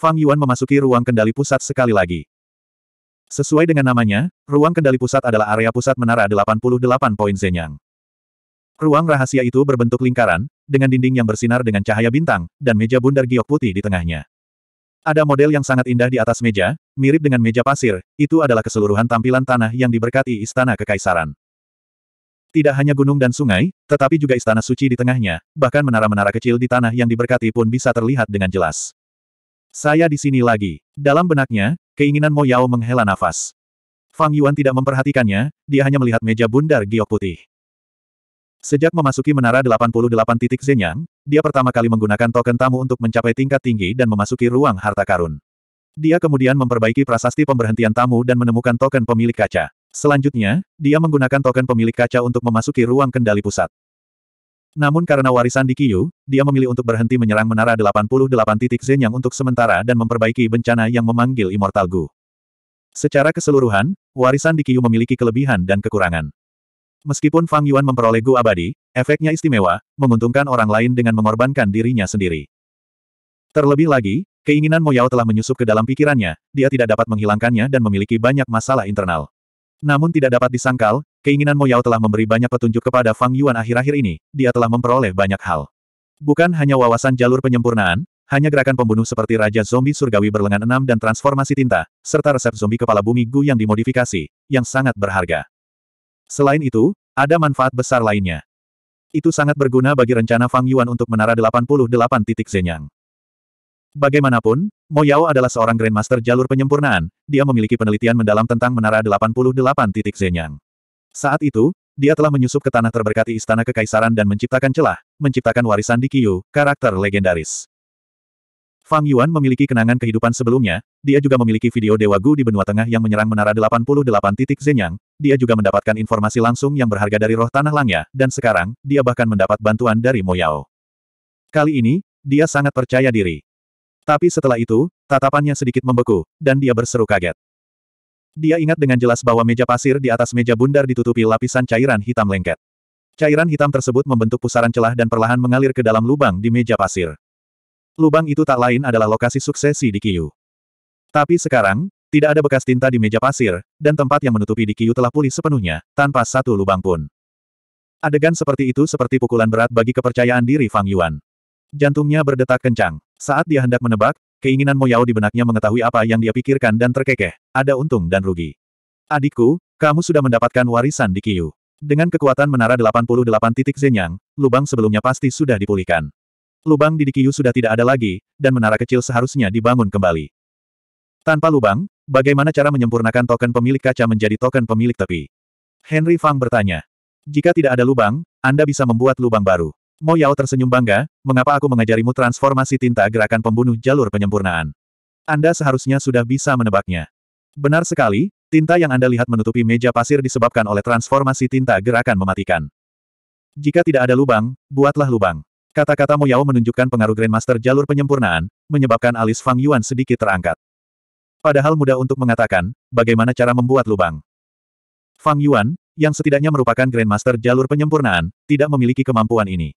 Fang Yuan memasuki ruang kendali pusat sekali lagi. Sesuai dengan namanya, ruang kendali pusat adalah area pusat menara 88 poin Zenyang. Ruang rahasia itu berbentuk lingkaran, dengan dinding yang bersinar dengan cahaya bintang, dan meja bundar giok putih di tengahnya. Ada model yang sangat indah di atas meja, mirip dengan meja pasir, itu adalah keseluruhan tampilan tanah yang diberkati istana kekaisaran. Tidak hanya gunung dan sungai, tetapi juga istana suci di tengahnya, bahkan menara-menara kecil di tanah yang diberkati pun bisa terlihat dengan jelas. Saya di sini lagi. Dalam benaknya, keinginan Mo Yao menghela nafas. Fang Yuan tidak memperhatikannya, dia hanya melihat meja bundar giok putih. Sejak memasuki menara 88 titik Zenyang, dia pertama kali menggunakan token tamu untuk mencapai tingkat tinggi dan memasuki ruang harta karun. Dia kemudian memperbaiki prasasti pemberhentian tamu dan menemukan token pemilik kaca. Selanjutnya, dia menggunakan token pemilik kaca untuk memasuki ruang kendali pusat. Namun karena warisan di Kiyu, dia memilih untuk berhenti menyerang menara 88 titik Zen yang untuk sementara dan memperbaiki bencana yang memanggil Immortal Gu. Secara keseluruhan, warisan di Kiyu memiliki kelebihan dan kekurangan. Meskipun Fang Yuan memperoleh Gu abadi, efeknya istimewa, menguntungkan orang lain dengan mengorbankan dirinya sendiri. Terlebih lagi, keinginan Mo Yao telah menyusup ke dalam pikirannya, dia tidak dapat menghilangkannya dan memiliki banyak masalah internal. Namun tidak dapat disangkal, keinginan Mo Yao telah memberi banyak petunjuk kepada Fang Yuan akhir-akhir ini, dia telah memperoleh banyak hal. Bukan hanya wawasan jalur penyempurnaan, hanya gerakan pembunuh seperti Raja Zombie Surgawi berlengan enam dan transformasi tinta, serta resep zombie kepala bumi Gu yang dimodifikasi, yang sangat berharga. Selain itu, ada manfaat besar lainnya. Itu sangat berguna bagi rencana Fang Yuan untuk menara 88 titik Zenyang. Bagaimanapun, Mo Yao adalah seorang Grandmaster jalur penyempurnaan, dia memiliki penelitian mendalam tentang Menara 88 titik Zenyang. Saat itu, dia telah menyusup ke tanah terberkati Istana Kekaisaran dan menciptakan celah, menciptakan warisan di Qiyu, karakter legendaris. Fang Yuan memiliki kenangan kehidupan sebelumnya, dia juga memiliki video Dewa Gu di benua tengah yang menyerang Menara 88 titik Zenyang, dia juga mendapatkan informasi langsung yang berharga dari roh tanah langnya, dan sekarang, dia bahkan mendapat bantuan dari Mo Yao. Kali ini, dia sangat percaya diri. Tapi setelah itu, tatapannya sedikit membeku, dan dia berseru kaget. Dia ingat dengan jelas bahwa meja pasir di atas meja bundar ditutupi lapisan cairan hitam lengket. Cairan hitam tersebut membentuk pusaran celah dan perlahan mengalir ke dalam lubang di meja pasir. Lubang itu tak lain adalah lokasi suksesi di Kiyu. Tapi sekarang, tidak ada bekas tinta di meja pasir, dan tempat yang menutupi di Kiyu telah pulih sepenuhnya, tanpa satu lubang pun. Adegan seperti itu seperti pukulan berat bagi kepercayaan diri Fang Yuan. Jantungnya berdetak kencang. Saat dia hendak menebak, keinginan Moyao di benaknya mengetahui apa yang dia pikirkan dan terkekeh, ada untung dan rugi. Adikku, kamu sudah mendapatkan warisan di Kiyu. Dengan kekuatan menara 88 titik Zenyang, lubang sebelumnya pasti sudah dipulihkan. Lubang di Dikiyu sudah tidak ada lagi, dan menara kecil seharusnya dibangun kembali. Tanpa lubang, bagaimana cara menyempurnakan token pemilik kaca menjadi token pemilik tepi? Henry Fang bertanya. Jika tidak ada lubang, Anda bisa membuat lubang baru. Mo Yao tersenyum bangga, mengapa aku mengajarimu transformasi tinta gerakan pembunuh jalur penyempurnaan? Anda seharusnya sudah bisa menebaknya. Benar sekali, tinta yang Anda lihat menutupi meja pasir disebabkan oleh transformasi tinta gerakan mematikan. Jika tidak ada lubang, buatlah lubang. Kata-kata Mo Yao menunjukkan pengaruh Grandmaster jalur penyempurnaan, menyebabkan alis Fang Yuan sedikit terangkat. Padahal mudah untuk mengatakan, bagaimana cara membuat lubang. Fang Yuan, yang setidaknya merupakan Grandmaster jalur penyempurnaan, tidak memiliki kemampuan ini.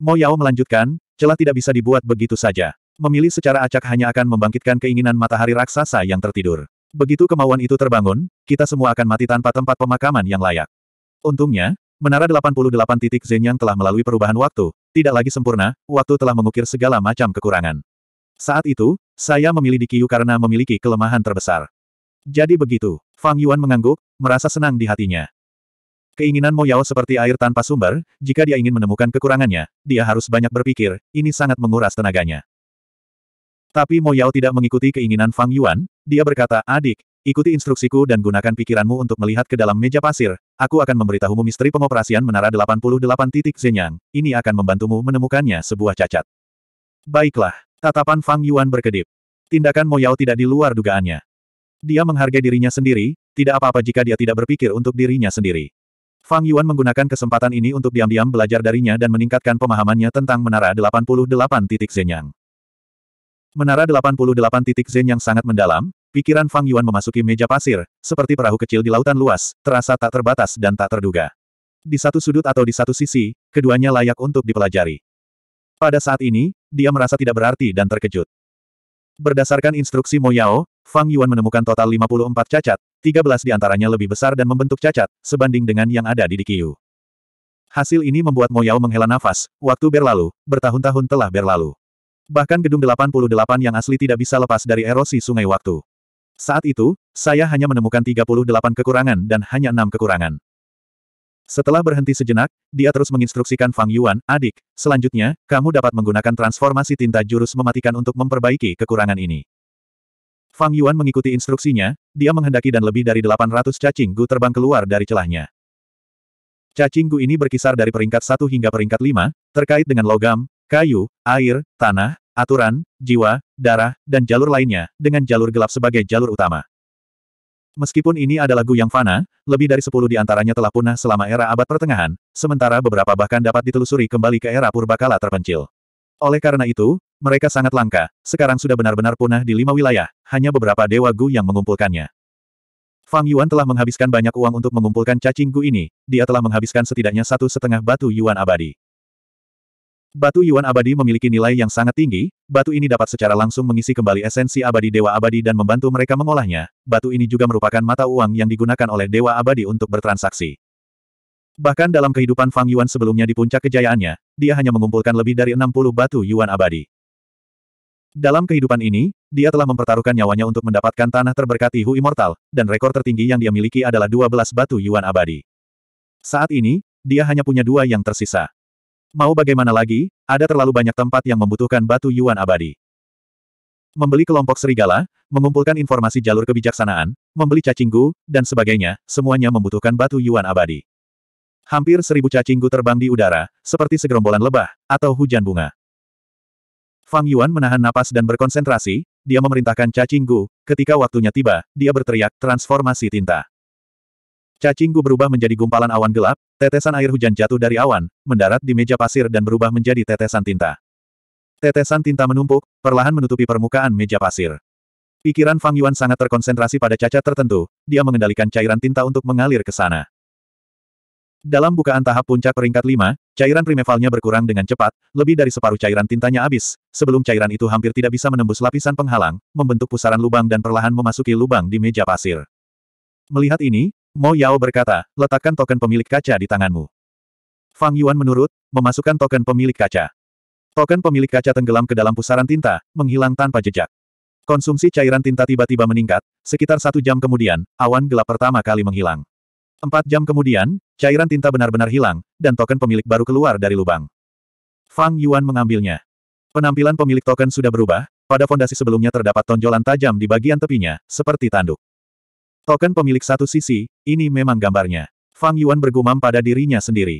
Mo Yao melanjutkan, celah tidak bisa dibuat begitu saja. Memilih secara acak hanya akan membangkitkan keinginan matahari raksasa yang tertidur. Begitu kemauan itu terbangun, kita semua akan mati tanpa tempat pemakaman yang layak. Untungnya, menara 88 titik Zen yang telah melalui perubahan waktu, tidak lagi sempurna, waktu telah mengukir segala macam kekurangan. Saat itu, saya memilih di Kiyu karena memiliki kelemahan terbesar. Jadi begitu, Fang Yuan mengangguk, merasa senang di hatinya. Keinginan Moyao seperti air tanpa sumber, jika dia ingin menemukan kekurangannya, dia harus banyak berpikir, ini sangat menguras tenaganya. Tapi Moyao tidak mengikuti keinginan Fang Yuan, dia berkata, adik, ikuti instruksiku dan gunakan pikiranmu untuk melihat ke dalam meja pasir, aku akan memberitahumu misteri pengoperasian menara 88 titik Zenyang, ini akan membantumu menemukannya sebuah cacat. Baiklah, tatapan Fang Yuan berkedip. Tindakan Moyao tidak di luar dugaannya. Dia menghargai dirinya sendiri, tidak apa-apa jika dia tidak berpikir untuk dirinya sendiri. Fang Yuan menggunakan kesempatan ini untuk diam-diam belajar darinya dan meningkatkan pemahamannya tentang Menara 88 titik Zenyang. Menara 88 titik Zenyang sangat mendalam, pikiran Fang Yuan memasuki meja pasir, seperti perahu kecil di lautan luas, terasa tak terbatas dan tak terduga. Di satu sudut atau di satu sisi, keduanya layak untuk dipelajari. Pada saat ini, dia merasa tidak berarti dan terkejut. Berdasarkan instruksi Moyao, Fang Yuan menemukan total 54 cacat, 13 di antaranya lebih besar dan membentuk cacat, sebanding dengan yang ada di Dikiu. Hasil ini membuat Moyao menghela nafas, waktu berlalu, bertahun-tahun telah berlalu. Bahkan gedung 88 yang asli tidak bisa lepas dari erosi sungai waktu. Saat itu, saya hanya menemukan 38 kekurangan dan hanya enam kekurangan. Setelah berhenti sejenak, dia terus menginstruksikan Fang Yuan, adik, selanjutnya, kamu dapat menggunakan transformasi tinta jurus mematikan untuk memperbaiki kekurangan ini. Fang Yuan mengikuti instruksinya, dia menghendaki dan lebih dari 800 cacing gu terbang keluar dari celahnya. Cacing gu ini berkisar dari peringkat 1 hingga peringkat 5, terkait dengan logam, kayu, air, tanah, aturan, jiwa, darah, dan jalur lainnya, dengan jalur gelap sebagai jalur utama. Meskipun ini adalah Gu yang fana, lebih dari sepuluh di antaranya telah punah selama era abad pertengahan, sementara beberapa bahkan dapat ditelusuri kembali ke era purbakala terpencil. Oleh karena itu, mereka sangat langka, sekarang sudah benar-benar punah di lima wilayah, hanya beberapa dewa Gu yang mengumpulkannya. Fang Yuan telah menghabiskan banyak uang untuk mengumpulkan cacing Gu ini, dia telah menghabiskan setidaknya satu setengah batu Yuan abadi. Batu Yuan abadi memiliki nilai yang sangat tinggi, batu ini dapat secara langsung mengisi kembali esensi abadi Dewa Abadi dan membantu mereka mengolahnya. Batu ini juga merupakan mata uang yang digunakan oleh Dewa Abadi untuk bertransaksi. Bahkan dalam kehidupan Fang Yuan sebelumnya di puncak kejayaannya, dia hanya mengumpulkan lebih dari 60 batu Yuan abadi. Dalam kehidupan ini, dia telah mempertaruhkan nyawanya untuk mendapatkan tanah terberkati Hu Immortal, dan rekor tertinggi yang dia miliki adalah 12 batu Yuan abadi. Saat ini, dia hanya punya dua yang tersisa. Mau bagaimana lagi, ada terlalu banyak tempat yang membutuhkan batu yuan abadi. Membeli kelompok serigala, mengumpulkan informasi jalur kebijaksanaan, membeli cacinggu, dan sebagainya, semuanya membutuhkan batu yuan abadi. Hampir seribu cacinggu terbang di udara, seperti segerombolan lebah, atau hujan bunga. Fang Yuan menahan napas dan berkonsentrasi, dia memerintahkan cacinggu, ketika waktunya tiba, dia berteriak, transformasi tinta. Cacinggu berubah menjadi gumpalan awan gelap, tetesan air hujan jatuh dari awan, mendarat di meja pasir dan berubah menjadi tetesan tinta. Tetesan tinta menumpuk, perlahan menutupi permukaan meja pasir. Pikiran Fang Yuan sangat terkonsentrasi pada cacat tertentu, dia mengendalikan cairan tinta untuk mengalir ke sana. Dalam bukaan tahap puncak peringkat 5, cairan primevalnya berkurang dengan cepat, lebih dari separuh cairan tintanya habis, sebelum cairan itu hampir tidak bisa menembus lapisan penghalang, membentuk pusaran lubang dan perlahan memasuki lubang di meja pasir. Melihat ini, Mo Yao berkata, letakkan token pemilik kaca di tanganmu. Fang Yuan menurut, memasukkan token pemilik kaca. Token pemilik kaca tenggelam ke dalam pusaran tinta, menghilang tanpa jejak. Konsumsi cairan tinta tiba-tiba meningkat, sekitar satu jam kemudian, awan gelap pertama kali menghilang. Empat jam kemudian, cairan tinta benar-benar hilang, dan token pemilik baru keluar dari lubang. Fang Yuan mengambilnya. Penampilan pemilik token sudah berubah, pada fondasi sebelumnya terdapat tonjolan tajam di bagian tepinya, seperti tanduk. Token pemilik satu sisi, ini memang gambarnya. Fang Yuan bergumam pada dirinya sendiri.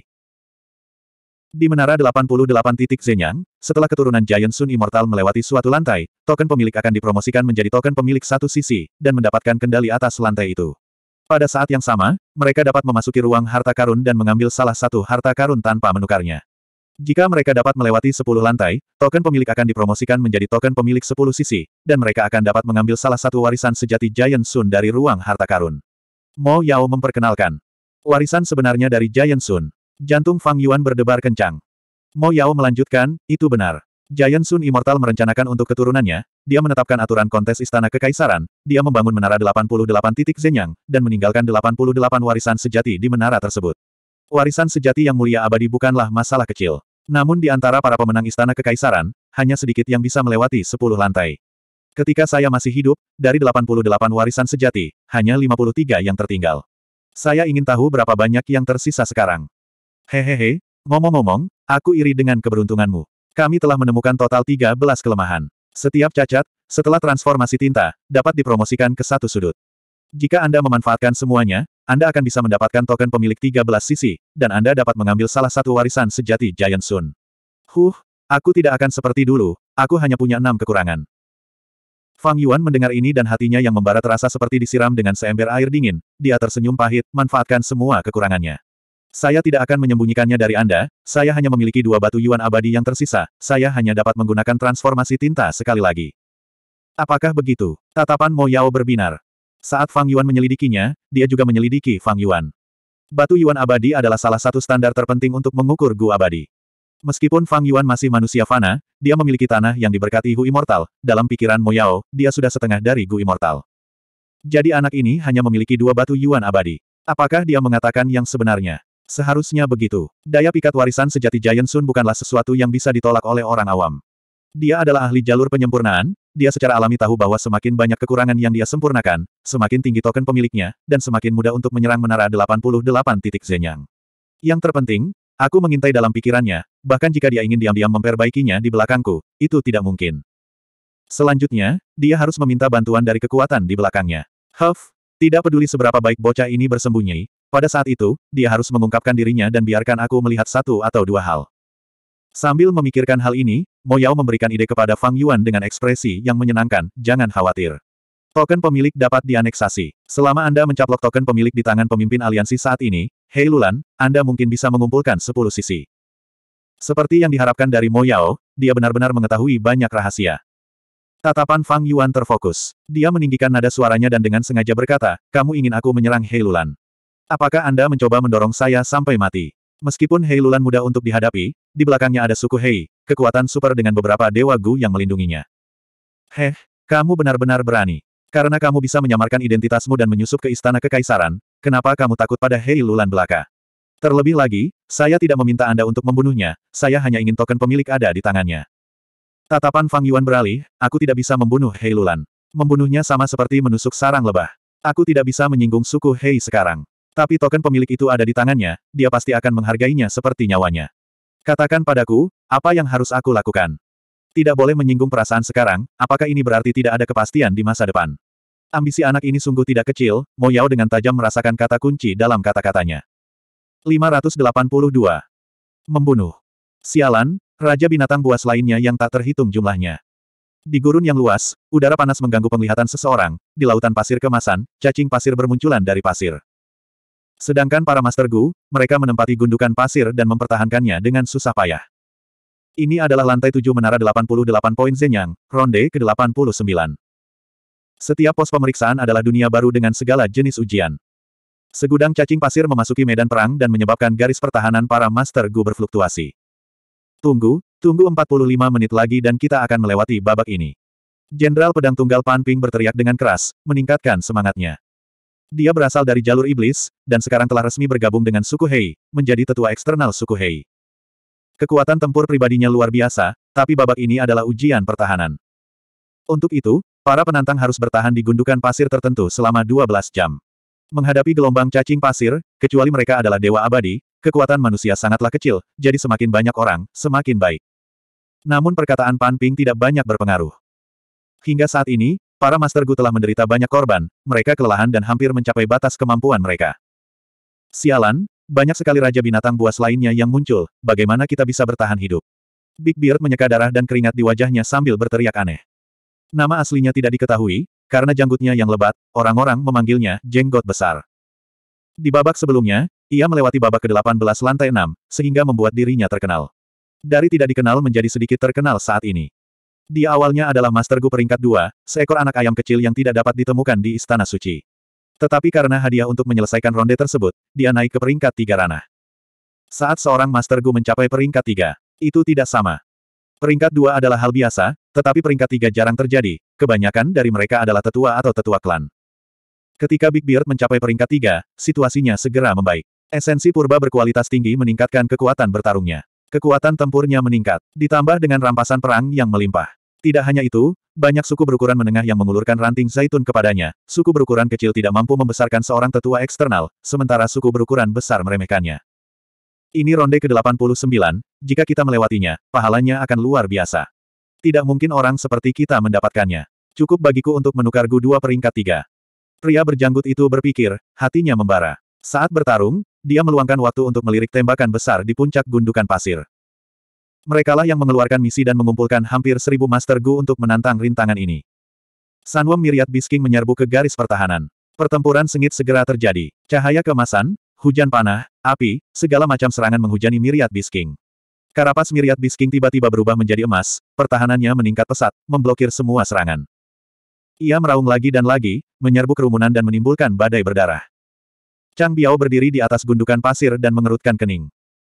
Di menara 88 titik Zenyang, setelah keturunan Giant Sun Immortal melewati suatu lantai, token pemilik akan dipromosikan menjadi token pemilik satu sisi, dan mendapatkan kendali atas lantai itu. Pada saat yang sama, mereka dapat memasuki ruang harta karun dan mengambil salah satu harta karun tanpa menukarnya. Jika mereka dapat melewati 10 lantai, token pemilik akan dipromosikan menjadi token pemilik 10 sisi, dan mereka akan dapat mengambil salah satu warisan sejati Giant Sun dari ruang harta karun. Mo Yao memperkenalkan. Warisan sebenarnya dari Giant Sun. Jantung Fang Yuan berdebar kencang. Mo Yao melanjutkan, itu benar. Giant Sun Immortal merencanakan untuk keturunannya, dia menetapkan aturan kontes istana kekaisaran, dia membangun menara 88 titik Zenyang, dan meninggalkan 88 warisan sejati di menara tersebut. Warisan sejati yang mulia abadi bukanlah masalah kecil. Namun di antara para pemenang istana kekaisaran, hanya sedikit yang bisa melewati sepuluh lantai. Ketika saya masih hidup, dari 88 warisan sejati, hanya 53 yang tertinggal. Saya ingin tahu berapa banyak yang tersisa sekarang. Hehehe, ngomong-ngomong, aku iri dengan keberuntunganmu. Kami telah menemukan total 13 kelemahan. Setiap cacat, setelah transformasi tinta, dapat dipromosikan ke satu sudut. Jika Anda memanfaatkan semuanya, anda akan bisa mendapatkan token pemilik 13 sisi, dan Anda dapat mengambil salah satu warisan sejati Giant Sun. Huh, aku tidak akan seperti dulu, aku hanya punya enam kekurangan. Fang Yuan mendengar ini dan hatinya yang membara terasa seperti disiram dengan seember air dingin, dia tersenyum pahit, manfaatkan semua kekurangannya. Saya tidak akan menyembunyikannya dari Anda, saya hanya memiliki dua batu Yuan abadi yang tersisa, saya hanya dapat menggunakan transformasi tinta sekali lagi. Apakah begitu? Tatapan Mo Yao berbinar. Saat Fang Yuan menyelidikinya, dia juga menyelidiki Fang Yuan. Batu Yuan abadi adalah salah satu standar terpenting untuk mengukur Gu abadi. Meskipun Fang Yuan masih manusia fana, dia memiliki tanah yang diberkati Hu Immortal. Dalam pikiran Moyao, dia sudah setengah dari Gu Immortal. Jadi anak ini hanya memiliki dua batu Yuan abadi. Apakah dia mengatakan yang sebenarnya? Seharusnya begitu. Daya pikat warisan sejati Giant Sun bukanlah sesuatu yang bisa ditolak oleh orang awam. Dia adalah ahli jalur penyempurnaan, dia secara alami tahu bahwa semakin banyak kekurangan yang dia sempurnakan, semakin tinggi token pemiliknya, dan semakin mudah untuk menyerang menara 88 titik Zenyang. Yang terpenting, aku mengintai dalam pikirannya, bahkan jika dia ingin diam-diam memperbaikinya di belakangku, itu tidak mungkin. Selanjutnya, dia harus meminta bantuan dari kekuatan di belakangnya. Huff, tidak peduli seberapa baik bocah ini bersembunyi, pada saat itu, dia harus mengungkapkan dirinya dan biarkan aku melihat satu atau dua hal. Sambil memikirkan hal ini, Moyao memberikan ide kepada Fang Yuan dengan ekspresi yang menyenangkan, jangan khawatir. Token pemilik dapat dianeksasi. Selama Anda mencaplok token pemilik di tangan pemimpin aliansi saat ini, Hei Lulan, Anda mungkin bisa mengumpulkan 10 sisi. Seperti yang diharapkan dari Moyao, dia benar-benar mengetahui banyak rahasia. Tatapan Fang Yuan terfokus. Dia meninggikan nada suaranya dan dengan sengaja berkata, kamu ingin aku menyerang Hei Lulan. Apakah Anda mencoba mendorong saya sampai mati? Meskipun Hei Lulan mudah untuk dihadapi, di belakangnya ada suku Hei, kekuatan super dengan beberapa dewa Gu yang melindunginya. Heh, kamu benar-benar berani. Karena kamu bisa menyamarkan identitasmu dan menyusup ke istana kekaisaran, kenapa kamu takut pada Hei Lulan belaka? Terlebih lagi, saya tidak meminta Anda untuk membunuhnya, saya hanya ingin token pemilik ada di tangannya. Tatapan Fang Yuan beralih, aku tidak bisa membunuh Hei Lulan. Membunuhnya sama seperti menusuk sarang lebah. Aku tidak bisa menyinggung suku Hei sekarang. Tapi token pemilik itu ada di tangannya, dia pasti akan menghargainya seperti nyawanya. Katakan padaku, apa yang harus aku lakukan? Tidak boleh menyinggung perasaan sekarang, apakah ini berarti tidak ada kepastian di masa depan? Ambisi anak ini sungguh tidak kecil, Moyao dengan tajam merasakan kata kunci dalam kata-katanya. 582. Membunuh. Sialan, Raja binatang buas lainnya yang tak terhitung jumlahnya. Di gurun yang luas, udara panas mengganggu penglihatan seseorang, di lautan pasir kemasan, cacing pasir bermunculan dari pasir. Sedangkan para Master Gu, mereka menempati gundukan pasir dan mempertahankannya dengan susah payah. Ini adalah lantai tujuh menara 88 poin Zenyang, ronde ke-89. Setiap pos pemeriksaan adalah dunia baru dengan segala jenis ujian. Segudang cacing pasir memasuki medan perang dan menyebabkan garis pertahanan para Master Gu berfluktuasi. Tunggu, tunggu 45 menit lagi dan kita akan melewati babak ini. Jenderal Pedang Tunggal Panping berteriak dengan keras, meningkatkan semangatnya. Dia berasal dari jalur iblis, dan sekarang telah resmi bergabung dengan suku Hei, menjadi tetua eksternal suku Hei. Kekuatan tempur pribadinya luar biasa, tapi babak ini adalah ujian pertahanan. Untuk itu, para penantang harus bertahan di gundukan pasir tertentu selama 12 jam. Menghadapi gelombang cacing pasir, kecuali mereka adalah dewa abadi, kekuatan manusia sangatlah kecil, jadi semakin banyak orang, semakin baik. Namun perkataan Pan Ping tidak banyak berpengaruh. Hingga saat ini, Para Master Gu telah menderita banyak korban, mereka kelelahan dan hampir mencapai batas kemampuan mereka. Sialan, banyak sekali raja binatang buas lainnya yang muncul, bagaimana kita bisa bertahan hidup? Big Beard menyeka darah dan keringat di wajahnya sambil berteriak aneh. Nama aslinya tidak diketahui, karena janggutnya yang lebat, orang-orang memanggilnya jenggot besar. Di babak sebelumnya, ia melewati babak ke-18 lantai 6, sehingga membuat dirinya terkenal. Dari tidak dikenal menjadi sedikit terkenal saat ini. Di awalnya adalah Master Gu peringkat dua, seekor anak ayam kecil yang tidak dapat ditemukan di Istana Suci. Tetapi karena hadiah untuk menyelesaikan ronde tersebut, dia naik ke peringkat tiga ranah. Saat seorang Master Gu mencapai peringkat tiga, itu tidak sama. Peringkat dua adalah hal biasa, tetapi peringkat tiga jarang terjadi, kebanyakan dari mereka adalah tetua atau tetua klan. Ketika Big Beard mencapai peringkat tiga, situasinya segera membaik. Esensi purba berkualitas tinggi meningkatkan kekuatan bertarungnya. Kekuatan tempurnya meningkat, ditambah dengan rampasan perang yang melimpah. Tidak hanya itu, banyak suku berukuran menengah yang mengulurkan ranting zaitun kepadanya. Suku berukuran kecil tidak mampu membesarkan seorang tetua eksternal, sementara suku berukuran besar meremehkannya. Ini ronde ke-89, jika kita melewatinya, pahalanya akan luar biasa. Tidak mungkin orang seperti kita mendapatkannya. Cukup bagiku untuk menukar gu dua peringkat tiga. Pria berjanggut itu berpikir, hatinya membara. Saat bertarung, dia meluangkan waktu untuk melirik tembakan besar di puncak gundukan pasir. Merekalah yang mengeluarkan misi dan mengumpulkan hampir seribu Master Gu untuk menantang rintangan ini. Sanwom Miriat Bisking menyerbu ke garis pertahanan. Pertempuran sengit segera terjadi. Cahaya kemasan, hujan panah, api, segala macam serangan menghujani Miriat Bisking. Karapas Miriat Bisking tiba-tiba berubah menjadi emas, pertahanannya meningkat pesat, memblokir semua serangan. Ia meraung lagi dan lagi, menyerbu kerumunan dan menimbulkan badai berdarah. Chang Biao berdiri di atas gundukan pasir dan mengerutkan kening.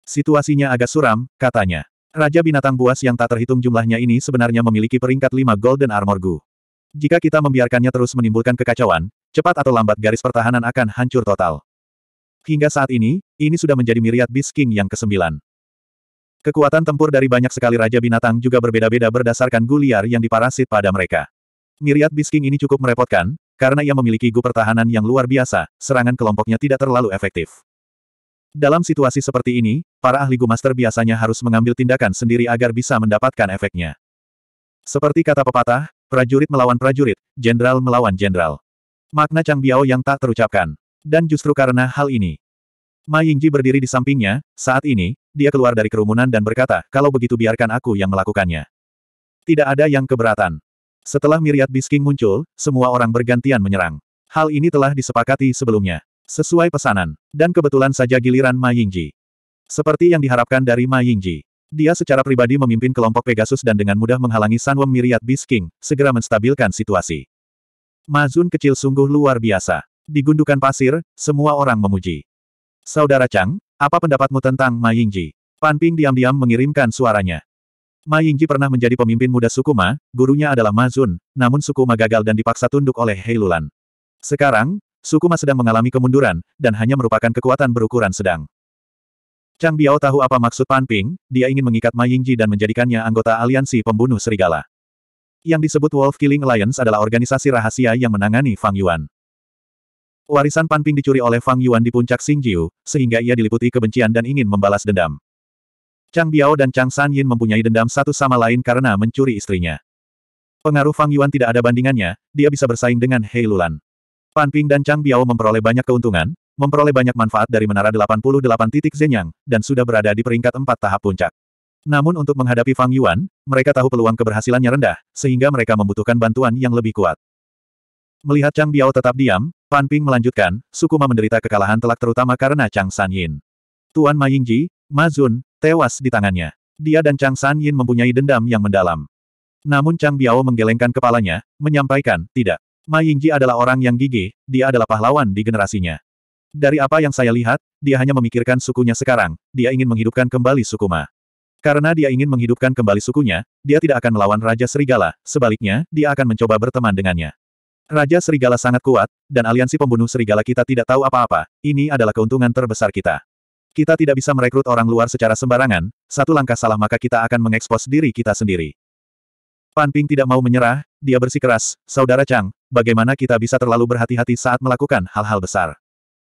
Situasinya agak suram, katanya. Raja binatang buas yang tak terhitung jumlahnya ini sebenarnya memiliki peringkat 5 Golden Armor Gu. Jika kita membiarkannya terus menimbulkan kekacauan, cepat atau lambat garis pertahanan akan hancur total. Hingga saat ini, ini sudah menjadi miriat Beast King yang kesembilan. Kekuatan tempur dari banyak sekali Raja Binatang juga berbeda-beda berdasarkan gu yang diparasit pada mereka. Miriat Beast King ini cukup merepotkan, karena ia memiliki gu pertahanan yang luar biasa, serangan kelompoknya tidak terlalu efektif. Dalam situasi seperti ini, para ahli gu master biasanya harus mengambil tindakan sendiri agar bisa mendapatkan efeknya. Seperti kata pepatah, prajurit melawan prajurit, jenderal melawan jenderal. Makna Chang Biao yang tak terucapkan. Dan justru karena hal ini, Ma Yingji berdiri di sampingnya, saat ini, dia keluar dari kerumunan dan berkata, kalau begitu biarkan aku yang melakukannya. Tidak ada yang keberatan. Setelah miriat Bisking muncul, semua orang bergantian menyerang. Hal ini telah disepakati sebelumnya. Sesuai pesanan. Dan kebetulan saja giliran Ma Yingji. Seperti yang diharapkan dari Ma Yingji. Dia secara pribadi memimpin kelompok Pegasus dan dengan mudah menghalangi Sanwem Miriat Bisking, segera menstabilkan situasi. Mazun kecil sungguh luar biasa. Di gundukan pasir, semua orang memuji. Saudara Chang, apa pendapatmu tentang Ma Yingji? Pan diam-diam mengirimkan suaranya. Ma Yingji pernah menjadi pemimpin muda suku Ma, gurunya adalah Ma Zun, namun suku Ma gagal dan dipaksa tunduk oleh Hei Sekarang, suku Ma sedang mengalami kemunduran, dan hanya merupakan kekuatan berukuran sedang. Chang Biao tahu apa maksud Pan Ping, dia ingin mengikat Ma Yingji dan menjadikannya anggota aliansi pembunuh serigala. Yang disebut Wolf Killing Alliance adalah organisasi rahasia yang menangani Fang Yuan. Warisan Pan Ping dicuri oleh Fang Yuan di puncak Xingjiu, sehingga ia diliputi kebencian dan ingin membalas dendam. Chang Biao dan Chang San Yin mempunyai dendam satu sama lain karena mencuri istrinya. Pengaruh Fang Yuan tidak ada bandingannya, dia bisa bersaing dengan Hei Lulan. Pan Ping dan Chang Biao memperoleh banyak keuntungan, memperoleh banyak manfaat dari Menara 88 titik Zenyang, dan sudah berada di peringkat empat tahap puncak. Namun untuk menghadapi Fang Yuan, mereka tahu peluang keberhasilannya rendah, sehingga mereka membutuhkan bantuan yang lebih kuat. Melihat Chang Biao tetap diam, Pan Ping melanjutkan, Sukuma menderita kekalahan telak terutama karena Chang San Yin. Tuan Ma Yingji, Mazun tewas di tangannya. Dia dan Chang San Yin mempunyai dendam yang mendalam. Namun Chang Biao menggelengkan kepalanya, menyampaikan, tidak. Ma Yingji adalah orang yang gigih, dia adalah pahlawan di generasinya. Dari apa yang saya lihat, dia hanya memikirkan sukunya sekarang, dia ingin menghidupkan kembali suku Ma. Karena dia ingin menghidupkan kembali sukunya, dia tidak akan melawan Raja Serigala, sebaliknya, dia akan mencoba berteman dengannya. Raja Serigala sangat kuat, dan aliansi pembunuh Serigala kita tidak tahu apa-apa, ini adalah keuntungan terbesar kita. Kita tidak bisa merekrut orang luar secara sembarangan, satu langkah salah maka kita akan mengekspos diri kita sendiri. Pan Ping tidak mau menyerah, dia bersikeras, Saudara Chang, bagaimana kita bisa terlalu berhati-hati saat melakukan hal-hal besar?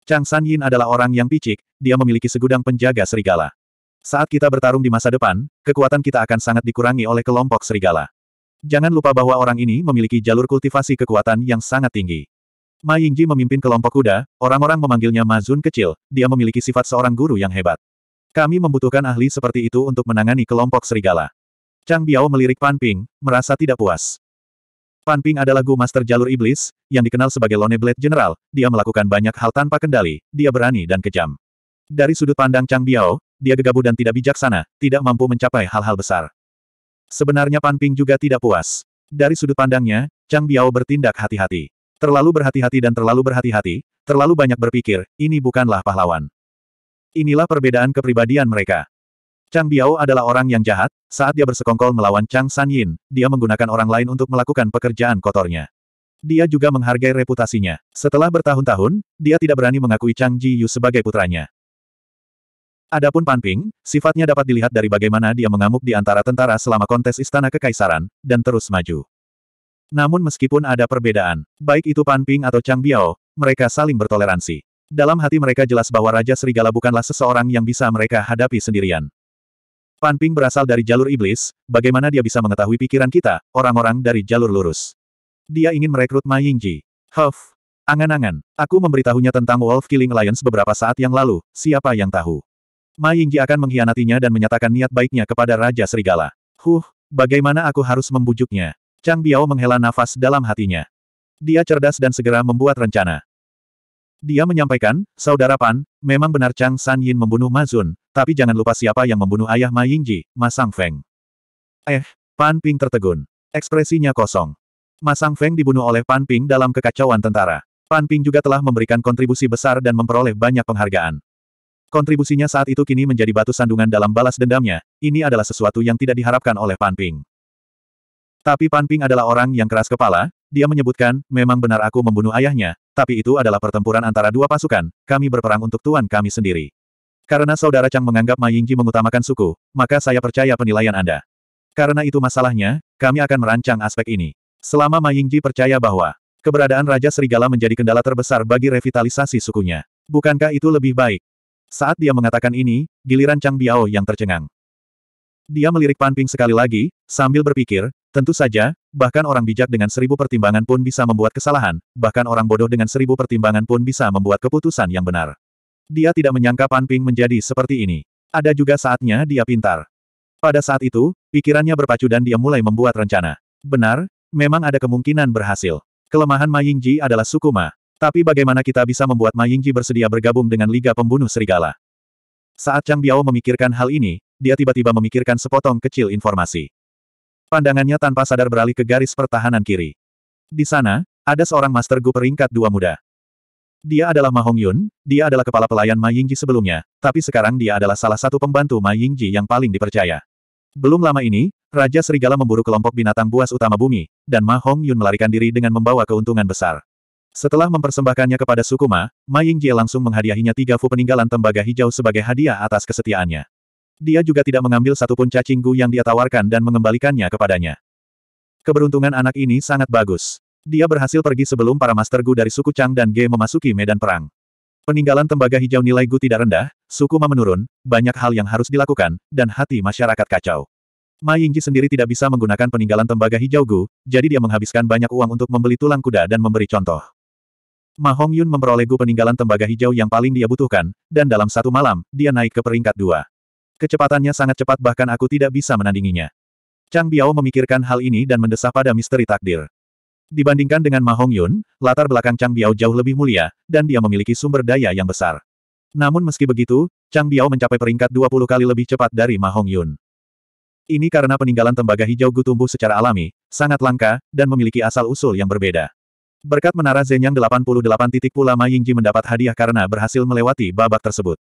Chang San Yin adalah orang yang picik, dia memiliki segudang penjaga serigala. Saat kita bertarung di masa depan, kekuatan kita akan sangat dikurangi oleh kelompok serigala. Jangan lupa bahwa orang ini memiliki jalur kultivasi kekuatan yang sangat tinggi. Ma Yingji memimpin kelompok kuda, orang-orang memanggilnya Mazun kecil, dia memiliki sifat seorang guru yang hebat. Kami membutuhkan ahli seperti itu untuk menangani kelompok serigala. Chang Biao melirik Pan Ping, merasa tidak puas. Pan Ping adalah Gu Master Jalur Iblis, yang dikenal sebagai Lone Blade General, dia melakukan banyak hal tanpa kendali, dia berani dan kejam. Dari sudut pandang Chang Biao, dia gegabah dan tidak bijaksana, tidak mampu mencapai hal-hal besar. Sebenarnya Pan Ping juga tidak puas. Dari sudut pandangnya, Chang Biao bertindak hati-hati. Terlalu berhati-hati dan terlalu berhati-hati, terlalu banyak berpikir, ini bukanlah pahlawan. Inilah perbedaan kepribadian mereka. Chang Biao adalah orang yang jahat, saat dia bersekongkol melawan Chang San Yin, dia menggunakan orang lain untuk melakukan pekerjaan kotornya. Dia juga menghargai reputasinya. Setelah bertahun-tahun, dia tidak berani mengakui Chang Ji Yu sebagai putranya. Adapun Pan Ping, sifatnya dapat dilihat dari bagaimana dia mengamuk di antara tentara selama kontes istana kekaisaran, dan terus maju. Namun meskipun ada perbedaan, baik itu Pan Ping atau Chang Biao, mereka saling bertoleransi. Dalam hati mereka jelas bahwa Raja Serigala bukanlah seseorang yang bisa mereka hadapi sendirian. Pan Ping berasal dari jalur iblis, bagaimana dia bisa mengetahui pikiran kita, orang-orang dari jalur lurus. Dia ingin merekrut Ma Yingji. Huff. Angan-angan, aku memberitahunya tentang Wolf Killing Alliance beberapa saat yang lalu, siapa yang tahu. Ma Yingji akan mengkhianatinya dan menyatakan niat baiknya kepada Raja Serigala. Huh, bagaimana aku harus membujuknya? Chang Biao menghela nafas dalam hatinya. Dia cerdas dan segera membuat rencana. Dia menyampaikan, Saudara Pan, memang benar Chang San Yin membunuh Ma Zun, tapi jangan lupa siapa yang membunuh ayah Ma Yingji, Ma Sang Feng. Eh, Pan Ping tertegun. Ekspresinya kosong. Ma Sang Feng dibunuh oleh Pan Ping dalam kekacauan tentara. Pan Ping juga telah memberikan kontribusi besar dan memperoleh banyak penghargaan. Kontribusinya saat itu kini menjadi batu sandungan dalam balas dendamnya, ini adalah sesuatu yang tidak diharapkan oleh Pan Ping. Tapi Pan adalah orang yang keras kepala, dia menyebutkan, memang benar aku membunuh ayahnya, tapi itu adalah pertempuran antara dua pasukan, kami berperang untuk tuan kami sendiri. Karena saudara Chang menganggap Ma Yingji mengutamakan suku, maka saya percaya penilaian Anda. Karena itu masalahnya, kami akan merancang aspek ini. Selama Ma Yingji percaya bahwa keberadaan Raja Serigala menjadi kendala terbesar bagi revitalisasi sukunya. Bukankah itu lebih baik? Saat dia mengatakan ini, giliran Chang Biao yang tercengang. Dia melirik Pan sekali lagi, sambil berpikir, Tentu saja, bahkan orang bijak dengan seribu pertimbangan pun bisa membuat kesalahan, bahkan orang bodoh dengan seribu pertimbangan pun bisa membuat keputusan yang benar. Dia tidak menyangka Pan Ping menjadi seperti ini. Ada juga saatnya dia pintar. Pada saat itu, pikirannya berpacu dan dia mulai membuat rencana. Benar, memang ada kemungkinan berhasil. Kelemahan Ma Yingji adalah suku Ma. Tapi bagaimana kita bisa membuat Ma Yingji bersedia bergabung dengan Liga Pembunuh Serigala? Saat Chang Biao memikirkan hal ini, dia tiba-tiba memikirkan sepotong kecil informasi. Pandangannya tanpa sadar beralih ke garis pertahanan kiri. Di sana, ada seorang Master Gu peringkat dua muda. Dia adalah Mahong Yun, dia adalah kepala pelayan Ma Yingji sebelumnya, tapi sekarang dia adalah salah satu pembantu Ma Yingji yang paling dipercaya. Belum lama ini, Raja Serigala memburu kelompok binatang buas utama bumi, dan Ma Hong Yun melarikan diri dengan membawa keuntungan besar. Setelah mempersembahkannya kepada suku Ma, Ma Yingjie langsung menghadiahinya tiga fu peninggalan tembaga hijau sebagai hadiah atas kesetiaannya. Dia juga tidak mengambil satupun cacinggu yang dia tawarkan dan mengembalikannya kepadanya. Keberuntungan anak ini sangat bagus. Dia berhasil pergi sebelum para Master Gu dari suku Chang dan Ge memasuki medan perang. Peninggalan tembaga hijau nilai Gu tidak rendah, suku Ma menurun, banyak hal yang harus dilakukan, dan hati masyarakat kacau. Ma Yingji sendiri tidak bisa menggunakan peninggalan tembaga hijau Gu, jadi dia menghabiskan banyak uang untuk membeli tulang kuda dan memberi contoh. Ma Hongyun memperoleh Gu peninggalan tembaga hijau yang paling dia butuhkan, dan dalam satu malam, dia naik ke peringkat dua. Kecepatannya sangat cepat bahkan aku tidak bisa menandinginya. Chang Biao memikirkan hal ini dan mendesah pada misteri takdir. Dibandingkan dengan Ma Hong Yun, latar belakang Chang Biao jauh lebih mulia, dan dia memiliki sumber daya yang besar. Namun meski begitu, Chang Biao mencapai peringkat 20 kali lebih cepat dari Ma Hong Yun. Ini karena peninggalan tembaga hijau Gu tumbuh secara alami, sangat langka, dan memiliki asal-usul yang berbeda. Berkat menara Zenyang 88 titik pula Ma Yingji mendapat hadiah karena berhasil melewati babak tersebut.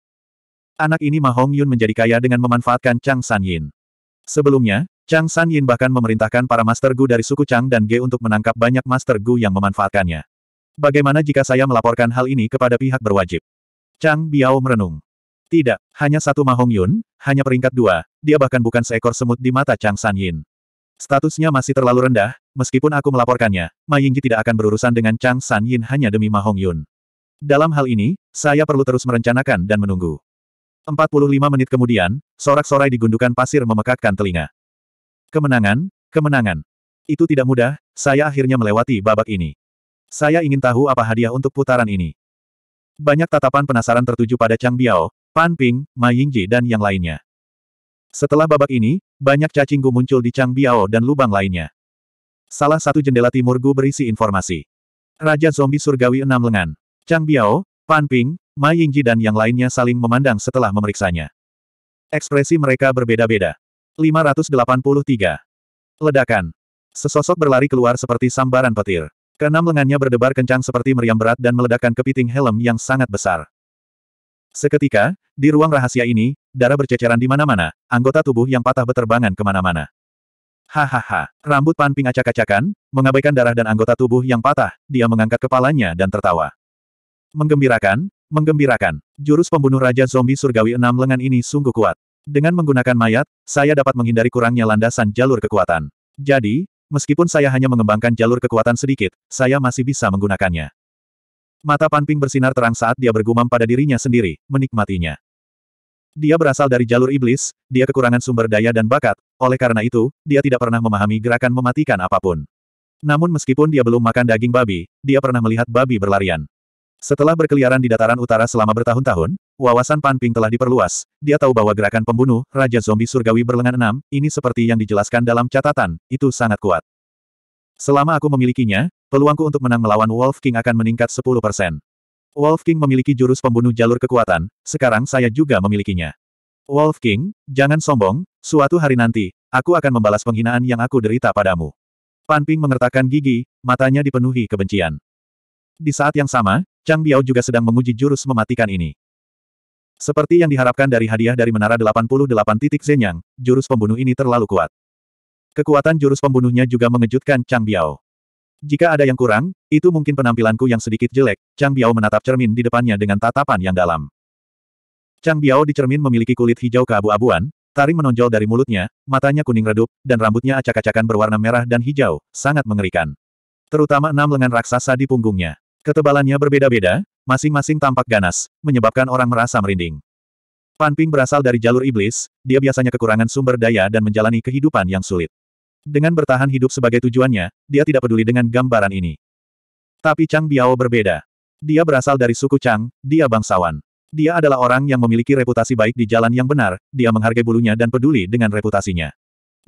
Anak ini Ma Hong Yun menjadi kaya dengan memanfaatkan Chang San Yin. Sebelumnya, Chang San Yin bahkan memerintahkan para Master Gu dari suku Chang dan Ge untuk menangkap banyak Master Gu yang memanfaatkannya. Bagaimana jika saya melaporkan hal ini kepada pihak berwajib? Chang Biao merenung. Tidak, hanya satu Ma Hong Yun, hanya peringkat dua, dia bahkan bukan seekor semut di mata Chang San Yin. Statusnya masih terlalu rendah, meskipun aku melaporkannya, Ma Yingji tidak akan berurusan dengan Chang San Yin hanya demi Ma Hong Yun. Dalam hal ini, saya perlu terus merencanakan dan menunggu. 45 menit kemudian, sorak-sorai di gundukan pasir memekakkan telinga. Kemenangan, kemenangan. Itu tidak mudah, saya akhirnya melewati babak ini. Saya ingin tahu apa hadiah untuk putaran ini. Banyak tatapan penasaran tertuju pada Chang Biao, Pan Ping, Ma Yingji dan yang lainnya. Setelah babak ini, banyak cacing gu muncul di Chang Biao dan lubang lainnya. Salah satu jendela timur gu berisi informasi. Raja Zombie Surgawi Enam Lengan. Chang Biao, Pan Ping, Ma Yingji dan yang lainnya saling memandang setelah memeriksanya. Ekspresi mereka berbeda-beda. 583. Ledakan. Sesosok berlari keluar seperti sambaran petir. Keenam lengannya berdebar kencang seperti meriam berat dan meledakkan kepiting helm yang sangat besar. Seketika, di ruang rahasia ini, darah berceceran di mana-mana, anggota tubuh yang patah beterbangan kemana-mana. Hahaha, rambut Pan acak-acakan, mengabaikan darah dan anggota tubuh yang patah, dia mengangkat kepalanya dan tertawa. Menggembirakan, Menggembirakan. Jurus pembunuh Raja Zombie Surgawi enam lengan ini sungguh kuat. Dengan menggunakan mayat, saya dapat menghindari kurangnya landasan jalur kekuatan. Jadi, meskipun saya hanya mengembangkan jalur kekuatan sedikit, saya masih bisa menggunakannya. Mata Panping bersinar terang saat dia bergumam pada dirinya sendiri, menikmatinya. Dia berasal dari jalur iblis, dia kekurangan sumber daya dan bakat, oleh karena itu, dia tidak pernah memahami gerakan mematikan apapun. Namun meskipun dia belum makan daging babi, dia pernah melihat babi berlarian. Setelah berkeliaran di dataran utara selama bertahun-tahun, wawasan Pan telah diperluas. Dia tahu bahwa gerakan pembunuh, Raja Zombie Surgawi berlengan enam, ini seperti yang dijelaskan dalam catatan, itu sangat kuat. Selama aku memilikinya, peluangku untuk menang melawan Wolf King akan meningkat 10%. Wolf King memiliki jurus pembunuh jalur kekuatan, sekarang saya juga memilikinya. Wolf King, jangan sombong, suatu hari nanti, aku akan membalas penghinaan yang aku derita padamu. Pan mengertakkan gigi, matanya dipenuhi kebencian. Di saat yang sama, Chang Biao juga sedang menguji jurus mematikan ini. Seperti yang diharapkan dari hadiah dari Menara 88 titik Zenyang, jurus pembunuh ini terlalu kuat. Kekuatan jurus pembunuhnya juga mengejutkan Chang Biao. Jika ada yang kurang, itu mungkin penampilanku yang sedikit jelek, Chang Biao menatap cermin di depannya dengan tatapan yang dalam. Chang Biao di cermin memiliki kulit hijau keabu-abuan, taring menonjol dari mulutnya, matanya kuning redup, dan rambutnya acak-acakan berwarna merah dan hijau, sangat mengerikan. Terutama enam lengan raksasa di punggungnya. Ketebalannya berbeda-beda, masing-masing tampak ganas, menyebabkan orang merasa merinding. Panping berasal dari jalur iblis, dia biasanya kekurangan sumber daya dan menjalani kehidupan yang sulit. Dengan bertahan hidup sebagai tujuannya, dia tidak peduli dengan gambaran ini. Tapi Chang Biao berbeda. Dia berasal dari suku Chang, dia bangsawan. Dia adalah orang yang memiliki reputasi baik di jalan yang benar, dia menghargai bulunya dan peduli dengan reputasinya.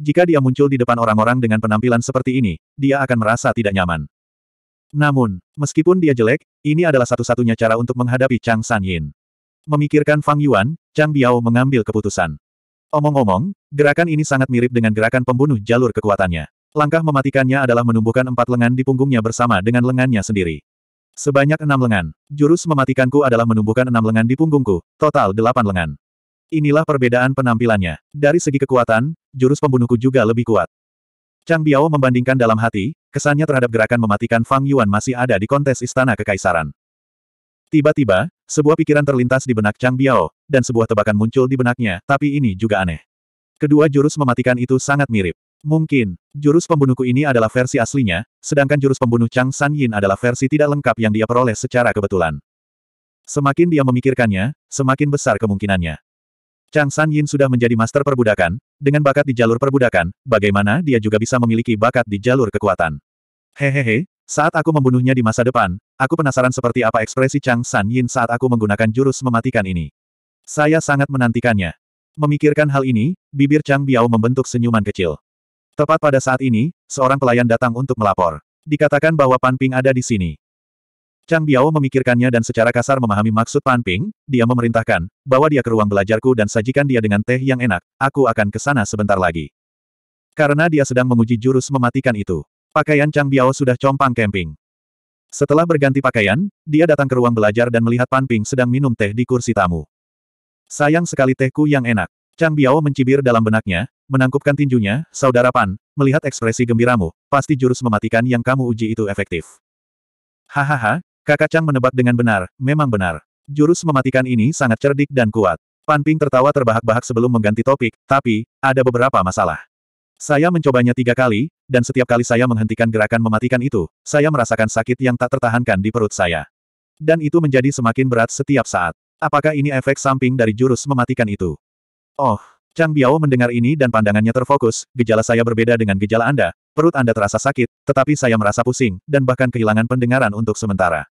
Jika dia muncul di depan orang-orang dengan penampilan seperti ini, dia akan merasa tidak nyaman. Namun, meskipun dia jelek, ini adalah satu-satunya cara untuk menghadapi Chang San Yin. Memikirkan Fang Yuan, Chang Biao mengambil keputusan. Omong-omong, gerakan ini sangat mirip dengan gerakan pembunuh jalur kekuatannya. Langkah mematikannya adalah menumbuhkan empat lengan di punggungnya bersama dengan lengannya sendiri. Sebanyak enam lengan. Jurus mematikanku adalah menumbuhkan enam lengan di punggungku, total delapan lengan. Inilah perbedaan penampilannya. Dari segi kekuatan, jurus pembunuhku juga lebih kuat. Chang Biao membandingkan dalam hati, kesannya terhadap gerakan mematikan Fang Yuan masih ada di kontes Istana Kekaisaran. Tiba-tiba, sebuah pikiran terlintas di benak Chang Biao, dan sebuah tebakan muncul di benaknya, tapi ini juga aneh. Kedua jurus mematikan itu sangat mirip. Mungkin, jurus pembunuhku ini adalah versi aslinya, sedangkan jurus pembunuh Chang San Yin adalah versi tidak lengkap yang dia peroleh secara kebetulan. Semakin dia memikirkannya, semakin besar kemungkinannya. Chang San Yin sudah menjadi master perbudakan, dengan bakat di jalur perbudakan, bagaimana dia juga bisa memiliki bakat di jalur kekuatan. Hehehe, saat aku membunuhnya di masa depan, aku penasaran seperti apa ekspresi Chang San Yin saat aku menggunakan jurus mematikan ini. Saya sangat menantikannya. Memikirkan hal ini, bibir Chang Biao membentuk senyuman kecil. Tepat pada saat ini, seorang pelayan datang untuk melapor. Dikatakan bahwa Pan Ping ada di sini. Chang Biao memikirkannya dan secara kasar memahami maksud Pan Ping, dia memerintahkan, bahwa dia ke ruang belajarku dan sajikan dia dengan teh yang enak, aku akan ke sana sebentar lagi. Karena dia sedang menguji jurus mematikan itu. Pakaian Chang Biao sudah compang camping. Setelah berganti pakaian, dia datang ke ruang belajar dan melihat Pan Ping sedang minum teh di kursi tamu. Sayang sekali tehku yang enak. Chang Biao mencibir dalam benaknya, menangkupkan tinjunya, Saudara Pan, melihat ekspresi gembiramu, pasti jurus mematikan yang kamu uji itu efektif. Hahaha, Kakak Chang menebak dengan benar, memang benar. Jurus mematikan ini sangat cerdik dan kuat. Pan tertawa terbahak-bahak sebelum mengganti topik, tapi, ada beberapa masalah. Saya mencobanya tiga kali, dan setiap kali saya menghentikan gerakan mematikan itu, saya merasakan sakit yang tak tertahankan di perut saya. Dan itu menjadi semakin berat setiap saat. Apakah ini efek samping dari jurus mematikan itu? Oh, Chang Biao mendengar ini dan pandangannya terfokus, gejala saya berbeda dengan gejala Anda, perut Anda terasa sakit, tetapi saya merasa pusing, dan bahkan kehilangan pendengaran untuk sementara.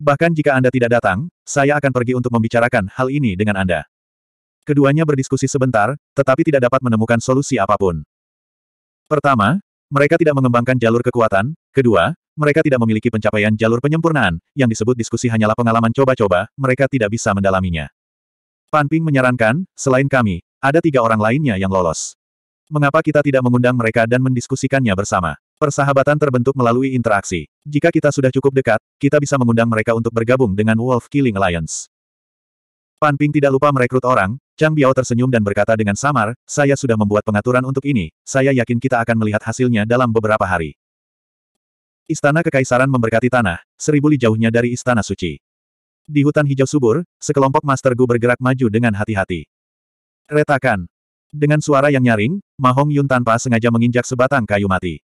Bahkan jika Anda tidak datang, saya akan pergi untuk membicarakan hal ini dengan Anda. Keduanya berdiskusi sebentar, tetapi tidak dapat menemukan solusi apapun. Pertama, mereka tidak mengembangkan jalur kekuatan. Kedua, mereka tidak memiliki pencapaian jalur penyempurnaan, yang disebut diskusi hanyalah pengalaman coba-coba, mereka tidak bisa mendalaminya. Pan Ping menyarankan, selain kami, ada tiga orang lainnya yang lolos. Mengapa kita tidak mengundang mereka dan mendiskusikannya bersama? Persahabatan terbentuk melalui interaksi. Jika kita sudah cukup dekat, kita bisa mengundang mereka untuk bergabung dengan Wolf Killing Alliance. Pan Ping tidak lupa merekrut orang, Chang Biao tersenyum dan berkata dengan samar, saya sudah membuat pengaturan untuk ini, saya yakin kita akan melihat hasilnya dalam beberapa hari. Istana Kekaisaran memberkati tanah, seribu li jauhnya dari Istana Suci. Di hutan hijau subur, sekelompok Master Gu bergerak maju dengan hati-hati. Retakan. Dengan suara yang nyaring, Mahong Yun tanpa sengaja menginjak sebatang kayu mati.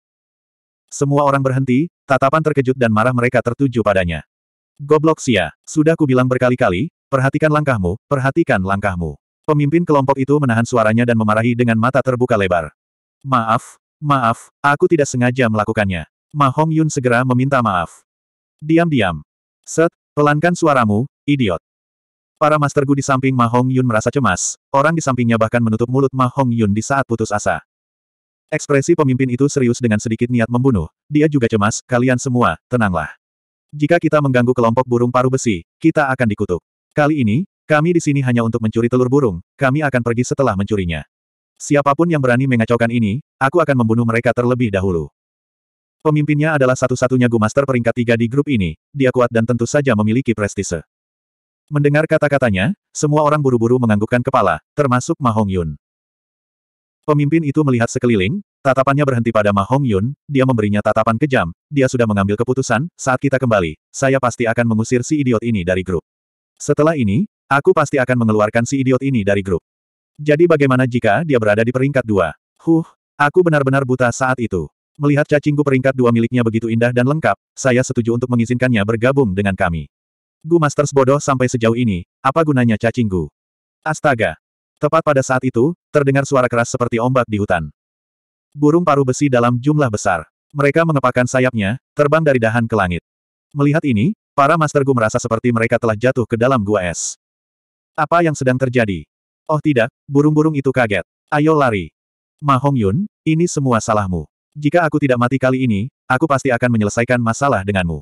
Semua orang berhenti, tatapan terkejut dan marah mereka tertuju padanya. Goblok sia, sudah kubilang berkali-kali, perhatikan langkahmu, perhatikan langkahmu. Pemimpin kelompok itu menahan suaranya dan memarahi dengan mata terbuka lebar. Maaf, maaf, aku tidak sengaja melakukannya. Ma Hong Yun segera meminta maaf. Diam-diam. Set, pelankan suaramu, idiot. Para master Gu di samping Ma Hong Yun merasa cemas, orang di sampingnya bahkan menutup mulut Ma Hong Yun di saat putus asa. Ekspresi pemimpin itu serius dengan sedikit niat membunuh, dia juga cemas, kalian semua, tenanglah. Jika kita mengganggu kelompok burung paru besi, kita akan dikutuk. Kali ini, kami di sini hanya untuk mencuri telur burung, kami akan pergi setelah mencurinya. Siapapun yang berani mengacaukan ini, aku akan membunuh mereka terlebih dahulu. Pemimpinnya adalah satu-satunya Gumaster peringkat tiga di grup ini, dia kuat dan tentu saja memiliki prestise. Mendengar kata-katanya, semua orang buru-buru menganggukkan kepala, termasuk Mahong Yun. Pemimpin itu melihat sekeliling, tatapannya berhenti pada Ma Hong Yun, dia memberinya tatapan kejam, dia sudah mengambil keputusan, saat kita kembali, saya pasti akan mengusir si idiot ini dari grup. Setelah ini, aku pasti akan mengeluarkan si idiot ini dari grup. Jadi bagaimana jika dia berada di peringkat dua? Huh, aku benar-benar buta saat itu. Melihat cacingku peringkat dua miliknya begitu indah dan lengkap, saya setuju untuk mengizinkannya bergabung dengan kami. Gu Masters bodoh sampai sejauh ini, apa gunanya cacingku? Astaga, Tepat pada saat itu, terdengar suara keras seperti ombak di hutan. Burung paruh besi dalam jumlah besar. Mereka mengepakkan sayapnya, terbang dari dahan ke langit. Melihat ini, para Master Gu merasa seperti mereka telah jatuh ke dalam gua es. Apa yang sedang terjadi? Oh tidak, burung-burung itu kaget. Ayo lari. Ma Hong Yun, ini semua salahmu. Jika aku tidak mati kali ini, aku pasti akan menyelesaikan masalah denganmu.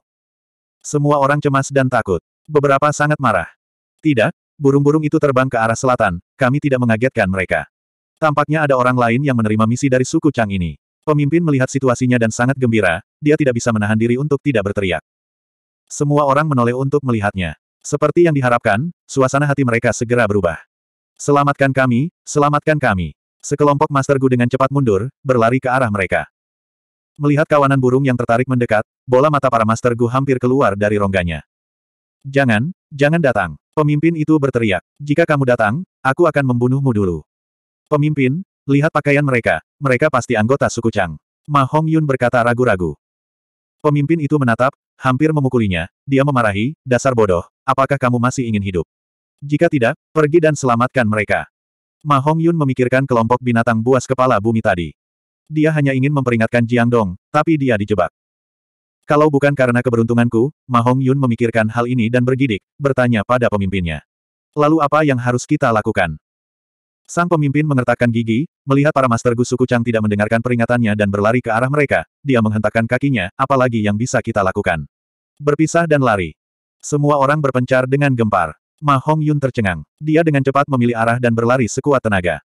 Semua orang cemas dan takut. Beberapa sangat marah. Tidak, burung-burung itu terbang ke arah selatan, kami tidak mengagetkan mereka. Tampaknya ada orang lain yang menerima misi dari suku Chang ini. Pemimpin melihat situasinya dan sangat gembira, dia tidak bisa menahan diri untuk tidak berteriak. Semua orang menoleh untuk melihatnya. Seperti yang diharapkan, suasana hati mereka segera berubah. Selamatkan kami, selamatkan kami. Sekelompok Master Gu dengan cepat mundur, berlari ke arah mereka. Melihat kawanan burung yang tertarik mendekat, bola mata para Master Gu hampir keluar dari rongganya. Jangan, Jangan datang. Pemimpin itu berteriak. Jika kamu datang, aku akan membunuhmu dulu. Pemimpin, lihat pakaian mereka. Mereka pasti anggota suku Chang. Ma Hong Yun berkata ragu-ragu. Pemimpin itu menatap, hampir memukulinya. Dia memarahi, dasar bodoh, apakah kamu masih ingin hidup? Jika tidak, pergi dan selamatkan mereka. Ma Hong Yun memikirkan kelompok binatang buas kepala bumi tadi. Dia hanya ingin memperingatkan Jiang Dong, tapi dia dijebak. Kalau bukan karena keberuntunganku, Mahong Yun memikirkan hal ini dan bergidik, bertanya pada pemimpinnya. Lalu apa yang harus kita lakukan? Sang pemimpin mengertakkan gigi, melihat para Master Gu suku Chang tidak mendengarkan peringatannya dan berlari ke arah mereka, dia menghentakkan kakinya, apalagi yang bisa kita lakukan. Berpisah dan lari. Semua orang berpencar dengan gempar. Ma Hong Yun tercengang. Dia dengan cepat memilih arah dan berlari sekuat tenaga.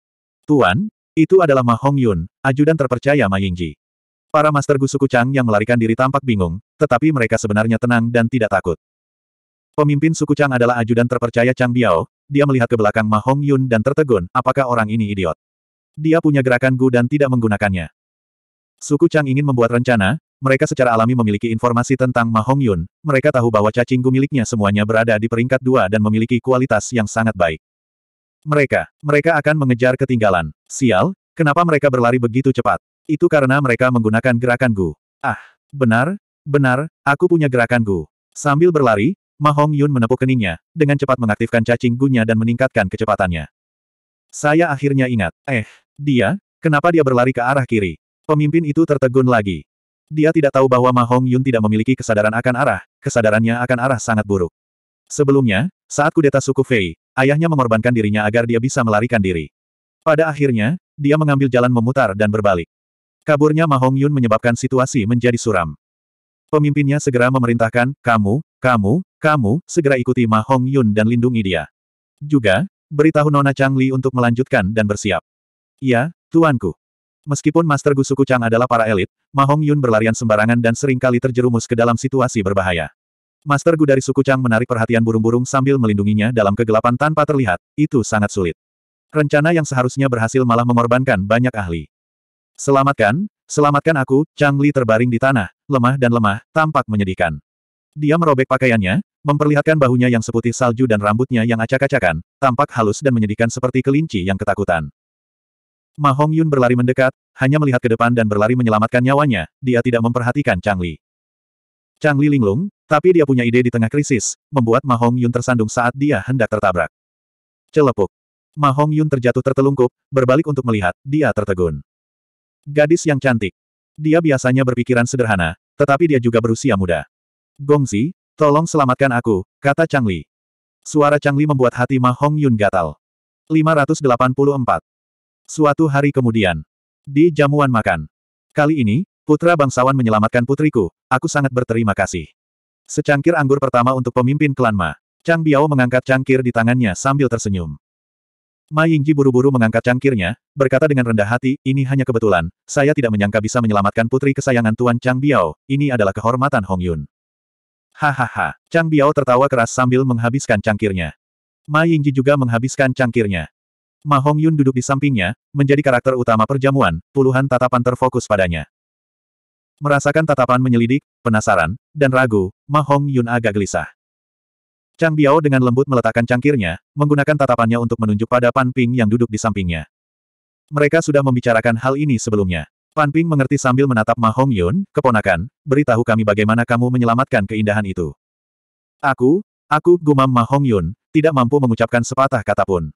Tuan, itu adalah Ma Hong Yun, ajudan terpercaya Ma Yingji. Para Master Gusuku Chang yang melarikan diri tampak bingung, tetapi mereka sebenarnya tenang dan tidak takut. Pemimpin suku Chang adalah ajudan terpercaya Chang Biao, dia melihat ke belakang Ma Hong Yun dan tertegun, apakah orang ini idiot. Dia punya gerakan Gu dan tidak menggunakannya. Suku Chang ingin membuat rencana, mereka secara alami memiliki informasi tentang Ma Hong Yun, mereka tahu bahwa cacing Gu miliknya semuanya berada di peringkat dua dan memiliki kualitas yang sangat baik. Mereka, mereka akan mengejar ketinggalan. Sial, kenapa mereka berlari begitu cepat? Itu karena mereka menggunakan gerakan Gu. Ah, benar, benar, aku punya gerakan Gu. Sambil berlari, Ma Hong Yun menepuk keningnya, dengan cepat mengaktifkan cacing gunya dan meningkatkan kecepatannya. Saya akhirnya ingat, eh, dia, kenapa dia berlari ke arah kiri? Pemimpin itu tertegun lagi. Dia tidak tahu bahwa Ma Hong Yun tidak memiliki kesadaran akan arah, kesadarannya akan arah sangat buruk. Sebelumnya, saat kudeta suku Fei, ayahnya mengorbankan dirinya agar dia bisa melarikan diri. Pada akhirnya, dia mengambil jalan memutar dan berbalik. Kaburnya Mahong Yun menyebabkan situasi menjadi suram. Pemimpinnya segera memerintahkan, kamu, kamu, kamu, segera ikuti Mahong Yun dan lindungi dia. Juga, beritahu Nona Chang Li untuk melanjutkan dan bersiap. Iya, tuanku. Meskipun Master Gusuku Chang adalah para elit, Mahong Yun berlarian sembarangan dan seringkali terjerumus ke dalam situasi berbahaya. Master Gu dari suku Chang menarik perhatian burung-burung sambil melindunginya dalam kegelapan tanpa terlihat, itu sangat sulit. Rencana yang seharusnya berhasil malah mengorbankan banyak ahli. Selamatkan, selamatkan aku, Chang Li terbaring di tanah, lemah dan lemah, tampak menyedihkan. Dia merobek pakaiannya, memperlihatkan bahunya yang seputih salju dan rambutnya yang acak-acakan, tampak halus dan menyedihkan seperti kelinci yang ketakutan. Ma Hong Yun berlari mendekat, hanya melihat ke depan dan berlari menyelamatkan nyawanya, dia tidak memperhatikan Chang Li. Chang Li linglung, tapi dia punya ide di tengah krisis, membuat Ma Hong Yun tersandung saat dia hendak tertabrak. Celepuk. Ma Hong Yun terjatuh tertelungkup, berbalik untuk melihat, dia tertegun. Gadis yang cantik. Dia biasanya berpikiran sederhana, tetapi dia juga berusia muda. Gongzi, tolong selamatkan aku, kata Chang Suara Chang membuat hati Ma Hong Yun gatal. 584. Suatu hari kemudian. Di jamuan makan. Kali ini, putra bangsawan menyelamatkan putriku, aku sangat berterima kasih. Secangkir anggur pertama untuk pemimpin klan Ma. Chang Biao mengangkat cangkir di tangannya sambil tersenyum. Ma Yingji buru-buru mengangkat cangkirnya, berkata dengan rendah hati, ini hanya kebetulan, saya tidak menyangka bisa menyelamatkan putri kesayangan Tuan Chang Biao, ini adalah kehormatan Hong Yun. Hahaha, Chang Biao tertawa keras sambil menghabiskan cangkirnya. Ma Yingji juga menghabiskan cangkirnya. Ma Hong Yun duduk di sampingnya, menjadi karakter utama perjamuan, puluhan tatapan terfokus padanya. Merasakan tatapan menyelidik, penasaran, dan ragu, Ma Hong Yun agak gelisah. Chang Biao dengan lembut meletakkan cangkirnya, menggunakan tatapannya untuk menunjuk pada Pan Ping yang duduk di sampingnya. Mereka sudah membicarakan hal ini sebelumnya. Pan Ping mengerti sambil menatap Ma Hong Yun, keponakan, beritahu kami bagaimana kamu menyelamatkan keindahan itu. Aku, aku, gumam Ma Hong Yun, tidak mampu mengucapkan sepatah kata pun.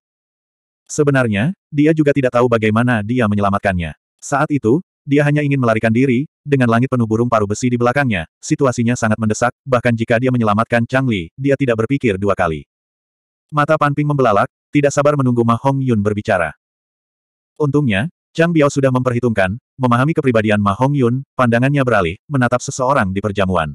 Sebenarnya, dia juga tidak tahu bagaimana dia menyelamatkannya. Saat itu, dia hanya ingin melarikan diri, dengan langit penuh burung paruh besi di belakangnya, situasinya sangat mendesak, bahkan jika dia menyelamatkan Chang Li, dia tidak berpikir dua kali. Mata Panping membelalak, tidak sabar menunggu Ma Hong Yun berbicara. Untungnya, Chang Biao sudah memperhitungkan, memahami kepribadian Ma Hong Yun, pandangannya beralih, menatap seseorang di perjamuan.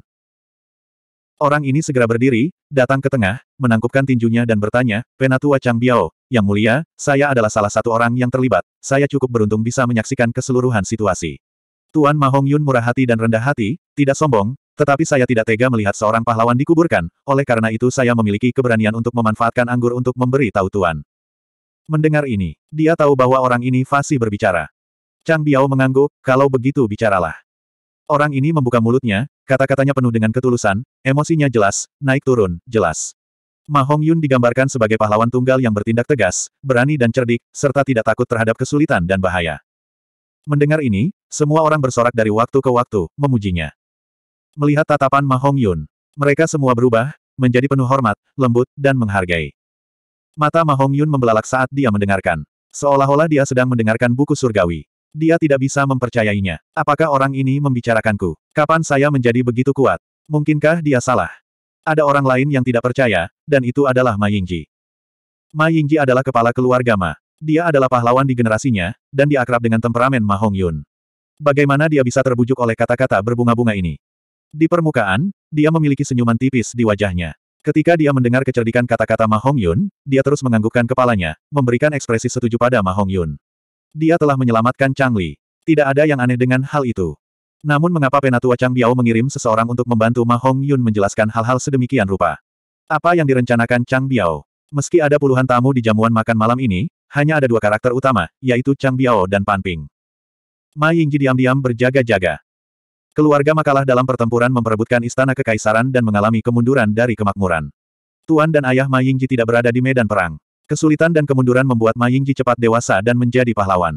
Orang ini segera berdiri, datang ke tengah, menangkupkan tinjunya dan bertanya, Penatua Chang Biao, yang mulia, saya adalah salah satu orang yang terlibat, saya cukup beruntung bisa menyaksikan keseluruhan situasi. Tuan Mahong Yun murah hati dan rendah hati, tidak sombong, tetapi saya tidak tega melihat seorang pahlawan dikuburkan, oleh karena itu saya memiliki keberanian untuk memanfaatkan anggur untuk memberi tahu Tuan. Mendengar ini, dia tahu bahwa orang ini fasih berbicara. Chang Biao mengangguk, kalau begitu bicaralah. Orang ini membuka mulutnya, kata-katanya penuh dengan ketulusan, emosinya jelas, naik turun, jelas. Ma Hong Yun digambarkan sebagai pahlawan tunggal yang bertindak tegas, berani dan cerdik, serta tidak takut terhadap kesulitan dan bahaya. Mendengar ini, semua orang bersorak dari waktu ke waktu, memujinya. Melihat tatapan Ma Hong Yun, mereka semua berubah, menjadi penuh hormat, lembut, dan menghargai. Mata Ma Hong Yun membelalak saat dia mendengarkan. Seolah-olah dia sedang mendengarkan buku surgawi. Dia tidak bisa mempercayainya. Apakah orang ini membicarakanku? Kapan saya menjadi begitu kuat? Mungkinkah dia salah? Ada orang lain yang tidak percaya, dan itu adalah Ma Yingji. Ma Yingji adalah kepala keluarga Ma. Dia adalah pahlawan di generasinya, dan dia akrab dengan temperamen Ma Hongyun. Bagaimana dia bisa terbujuk oleh kata-kata berbunga-bunga ini? Di permukaan, dia memiliki senyuman tipis di wajahnya. Ketika dia mendengar kecerdikan kata-kata Ma Hongyun, dia terus menganggukkan kepalanya, memberikan ekspresi setuju pada Ma Hongyun. Dia telah menyelamatkan Chang Li. Tidak ada yang aneh dengan hal itu. Namun mengapa Penatua Chang Biao mengirim seseorang untuk membantu Ma Hong Yun menjelaskan hal-hal sedemikian rupa? Apa yang direncanakan Chang Biao? Meski ada puluhan tamu di jamuan makan malam ini, hanya ada dua karakter utama, yaitu Chang Biao dan Pan Ping. Ma Yingji diam-diam berjaga-jaga. Keluarga makalah dalam pertempuran memperebutkan istana kekaisaran dan mengalami kemunduran dari kemakmuran. Tuan dan ayah Ma Yingji tidak berada di medan perang. Kesulitan dan kemunduran membuat Ma Yingji cepat dewasa dan menjadi pahlawan.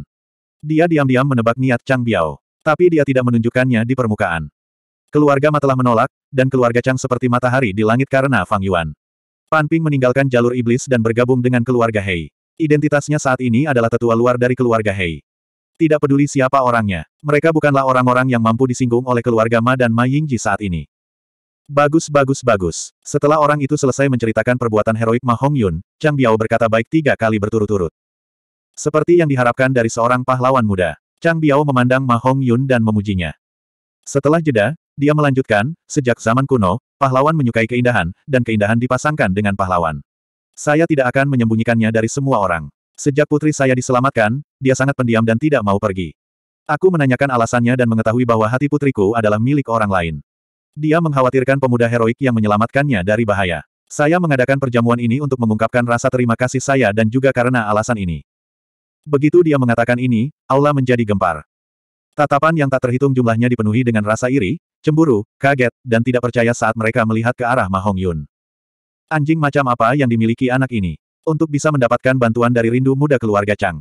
Dia diam-diam menebak niat Chang Biao. Tapi dia tidak menunjukkannya di permukaan. Keluarga Ma telah menolak, dan keluarga Chang seperti matahari di langit karena Fang Yuan. Pan Ping meninggalkan jalur iblis dan bergabung dengan keluarga Hei. Identitasnya saat ini adalah tetua luar dari keluarga Hei. Tidak peduli siapa orangnya, mereka bukanlah orang-orang yang mampu disinggung oleh keluarga Ma dan Ma Yingji saat ini. Bagus bagus bagus. Setelah orang itu selesai menceritakan perbuatan heroik Ma Hong Yun, Chang Biao berkata baik tiga kali berturut-turut. Seperti yang diharapkan dari seorang pahlawan muda. Chang Biao memandang Ma Hong Yun dan memujinya. Setelah jeda, dia melanjutkan, sejak zaman kuno, pahlawan menyukai keindahan, dan keindahan dipasangkan dengan pahlawan. Saya tidak akan menyembunyikannya dari semua orang. Sejak putri saya diselamatkan, dia sangat pendiam dan tidak mau pergi. Aku menanyakan alasannya dan mengetahui bahwa hati putriku adalah milik orang lain. Dia mengkhawatirkan pemuda heroik yang menyelamatkannya dari bahaya. Saya mengadakan perjamuan ini untuk mengungkapkan rasa terima kasih saya dan juga karena alasan ini. Begitu dia mengatakan ini, aula menjadi gempar. Tatapan yang tak terhitung jumlahnya dipenuhi dengan rasa iri, cemburu, kaget, dan tidak percaya saat mereka melihat ke arah Mahong Yun. Anjing macam apa yang dimiliki anak ini? Untuk bisa mendapatkan bantuan dari rindu muda keluarga Chang.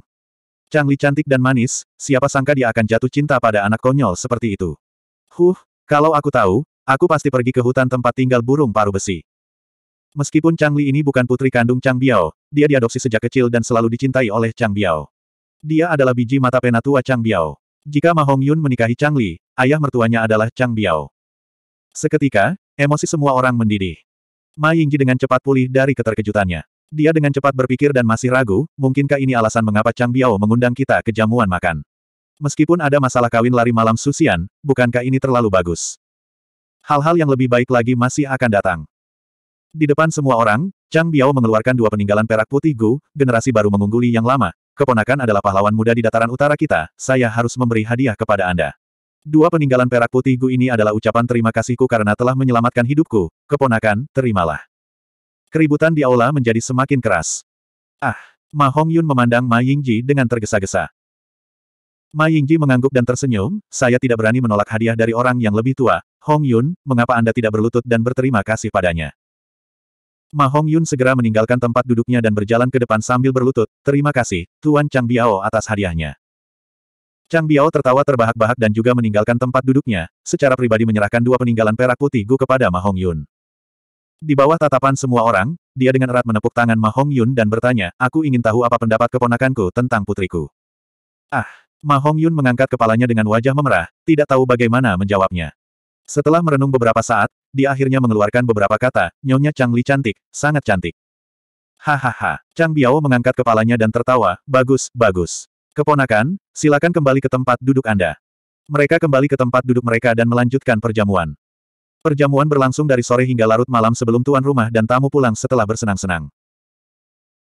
Chang Li cantik dan manis, siapa sangka dia akan jatuh cinta pada anak konyol seperti itu. Huh, kalau aku tahu, aku pasti pergi ke hutan tempat tinggal burung paru besi. Meskipun Chang Li ini bukan putri kandung Chang Biao, dia diadopsi sejak kecil dan selalu dicintai oleh Chang Biao. Dia adalah biji mata penatua Chang Biao. Jika Ma Hong Yun menikahi Chang Li, ayah mertuanya adalah Chang Biao. Seketika, emosi semua orang mendidih. Ma Yingji dengan cepat pulih dari keterkejutannya. Dia dengan cepat berpikir dan masih ragu, mungkinkah ini alasan mengapa Chang Biao mengundang kita ke jamuan makan. Meskipun ada masalah kawin lari malam Susian, bukankah ini terlalu bagus? Hal-hal yang lebih baik lagi masih akan datang. Di depan semua orang, Chang Biao mengeluarkan dua peninggalan perak putih Gu, generasi baru mengungguli yang lama. Keponakan adalah pahlawan muda di dataran utara kita, saya harus memberi hadiah kepada Anda. Dua peninggalan perak putih Gu ini adalah ucapan terima kasihku karena telah menyelamatkan hidupku. Keponakan, terimalah. Keributan di aula menjadi semakin keras. Ah, Ma Hong Yun memandang Ma Yingji dengan tergesa-gesa. Ma Yingji mengangguk dan tersenyum, saya tidak berani menolak hadiah dari orang yang lebih tua. Hong Yun, mengapa Anda tidak berlutut dan berterima kasih padanya? Ma Hong Yun segera meninggalkan tempat duduknya dan berjalan ke depan sambil berlutut, terima kasih, Tuan Chang Biao atas hadiahnya. Chang Biao tertawa terbahak-bahak dan juga meninggalkan tempat duduknya, secara pribadi menyerahkan dua peninggalan perak putih Gu kepada Ma Hong Yun. Di bawah tatapan semua orang, dia dengan erat menepuk tangan Ma Hong Yun dan bertanya, aku ingin tahu apa pendapat keponakanku tentang putriku. Ah, Ma Hong Yun mengangkat kepalanya dengan wajah memerah, tidak tahu bagaimana menjawabnya. Setelah merenung beberapa saat, dia akhirnya mengeluarkan beberapa kata, nyonya Chang Li cantik, sangat cantik. Hahaha, Chang Biao mengangkat kepalanya dan tertawa, bagus, bagus. Keponakan, silakan kembali ke tempat duduk Anda. Mereka kembali ke tempat duduk mereka dan melanjutkan perjamuan. Perjamuan berlangsung dari sore hingga larut malam sebelum tuan rumah dan tamu pulang setelah bersenang-senang.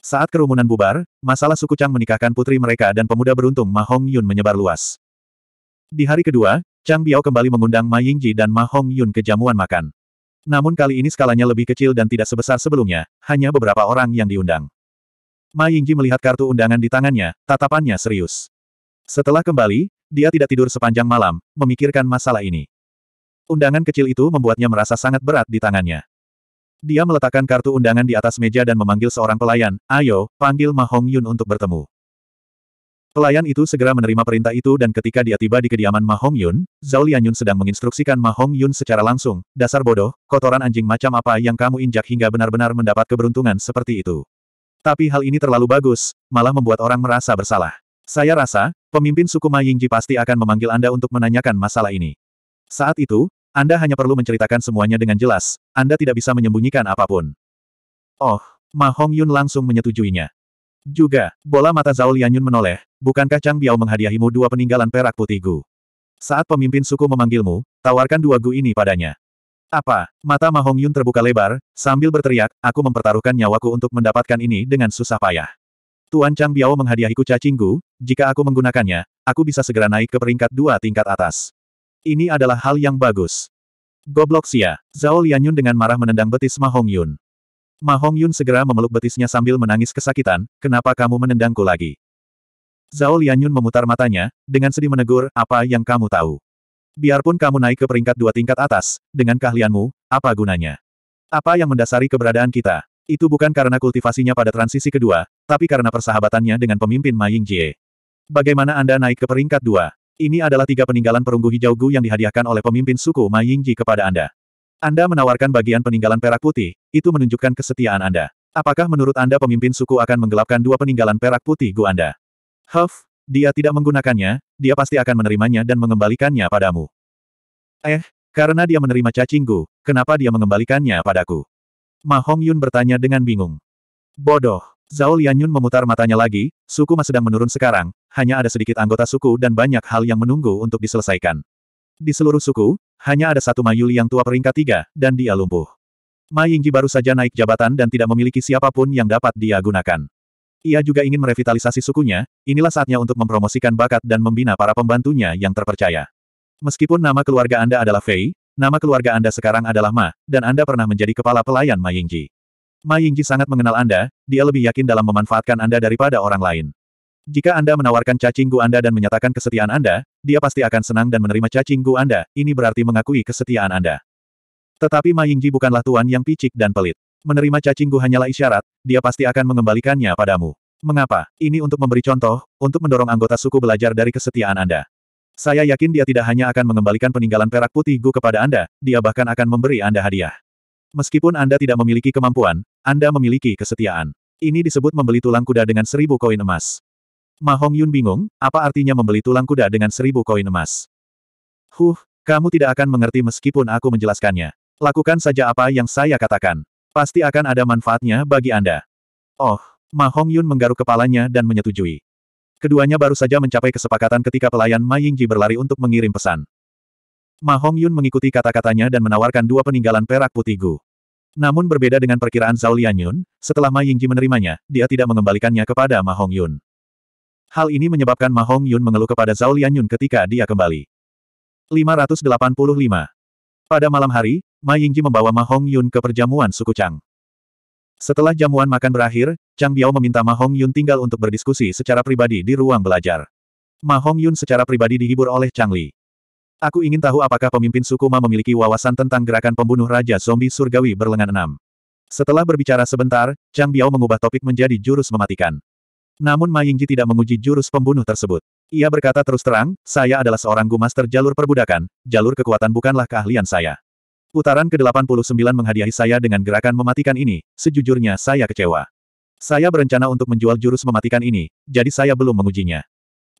Saat kerumunan bubar, masalah suku Chang menikahkan putri mereka dan pemuda beruntung Ma Yun menyebar luas. Di hari kedua, Chang Biao kembali mengundang Ma Yingji dan Ma Hong Yun ke jamuan makan. Namun kali ini skalanya lebih kecil dan tidak sebesar sebelumnya, hanya beberapa orang yang diundang. Ma Yingji melihat kartu undangan di tangannya, tatapannya serius. Setelah kembali, dia tidak tidur sepanjang malam, memikirkan masalah ini. Undangan kecil itu membuatnya merasa sangat berat di tangannya. Dia meletakkan kartu undangan di atas meja dan memanggil seorang pelayan, ayo, panggil Ma Hong Yun untuk bertemu. Pelayan itu segera menerima perintah itu dan ketika dia tiba di kediaman Ma Hong Yun, Zhao Lianyun sedang menginstruksikan Ma Hong Yun secara langsung, dasar bodoh, kotoran anjing macam apa yang kamu injak hingga benar-benar mendapat keberuntungan seperti itu. Tapi hal ini terlalu bagus, malah membuat orang merasa bersalah. Saya rasa, pemimpin suku Ma Yingji pasti akan memanggil Anda untuk menanyakan masalah ini. Saat itu, Anda hanya perlu menceritakan semuanya dengan jelas, Anda tidak bisa menyembunyikan apapun. Oh, Ma Hong Yun langsung menyetujuinya. Juga, bola mata Zhao Lianyun menoleh, Bukankah Chang Biao menghadiahimu dua peninggalan perak putih Gu? Saat pemimpin suku memanggilmu, tawarkan dua Gu ini padanya. Apa? Mata Mahong Yun terbuka lebar, sambil berteriak, aku mempertaruhkan nyawaku untuk mendapatkan ini dengan susah payah. Tuan Chang Biao menghadiahiku cacing Gu, jika aku menggunakannya, aku bisa segera naik ke peringkat dua tingkat atas. Ini adalah hal yang bagus. Goblok sia, Zhao Lianyun dengan marah menendang betis Mahong Yun. Mahong Yun segera memeluk betisnya sambil menangis kesakitan, kenapa kamu menendangku lagi? Zhao Lianyun memutar matanya, dengan sedih menegur, apa yang kamu tahu? Biarpun kamu naik ke peringkat dua tingkat atas, dengan keahlianmu, apa gunanya? Apa yang mendasari keberadaan kita? Itu bukan karena kultivasinya pada transisi kedua, tapi karena persahabatannya dengan pemimpin Ma Jie. Bagaimana Anda naik ke peringkat dua? Ini adalah tiga peninggalan perunggu hijau Gu yang dihadiahkan oleh pemimpin suku Ma Jie kepada Anda. Anda menawarkan bagian peninggalan perak putih, itu menunjukkan kesetiaan Anda. Apakah menurut Anda pemimpin suku akan menggelapkan dua peninggalan perak putih Gu Anda? Huff, dia tidak menggunakannya, dia pasti akan menerimanya dan mengembalikannya padamu. Eh, karena dia menerima cacingku, kenapa dia mengembalikannya padaku? Ma Hong Yun bertanya dengan bingung. Bodoh. Zhao Lianyun memutar matanya lagi, suku Mas sedang menurun sekarang, hanya ada sedikit anggota suku dan banyak hal yang menunggu untuk diselesaikan. Di seluruh suku, hanya ada satu Ma Yuli yang tua peringkat tiga, dan dia lumpuh. Ma Yingji baru saja naik jabatan dan tidak memiliki siapapun yang dapat dia gunakan. Ia juga ingin merevitalisasi sukunya, inilah saatnya untuk mempromosikan bakat dan membina para pembantunya yang terpercaya. Meskipun nama keluarga Anda adalah Fei, nama keluarga Anda sekarang adalah Ma, dan Anda pernah menjadi kepala pelayan Ma Yingji. Ma Yingji sangat mengenal Anda, dia lebih yakin dalam memanfaatkan Anda daripada orang lain. Jika Anda menawarkan cacinggu Anda dan menyatakan kesetiaan Anda, dia pasti akan senang dan menerima cacinggu Anda, ini berarti mengakui kesetiaan Anda. Tetapi Ma Yingji bukanlah tuan yang picik dan pelit. Menerima cacinggu hanyalah isyarat, dia pasti akan mengembalikannya padamu. Mengapa? Ini untuk memberi contoh, untuk mendorong anggota suku belajar dari kesetiaan Anda. Saya yakin dia tidak hanya akan mengembalikan peninggalan perak putih Gu kepada Anda, dia bahkan akan memberi Anda hadiah. Meskipun Anda tidak memiliki kemampuan, Anda memiliki kesetiaan. Ini disebut membeli tulang kuda dengan seribu koin emas. Ma Hong Yun bingung, apa artinya membeli tulang kuda dengan seribu koin emas? Huh, kamu tidak akan mengerti meskipun aku menjelaskannya. Lakukan saja apa yang saya katakan. Pasti akan ada manfaatnya bagi Anda. Oh, Ma Hong Yun menggaruk kepalanya dan menyetujui. Keduanya baru saja mencapai kesepakatan ketika pelayan Ma Yingji berlari untuk mengirim pesan. Ma Hong Yun mengikuti kata-katanya dan menawarkan dua peninggalan perak putih Gu. Namun berbeda dengan perkiraan Zhao Lianyun, setelah Ma Yingji menerimanya, dia tidak mengembalikannya kepada Ma Hong Yun. Hal ini menyebabkan Ma Hong Yun mengeluh kepada Zhao Lianyun ketika dia kembali. 585. Pada malam hari, Ma Yingji membawa Ma Hong Yun ke perjamuan suku Chang. Setelah jamuan makan berakhir, Chang Biao meminta Ma Hong Yun tinggal untuk berdiskusi secara pribadi di ruang belajar. Ma Hong Yun secara pribadi dihibur oleh Chang Li. Aku ingin tahu apakah pemimpin suku Ma memiliki wawasan tentang gerakan pembunuh Raja Zombie Surgawi berlengan enam. Setelah berbicara sebentar, Chang Biao mengubah topik menjadi jurus mematikan. Namun Ma Yingji tidak menguji jurus pembunuh tersebut. Ia berkata terus terang, saya adalah seorang gumaster jalur perbudakan, jalur kekuatan bukanlah keahlian saya. Putaran ke-89 menghadiahi saya dengan gerakan mematikan ini, sejujurnya saya kecewa. Saya berencana untuk menjual jurus mematikan ini, jadi saya belum mengujinya.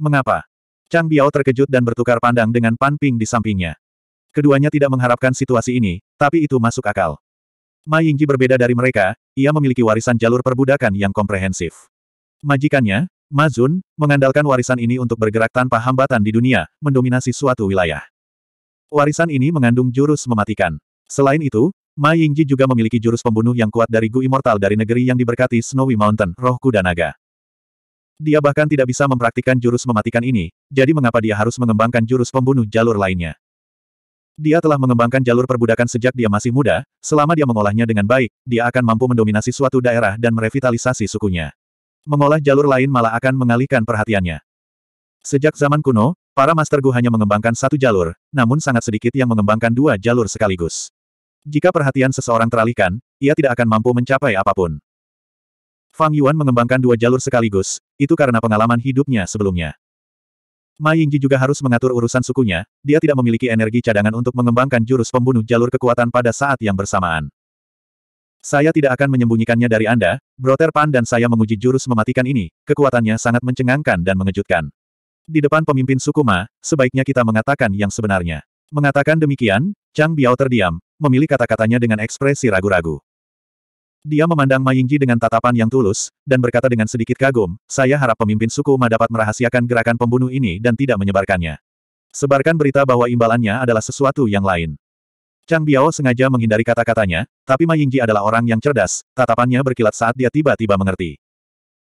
Mengapa? Chang Biao terkejut dan bertukar pandang dengan Pan Ping di sampingnya. Keduanya tidak mengharapkan situasi ini, tapi itu masuk akal. Ma Yingji berbeda dari mereka, ia memiliki warisan jalur perbudakan yang komprehensif. Majikannya, Ma Zun, mengandalkan warisan ini untuk bergerak tanpa hambatan di dunia, mendominasi suatu wilayah. Warisan ini mengandung jurus mematikan. Selain itu, Ma Yingji juga memiliki jurus pembunuh yang kuat dari Gu Immortal dari negeri yang diberkati Snowy Mountain, roh kuda naga. Dia bahkan tidak bisa mempraktikkan jurus mematikan ini, jadi mengapa dia harus mengembangkan jurus pembunuh jalur lainnya? Dia telah mengembangkan jalur perbudakan sejak dia masih muda, selama dia mengolahnya dengan baik, dia akan mampu mendominasi suatu daerah dan merevitalisasi sukunya. Mengolah jalur lain malah akan mengalihkan perhatiannya. Sejak zaman kuno, para Master Gu hanya mengembangkan satu jalur, namun sangat sedikit yang mengembangkan dua jalur sekaligus. Jika perhatian seseorang teralihkan, ia tidak akan mampu mencapai apapun. Fang Yuan mengembangkan dua jalur sekaligus, itu karena pengalaman hidupnya sebelumnya. Ma Yingji juga harus mengatur urusan sukunya, dia tidak memiliki energi cadangan untuk mengembangkan jurus pembunuh jalur kekuatan pada saat yang bersamaan. Saya tidak akan menyembunyikannya dari Anda, Broter Pan dan saya menguji jurus mematikan ini, kekuatannya sangat mencengangkan dan mengejutkan. Di depan pemimpin suku Ma, sebaiknya kita mengatakan yang sebenarnya. Mengatakan demikian, Chang Biao terdiam, memilih kata-katanya dengan ekspresi ragu-ragu. Dia memandang Ma Yingji dengan tatapan yang tulus, dan berkata dengan sedikit kagum, saya harap pemimpin suku Ma dapat merahasiakan gerakan pembunuh ini dan tidak menyebarkannya. Sebarkan berita bahwa imbalannya adalah sesuatu yang lain. Chang Biao sengaja menghindari kata-katanya, tapi Ma Yingji adalah orang yang cerdas, tatapannya berkilat saat dia tiba-tiba mengerti.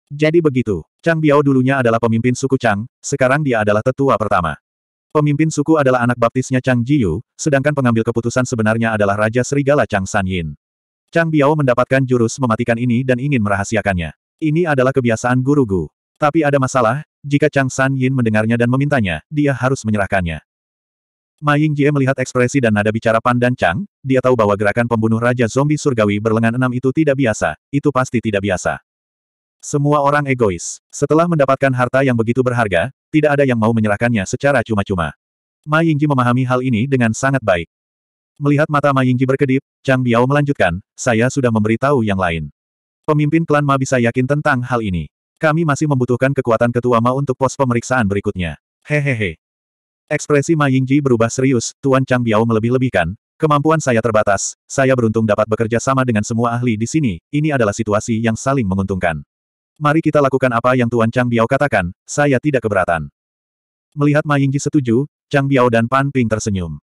Jadi begitu, Chang Biao dulunya adalah pemimpin suku Chang, sekarang dia adalah tetua pertama. Pemimpin suku adalah anak baptisnya Chang Yu. sedangkan pengambil keputusan sebenarnya adalah Raja Serigala Chang San Yin. Chang Biao mendapatkan jurus mematikan ini dan ingin merahasiakannya. Ini adalah kebiasaan guru Gu. Tapi ada masalah, jika Chang San Yin mendengarnya dan memintanya, dia harus menyerahkannya. Ma Yingjie melihat ekspresi dan nada bicara Pandan Chang, dia tahu bahwa gerakan pembunuh Raja Zombie Surgawi berlengan enam itu tidak biasa, itu pasti tidak biasa. Semua orang egois. Setelah mendapatkan harta yang begitu berharga, tidak ada yang mau menyerahkannya secara cuma-cuma. Ma Yingji memahami hal ini dengan sangat baik. Melihat mata Ma Yingji berkedip, Chang Biao melanjutkan, saya sudah memberitahu yang lain. Pemimpin klan Ma bisa yakin tentang hal ini. Kami masih membutuhkan kekuatan ketua Ma untuk pos pemeriksaan berikutnya. Hehehe. Ekspresi Ma Yingji berubah serius, Tuan Chang Biao melebih-lebihkan, Kemampuan saya terbatas, saya beruntung dapat bekerja sama dengan semua ahli di sini, ini adalah situasi yang saling menguntungkan. Mari kita lakukan apa yang Tuan Chang Biao katakan, saya tidak keberatan. Melihat Ma Yingji setuju, Chang Biao dan Pan Ping tersenyum.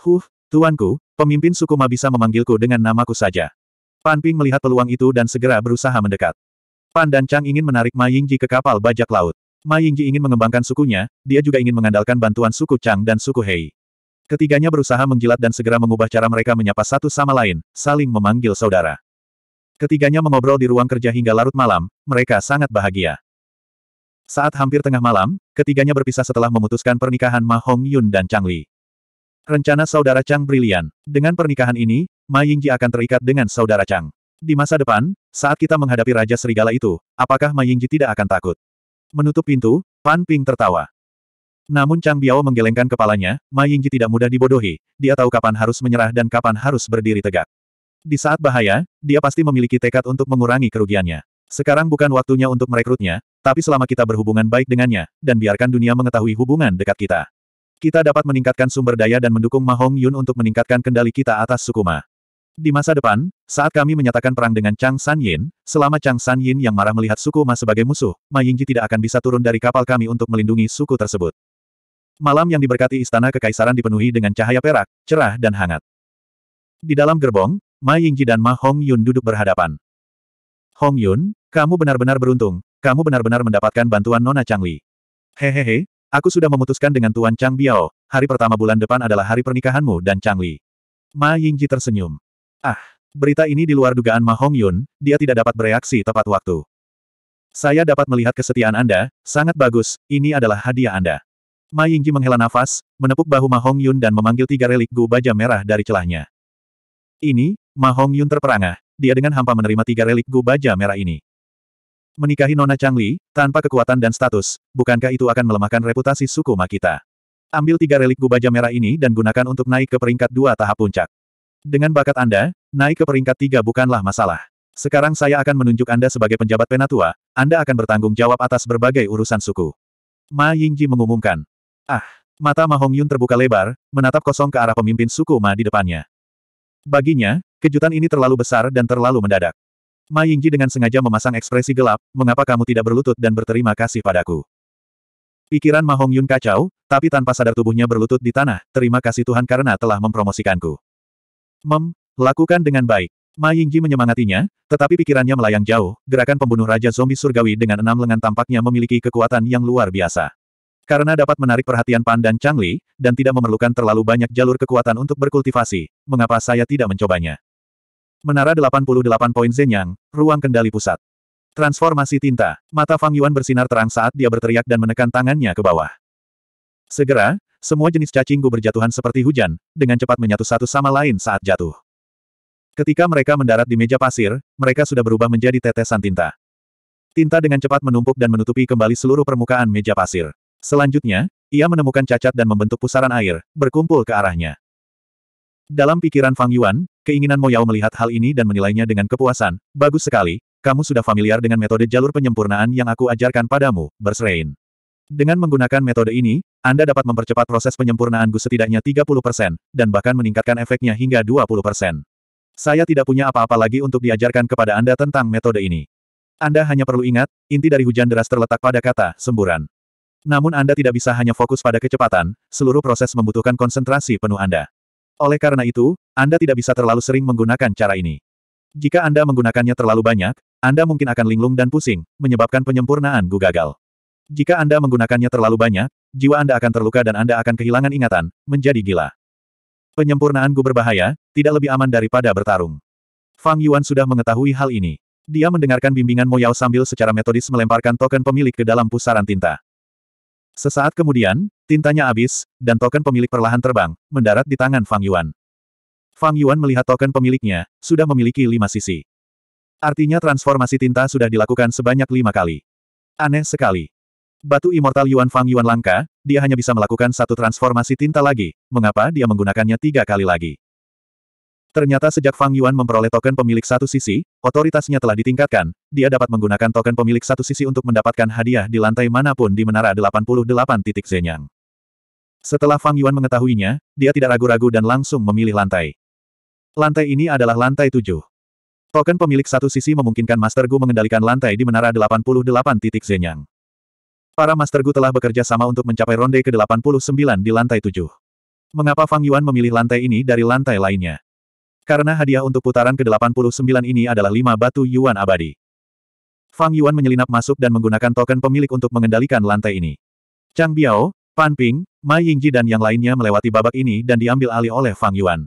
Huh, Tuanku, pemimpin suku Ma bisa memanggilku dengan namaku saja. Pan Ping melihat peluang itu dan segera berusaha mendekat. Pan dan Chang ingin menarik Ma Yingji ke kapal bajak laut. Ma Yingji ingin mengembangkan sukunya, dia juga ingin mengandalkan bantuan suku Chang dan suku Hei. Ketiganya berusaha menjilat dan segera mengubah cara mereka menyapa satu sama lain, saling memanggil saudara. Ketiganya mengobrol di ruang kerja hingga larut malam, mereka sangat bahagia. Saat hampir tengah malam, ketiganya berpisah setelah memutuskan pernikahan Ma Hong Yun dan Chang Li. Rencana saudara Chang brilian. Dengan pernikahan ini, Ma Ji akan terikat dengan saudara Chang. Di masa depan, saat kita menghadapi Raja Serigala itu, apakah Ma Ji tidak akan takut? Menutup pintu, Pan Ping tertawa. Namun Chang Biao menggelengkan kepalanya, Ma Ji tidak mudah dibodohi, dia tahu kapan harus menyerah dan kapan harus berdiri tegak. Di saat bahaya, dia pasti memiliki tekad untuk mengurangi kerugiannya. Sekarang bukan waktunya untuk merekrutnya, tapi selama kita berhubungan baik dengannya, dan biarkan dunia mengetahui hubungan dekat kita. Kita dapat meningkatkan sumber daya dan mendukung Mahong Yun untuk meningkatkan kendali kita atas Sukuma. Di masa depan, saat kami menyatakan perang dengan Chang San Yin, selama Chang San Yin yang marah melihat Sukuma sebagai musuh, Ma Yingji tidak akan bisa turun dari kapal kami untuk melindungi suku tersebut. Malam yang diberkati istana kekaisaran dipenuhi dengan cahaya perak, cerah dan hangat. Di dalam gerbong, Ma Yingji dan Ma Hong Yun duduk berhadapan. Hong Yun, kamu benar-benar beruntung, kamu benar-benar mendapatkan bantuan Nona Changli. Hehehe, aku sudah memutuskan dengan Tuan Chang Biao, hari pertama bulan depan adalah hari pernikahanmu dan Changli. Ma Yingji tersenyum. Ah, berita ini di luar dugaan Ma Hong Yun, dia tidak dapat bereaksi tepat waktu. Saya dapat melihat kesetiaan Anda, sangat bagus, ini adalah hadiah Anda. Ma Yingji menghela nafas, menepuk bahu Ma Hong Yun dan memanggil tiga relik gu baja merah dari celahnya. Ini, Ma Hong Yun terperangah, dia dengan hampa menerima tiga relik gu baja merah ini. Menikahi Nona Changli, tanpa kekuatan dan status, bukankah itu akan melemahkan reputasi suku Makita? Ambil tiga relik gu baja merah ini dan gunakan untuk naik ke peringkat dua tahap puncak. Dengan bakat Anda, naik ke peringkat tiga bukanlah masalah. Sekarang saya akan menunjuk Anda sebagai penjabat penatua, Anda akan bertanggung jawab atas berbagai urusan suku. Ma Yingji mengumumkan. Ah, mata Ma Yun terbuka lebar, menatap kosong ke arah pemimpin suku Ma di depannya. Baginya, kejutan ini terlalu besar dan terlalu mendadak. Ma Yingji dengan sengaja memasang ekspresi gelap, mengapa kamu tidak berlutut dan berterima kasih padaku? Pikiran Ma Hong Yun kacau, tapi tanpa sadar tubuhnya berlutut di tanah, terima kasih Tuhan karena telah mempromosikanku. Mem, lakukan dengan baik. Ma Yingji menyemangatinya, tetapi pikirannya melayang jauh, gerakan pembunuh Raja Zombie Surgawi dengan enam lengan tampaknya memiliki kekuatan yang luar biasa. Karena dapat menarik perhatian Pan dan Changli, dan tidak memerlukan terlalu banyak jalur kekuatan untuk berkultivasi, mengapa saya tidak mencobanya? Menara 88 poin Zenyang, ruang kendali pusat. Transformasi tinta, mata Fang Yuan bersinar terang saat dia berteriak dan menekan tangannya ke bawah. Segera, semua jenis cacing gu berjatuhan seperti hujan, dengan cepat menyatu satu sama lain saat jatuh. Ketika mereka mendarat di meja pasir, mereka sudah berubah menjadi tetesan tinta. Tinta dengan cepat menumpuk dan menutupi kembali seluruh permukaan meja pasir. Selanjutnya, ia menemukan cacat dan membentuk pusaran air, berkumpul ke arahnya. Dalam pikiran Fang Yuan, keinginan Mo Yao melihat hal ini dan menilainya dengan kepuasan. Bagus sekali, kamu sudah familiar dengan metode jalur penyempurnaan yang aku ajarkan padamu, Bersrein. Dengan menggunakan metode ini, Anda dapat mempercepat proses penyempurnaan Gus setidaknya 30%, dan bahkan meningkatkan efeknya hingga 20%. Saya tidak punya apa-apa lagi untuk diajarkan kepada Anda tentang metode ini. Anda hanya perlu ingat, inti dari hujan deras terletak pada kata, semburan. Namun Anda tidak bisa hanya fokus pada kecepatan, seluruh proses membutuhkan konsentrasi penuh Anda. Oleh karena itu, Anda tidak bisa terlalu sering menggunakan cara ini. Jika Anda menggunakannya terlalu banyak, Anda mungkin akan linglung dan pusing, menyebabkan penyempurnaan Gu gagal. Jika Anda menggunakannya terlalu banyak, jiwa Anda akan terluka dan Anda akan kehilangan ingatan, menjadi gila. Penyempurnaan Gu berbahaya, tidak lebih aman daripada bertarung. Fang Yuan sudah mengetahui hal ini. Dia mendengarkan bimbingan Mo Yao sambil secara metodis melemparkan token pemilik ke dalam pusaran tinta. Sesaat kemudian, tintanya habis, dan token pemilik perlahan terbang, mendarat di tangan Fang Yuan. Fang Yuan melihat token pemiliknya, sudah memiliki lima sisi. Artinya transformasi tinta sudah dilakukan sebanyak lima kali. Aneh sekali. Batu immortal Yuan Fang Yuan langka, dia hanya bisa melakukan satu transformasi tinta lagi, mengapa dia menggunakannya tiga kali lagi. Ternyata sejak Fang Yuan memperoleh token pemilik satu sisi, otoritasnya telah ditingkatkan, dia dapat menggunakan token pemilik satu sisi untuk mendapatkan hadiah di lantai manapun di Menara 88 titik Zenyang. Setelah Fang Yuan mengetahuinya, dia tidak ragu-ragu dan langsung memilih lantai. Lantai ini adalah lantai tujuh. Token pemilik satu sisi memungkinkan Master Gu mengendalikan lantai di Menara 88 titik Zenyang. Para Master Gu telah bekerja sama untuk mencapai ronde ke-89 di lantai tujuh. Mengapa Fang Yuan memilih lantai ini dari lantai lainnya? Karena hadiah untuk putaran ke-89 ini adalah lima batu Yuan abadi. Fang Yuan menyelinap masuk dan menggunakan token pemilik untuk mengendalikan lantai ini. Chang Biao, Pan Ping, Ma Yingji dan yang lainnya melewati babak ini dan diambil alih oleh Fang Yuan.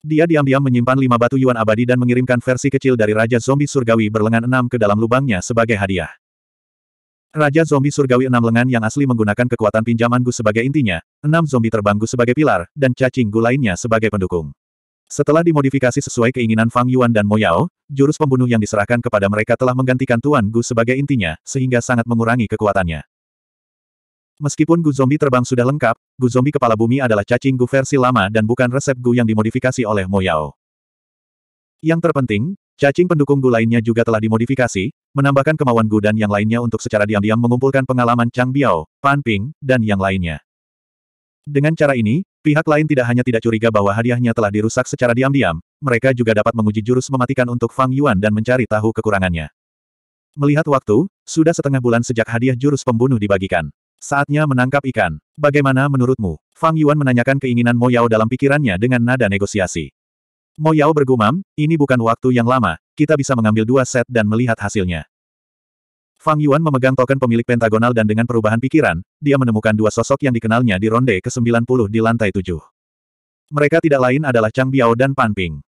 Dia diam-diam menyimpan lima batu Yuan abadi dan mengirimkan versi kecil dari Raja Zombie Surgawi berlengan enam ke dalam lubangnya sebagai hadiah. Raja zombie surgawi enam lengan yang asli menggunakan kekuatan pinjaman Gu sebagai intinya, enam zombie terbang sebagai pilar, dan cacing Gu lainnya sebagai pendukung. Setelah dimodifikasi sesuai keinginan Fang Yuan dan Mo Yao, jurus pembunuh yang diserahkan kepada mereka telah menggantikan Tuan Gu sebagai intinya, sehingga sangat mengurangi kekuatannya. Meskipun Gu Zombie terbang sudah lengkap, Gu Zombie kepala bumi adalah cacing Gu versi lama dan bukan resep Gu yang dimodifikasi oleh Mo Yao. Yang terpenting, cacing pendukung Gu lainnya juga telah dimodifikasi, menambahkan kemauan Gu dan yang lainnya untuk secara diam-diam mengumpulkan pengalaman Chang Biao, Pan Ping, dan yang lainnya. Dengan cara ini, Pihak lain tidak hanya tidak curiga bahwa hadiahnya telah dirusak secara diam-diam, mereka juga dapat menguji jurus mematikan untuk Fang Yuan dan mencari tahu kekurangannya. Melihat waktu, sudah setengah bulan sejak hadiah jurus pembunuh dibagikan. Saatnya menangkap ikan. Bagaimana menurutmu? Fang Yuan menanyakan keinginan Mo Yao dalam pikirannya dengan nada negosiasi. Mo Yao bergumam, ini bukan waktu yang lama, kita bisa mengambil dua set dan melihat hasilnya. Fang Yuan memegang token pemilik pentagonal dan dengan perubahan pikiran, dia menemukan dua sosok yang dikenalnya di ronde ke-90 di lantai tujuh. Mereka tidak lain adalah Chang Biao dan Pan Ping.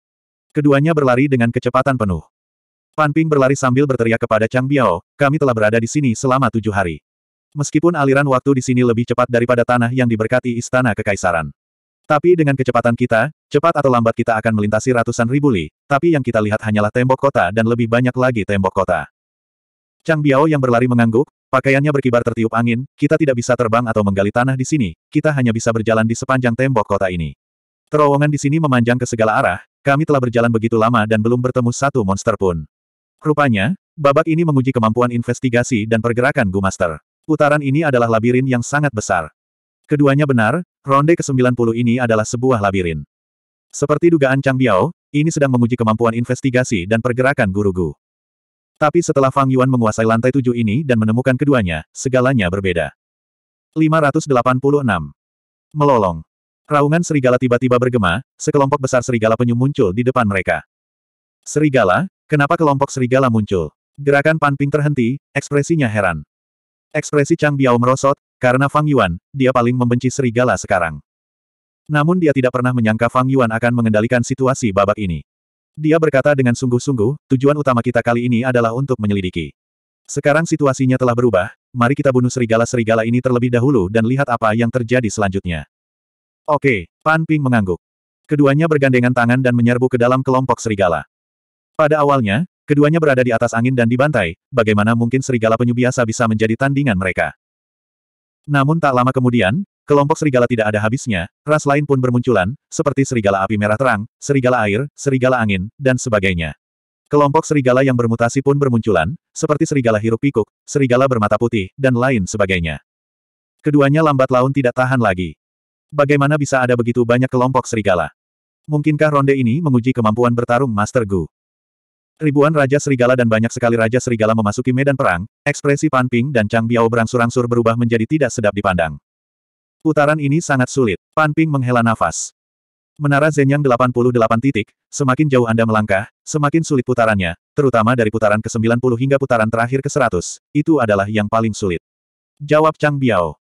Keduanya berlari dengan kecepatan penuh. Pan Ping berlari sambil berteriak kepada Chang Biao, kami telah berada di sini selama tujuh hari. Meskipun aliran waktu di sini lebih cepat daripada tanah yang diberkati istana kekaisaran. Tapi dengan kecepatan kita, cepat atau lambat kita akan melintasi ratusan ribu li, tapi yang kita lihat hanyalah tembok kota dan lebih banyak lagi tembok kota. Chang Biao yang berlari mengangguk, pakaiannya berkibar tertiup angin, kita tidak bisa terbang atau menggali tanah di sini, kita hanya bisa berjalan di sepanjang tembok kota ini. Terowongan di sini memanjang ke segala arah, kami telah berjalan begitu lama dan belum bertemu satu monster pun. Rupanya, babak ini menguji kemampuan investigasi dan pergerakan Gu Master. Putaran ini adalah labirin yang sangat besar. Keduanya benar, ronde ke-90 ini adalah sebuah labirin. Seperti dugaan Chang Biao, ini sedang menguji kemampuan investigasi dan pergerakan guru-guru. Tapi setelah Fang Yuan menguasai lantai tujuh ini dan menemukan keduanya, segalanya berbeda. 586. Melolong. Raungan serigala tiba-tiba bergema, sekelompok besar serigala penyu muncul di depan mereka. Serigala, kenapa kelompok serigala muncul? Gerakan Panping terhenti, ekspresinya heran. Ekspresi Chang Biao merosot, karena Fang Yuan, dia paling membenci serigala sekarang. Namun dia tidak pernah menyangka Fang Yuan akan mengendalikan situasi babak ini. Dia berkata dengan sungguh-sungguh, tujuan utama kita kali ini adalah untuk menyelidiki. Sekarang situasinya telah berubah, mari kita bunuh serigala-serigala ini terlebih dahulu dan lihat apa yang terjadi selanjutnya. Oke, Pan Ping mengangguk. Keduanya bergandengan tangan dan menyerbu ke dalam kelompok serigala. Pada awalnya, keduanya berada di atas angin dan dibantai, bagaimana mungkin serigala penyu biasa bisa menjadi tandingan mereka. Namun tak lama kemudian, Kelompok serigala tidak ada habisnya, ras lain pun bermunculan, seperti serigala api merah terang, serigala air, serigala angin, dan sebagainya. Kelompok serigala yang bermutasi pun bermunculan, seperti serigala hirup pikuk, serigala bermata putih, dan lain sebagainya. Keduanya lambat laun tidak tahan lagi. Bagaimana bisa ada begitu banyak kelompok serigala? Mungkinkah ronde ini menguji kemampuan bertarung Master Gu? Ribuan Raja Serigala dan banyak sekali Raja Serigala memasuki medan perang, ekspresi Pan Ping dan Chang Biao berangsur-angsur berubah menjadi tidak sedap dipandang. Putaran ini sangat sulit. Panping menghela nafas. Menara Zenyang 88 titik, semakin jauh Anda melangkah, semakin sulit putarannya, terutama dari putaran ke-90 hingga putaran terakhir ke-100, itu adalah yang paling sulit. Jawab Chang Biao.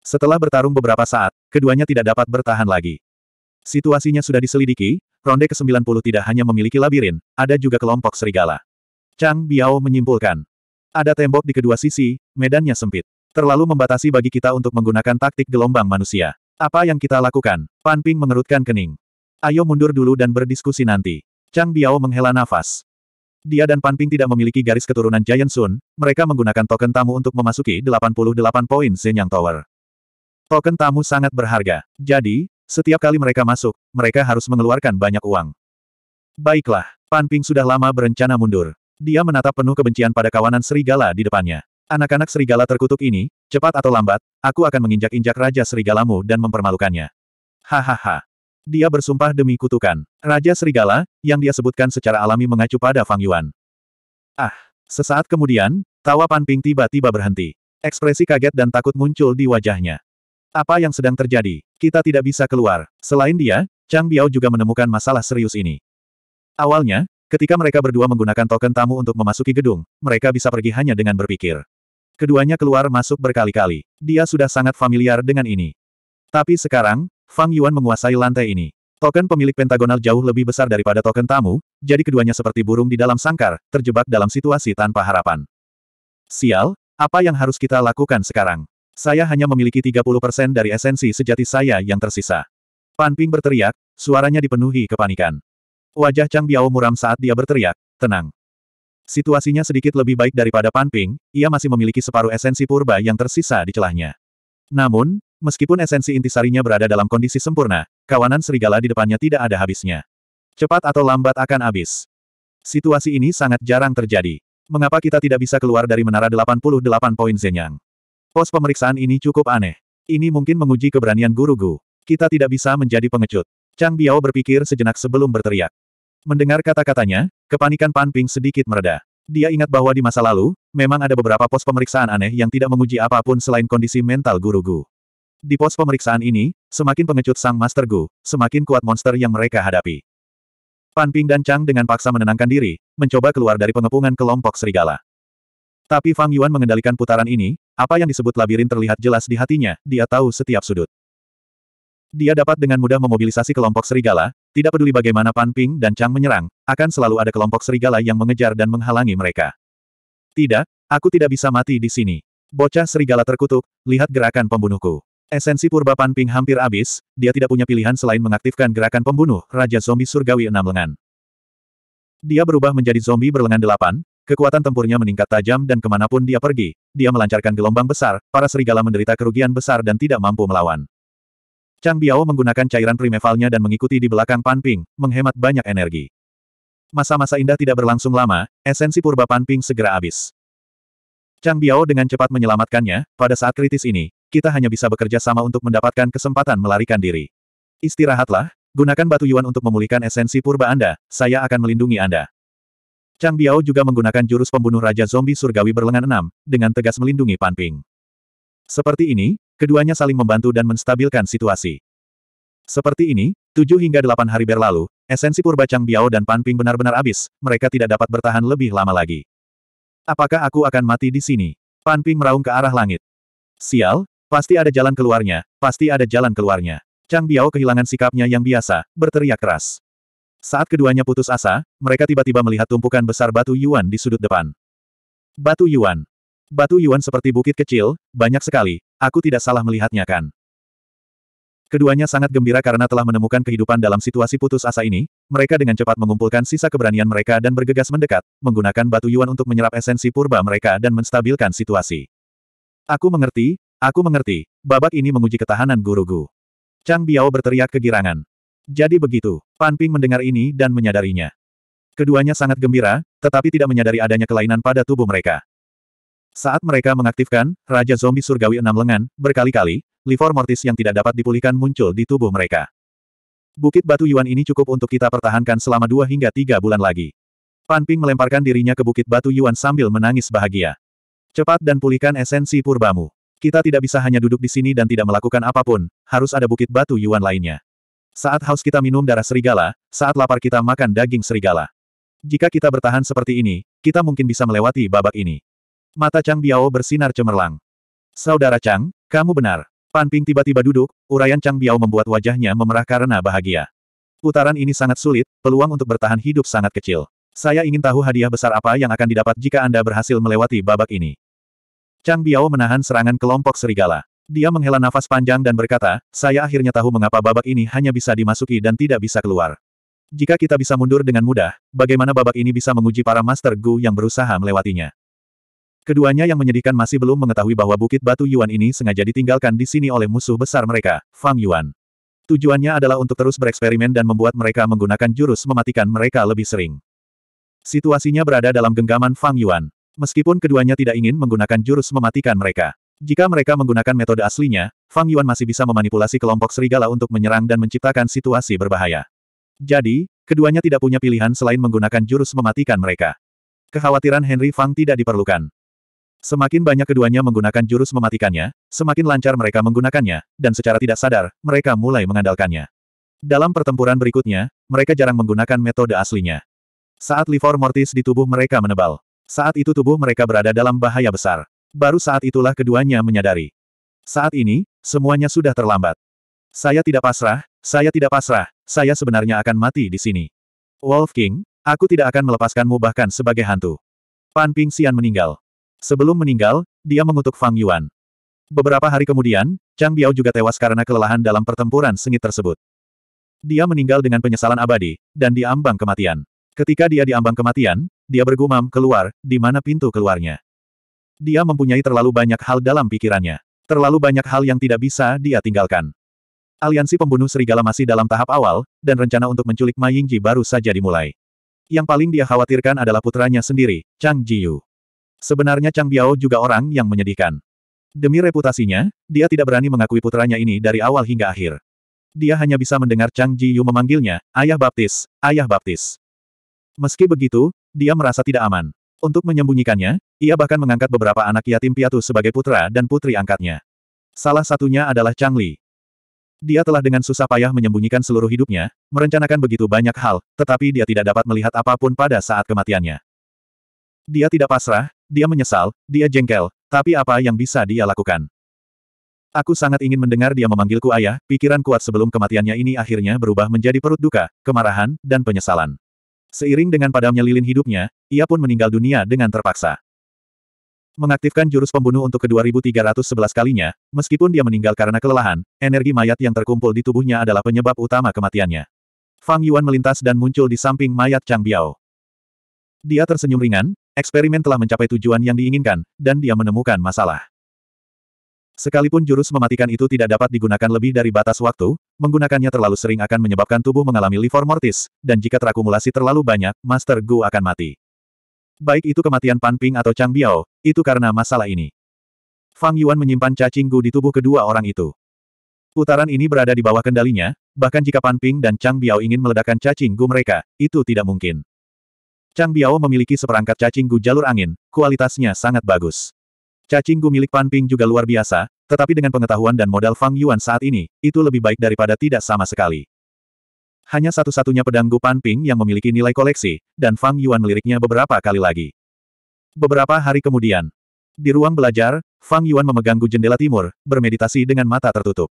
Setelah bertarung beberapa saat, keduanya tidak dapat bertahan lagi. Situasinya sudah diselidiki, ronde ke-90 tidak hanya memiliki labirin, ada juga kelompok serigala. Chang Biao menyimpulkan. Ada tembok di kedua sisi, medannya sempit. Terlalu membatasi bagi kita untuk menggunakan taktik gelombang manusia. Apa yang kita lakukan? Pan Ping mengerutkan kening. Ayo mundur dulu dan berdiskusi nanti. Chang Biao menghela nafas. Dia dan Pan Ping tidak memiliki garis keturunan Giant Sun, mereka menggunakan token tamu untuk memasuki 88 poin Zenyang Tower. Token tamu sangat berharga. Jadi, setiap kali mereka masuk, mereka harus mengeluarkan banyak uang. Baiklah, Pan Ping sudah lama berencana mundur. Dia menatap penuh kebencian pada kawanan serigala di depannya. Anak-anak serigala terkutuk ini, cepat atau lambat, aku akan menginjak-injak Raja Serigalamu dan mempermalukannya. Hahaha. Dia bersumpah demi kutukan. Raja Serigala, yang dia sebutkan secara alami mengacu pada Fang Yuan. Ah. Sesaat kemudian, tawa Pan Ping tiba-tiba berhenti. Ekspresi kaget dan takut muncul di wajahnya. Apa yang sedang terjadi? Kita tidak bisa keluar. Selain dia, Chang Biao juga menemukan masalah serius ini. Awalnya, Ketika mereka berdua menggunakan token tamu untuk memasuki gedung, mereka bisa pergi hanya dengan berpikir. Keduanya keluar masuk berkali-kali. Dia sudah sangat familiar dengan ini. Tapi sekarang, Fang Yuan menguasai lantai ini. Token pemilik pentagonal jauh lebih besar daripada token tamu, jadi keduanya seperti burung di dalam sangkar, terjebak dalam situasi tanpa harapan. Sial, apa yang harus kita lakukan sekarang? Saya hanya memiliki 30% dari esensi sejati saya yang tersisa. Pan Ping berteriak, suaranya dipenuhi kepanikan. Wajah Chang Biao muram saat dia berteriak, tenang. Situasinya sedikit lebih baik daripada Pan ia masih memiliki separuh esensi purba yang tersisa di celahnya. Namun, meskipun esensi intisarinya berada dalam kondisi sempurna, kawanan serigala di depannya tidak ada habisnya. Cepat atau lambat akan habis. Situasi ini sangat jarang terjadi. Mengapa kita tidak bisa keluar dari menara 88 poin Zenyang? Pos pemeriksaan ini cukup aneh. Ini mungkin menguji keberanian guru Gu. Kita tidak bisa menjadi pengecut. Chang Biao berpikir sejenak sebelum berteriak. Mendengar kata-katanya, kepanikan Pan Ping sedikit mereda. Dia ingat bahwa di masa lalu, memang ada beberapa pos pemeriksaan aneh yang tidak menguji apapun selain kondisi mental guru Gu. Di pos pemeriksaan ini, semakin pengecut sang Master Gu, semakin kuat monster yang mereka hadapi. Pan Ping dan Chang dengan paksa menenangkan diri, mencoba keluar dari pengepungan kelompok serigala. Tapi Fang Yuan mengendalikan putaran ini, apa yang disebut labirin terlihat jelas di hatinya, dia tahu setiap sudut. Dia dapat dengan mudah memobilisasi kelompok serigala, tidak peduli bagaimana Pan Ping dan Chang menyerang, akan selalu ada kelompok serigala yang mengejar dan menghalangi mereka. Tidak, aku tidak bisa mati di sini. Bocah serigala terkutuk, lihat gerakan pembunuhku. Esensi purba Pan Ping hampir habis, dia tidak punya pilihan selain mengaktifkan gerakan pembunuh, Raja Zombie Surgawi Enam Lengan. Dia berubah menjadi zombie berlengan delapan, kekuatan tempurnya meningkat tajam dan kemanapun dia pergi, dia melancarkan gelombang besar, para serigala menderita kerugian besar dan tidak mampu melawan. Chang Biao menggunakan cairan primevalnya dan mengikuti di belakang Panping, menghemat banyak energi. Masa-masa indah tidak berlangsung lama, esensi purba Panping segera habis. Chang Biao dengan cepat menyelamatkannya, pada saat kritis ini, kita hanya bisa bekerja sama untuk mendapatkan kesempatan melarikan diri. Istirahatlah, gunakan batu yuan untuk memulihkan esensi purba Anda, saya akan melindungi Anda. Chang Biao juga menggunakan jurus pembunuh Raja Zombie Surgawi berlengan enam, dengan tegas melindungi Panping. Seperti ini, Keduanya saling membantu dan menstabilkan situasi. Seperti ini, tujuh hingga delapan hari berlalu, esensi purba Chang Biao dan Pan Ping benar-benar habis, mereka tidak dapat bertahan lebih lama lagi. Apakah aku akan mati di sini? Pan Ping meraung ke arah langit. Sial, pasti ada jalan keluarnya, pasti ada jalan keluarnya. Chang Biao kehilangan sikapnya yang biasa, berteriak keras. Saat keduanya putus asa, mereka tiba-tiba melihat tumpukan besar batu Yuan di sudut depan. Batu Yuan, Batu Yuan seperti bukit kecil, banyak sekali, aku tidak salah melihatnya kan. Keduanya sangat gembira karena telah menemukan kehidupan dalam situasi putus asa ini, mereka dengan cepat mengumpulkan sisa keberanian mereka dan bergegas mendekat, menggunakan batu yuan untuk menyerap esensi purba mereka dan menstabilkan situasi. Aku mengerti, aku mengerti, babak ini menguji ketahanan guruku. Chang Biao berteriak kegirangan. Jadi begitu, Pan Ping mendengar ini dan menyadarinya. Keduanya sangat gembira, tetapi tidak menyadari adanya kelainan pada tubuh mereka. Saat mereka mengaktifkan Raja Zombie Surgawi Enam Lengan, berkali-kali, livor mortis yang tidak dapat dipulihkan muncul di tubuh mereka. Bukit Batu Yuan ini cukup untuk kita pertahankan selama dua hingga tiga bulan lagi. Pan Ping melemparkan dirinya ke Bukit Batu Yuan sambil menangis bahagia. Cepat dan pulihkan esensi purbamu. Kita tidak bisa hanya duduk di sini dan tidak melakukan apapun, harus ada Bukit Batu Yuan lainnya. Saat haus kita minum darah serigala, saat lapar kita makan daging serigala. Jika kita bertahan seperti ini, kita mungkin bisa melewati babak ini. Mata Chang Biao bersinar cemerlang. Saudara Chang, kamu benar. Panping tiba-tiba duduk, uraian Chang Biao membuat wajahnya memerah karena bahagia. Putaran ini sangat sulit, peluang untuk bertahan hidup sangat kecil. Saya ingin tahu hadiah besar apa yang akan didapat jika Anda berhasil melewati babak ini. Chang Biao menahan serangan kelompok serigala. Dia menghela nafas panjang dan berkata, saya akhirnya tahu mengapa babak ini hanya bisa dimasuki dan tidak bisa keluar. Jika kita bisa mundur dengan mudah, bagaimana babak ini bisa menguji para Master Gu yang berusaha melewatinya? Keduanya yang menyedihkan masih belum mengetahui bahwa Bukit Batu Yuan ini sengaja ditinggalkan di sini oleh musuh besar mereka, Fang Yuan. Tujuannya adalah untuk terus bereksperimen dan membuat mereka menggunakan jurus mematikan mereka lebih sering. Situasinya berada dalam genggaman Fang Yuan. Meskipun keduanya tidak ingin menggunakan jurus mematikan mereka. Jika mereka menggunakan metode aslinya, Fang Yuan masih bisa memanipulasi kelompok serigala untuk menyerang dan menciptakan situasi berbahaya. Jadi, keduanya tidak punya pilihan selain menggunakan jurus mematikan mereka. Kekhawatiran Henry Fang tidak diperlukan. Semakin banyak keduanya menggunakan jurus mematikannya, semakin lancar mereka menggunakannya, dan secara tidak sadar, mereka mulai mengandalkannya. Dalam pertempuran berikutnya, mereka jarang menggunakan metode aslinya. Saat livor mortis di tubuh mereka menebal. Saat itu tubuh mereka berada dalam bahaya besar. Baru saat itulah keduanya menyadari. Saat ini, semuanya sudah terlambat. Saya tidak pasrah, saya tidak pasrah, saya sebenarnya akan mati di sini. Wolf King, aku tidak akan melepaskanmu bahkan sebagai hantu. Pan Ping Xian meninggal. Sebelum meninggal, dia mengutuk Fang Yuan. Beberapa hari kemudian, Chang Biao juga tewas karena kelelahan dalam pertempuran sengit tersebut. Dia meninggal dengan penyesalan abadi, dan diambang kematian. Ketika dia diambang kematian, dia bergumam keluar, di mana pintu keluarnya. Dia mempunyai terlalu banyak hal dalam pikirannya. Terlalu banyak hal yang tidak bisa dia tinggalkan. Aliansi pembunuh serigala masih dalam tahap awal, dan rencana untuk menculik Ma Yingji baru saja dimulai. Yang paling dia khawatirkan adalah putranya sendiri, Chang Ji Yu. Sebenarnya Chang Biao juga orang yang menyedihkan. Demi reputasinya, dia tidak berani mengakui putranya ini dari awal hingga akhir. Dia hanya bisa mendengar Chang Ji Yu memanggilnya, Ayah Baptis, Ayah Baptis. Meski begitu, dia merasa tidak aman. Untuk menyembunyikannya, ia bahkan mengangkat beberapa anak yatim piatu sebagai putra dan putri angkatnya. Salah satunya adalah Chang Li. Dia telah dengan susah payah menyembunyikan seluruh hidupnya, merencanakan begitu banyak hal, tetapi dia tidak dapat melihat apapun pada saat kematiannya. Dia tidak pasrah, dia menyesal, dia jengkel, tapi apa yang bisa dia lakukan? Aku sangat ingin mendengar dia memanggilku ayah, pikiran kuat sebelum kematiannya ini akhirnya berubah menjadi perut duka, kemarahan, dan penyesalan. Seiring dengan padamnya lilin hidupnya, ia pun meninggal dunia dengan terpaksa. Mengaktifkan jurus pembunuh untuk ke-2311 kalinya, meskipun dia meninggal karena kelelahan, energi mayat yang terkumpul di tubuhnya adalah penyebab utama kematiannya. Fang Yuan melintas dan muncul di samping mayat Chang Biao. Dia tersenyum ringan, Eksperimen telah mencapai tujuan yang diinginkan, dan dia menemukan masalah. Sekalipun jurus mematikan itu tidak dapat digunakan lebih dari batas waktu, menggunakannya terlalu sering akan menyebabkan tubuh mengalami livor mortis, dan jika terakumulasi terlalu banyak, Master Gu akan mati. Baik itu kematian Pan Ping atau Chang Biao, itu karena masalah ini. Fang Yuan menyimpan cacing Gu di tubuh kedua orang itu. Putaran ini berada di bawah kendalinya, bahkan jika Pan Ping dan Chang Biao ingin meledakkan cacing Gu mereka, itu tidak mungkin. Chang Biao memiliki seperangkat cacing gu jalur angin, kualitasnya sangat bagus. Cacing gu milik Pan Ping juga luar biasa, tetapi dengan pengetahuan dan modal Fang Yuan saat ini, itu lebih baik daripada tidak sama sekali. Hanya satu-satunya pedang gu Pan Ping yang memiliki nilai koleksi, dan Fang Yuan meliriknya beberapa kali lagi. Beberapa hari kemudian, di ruang belajar, Fang Yuan memegang gu jendela timur, bermeditasi dengan mata tertutup.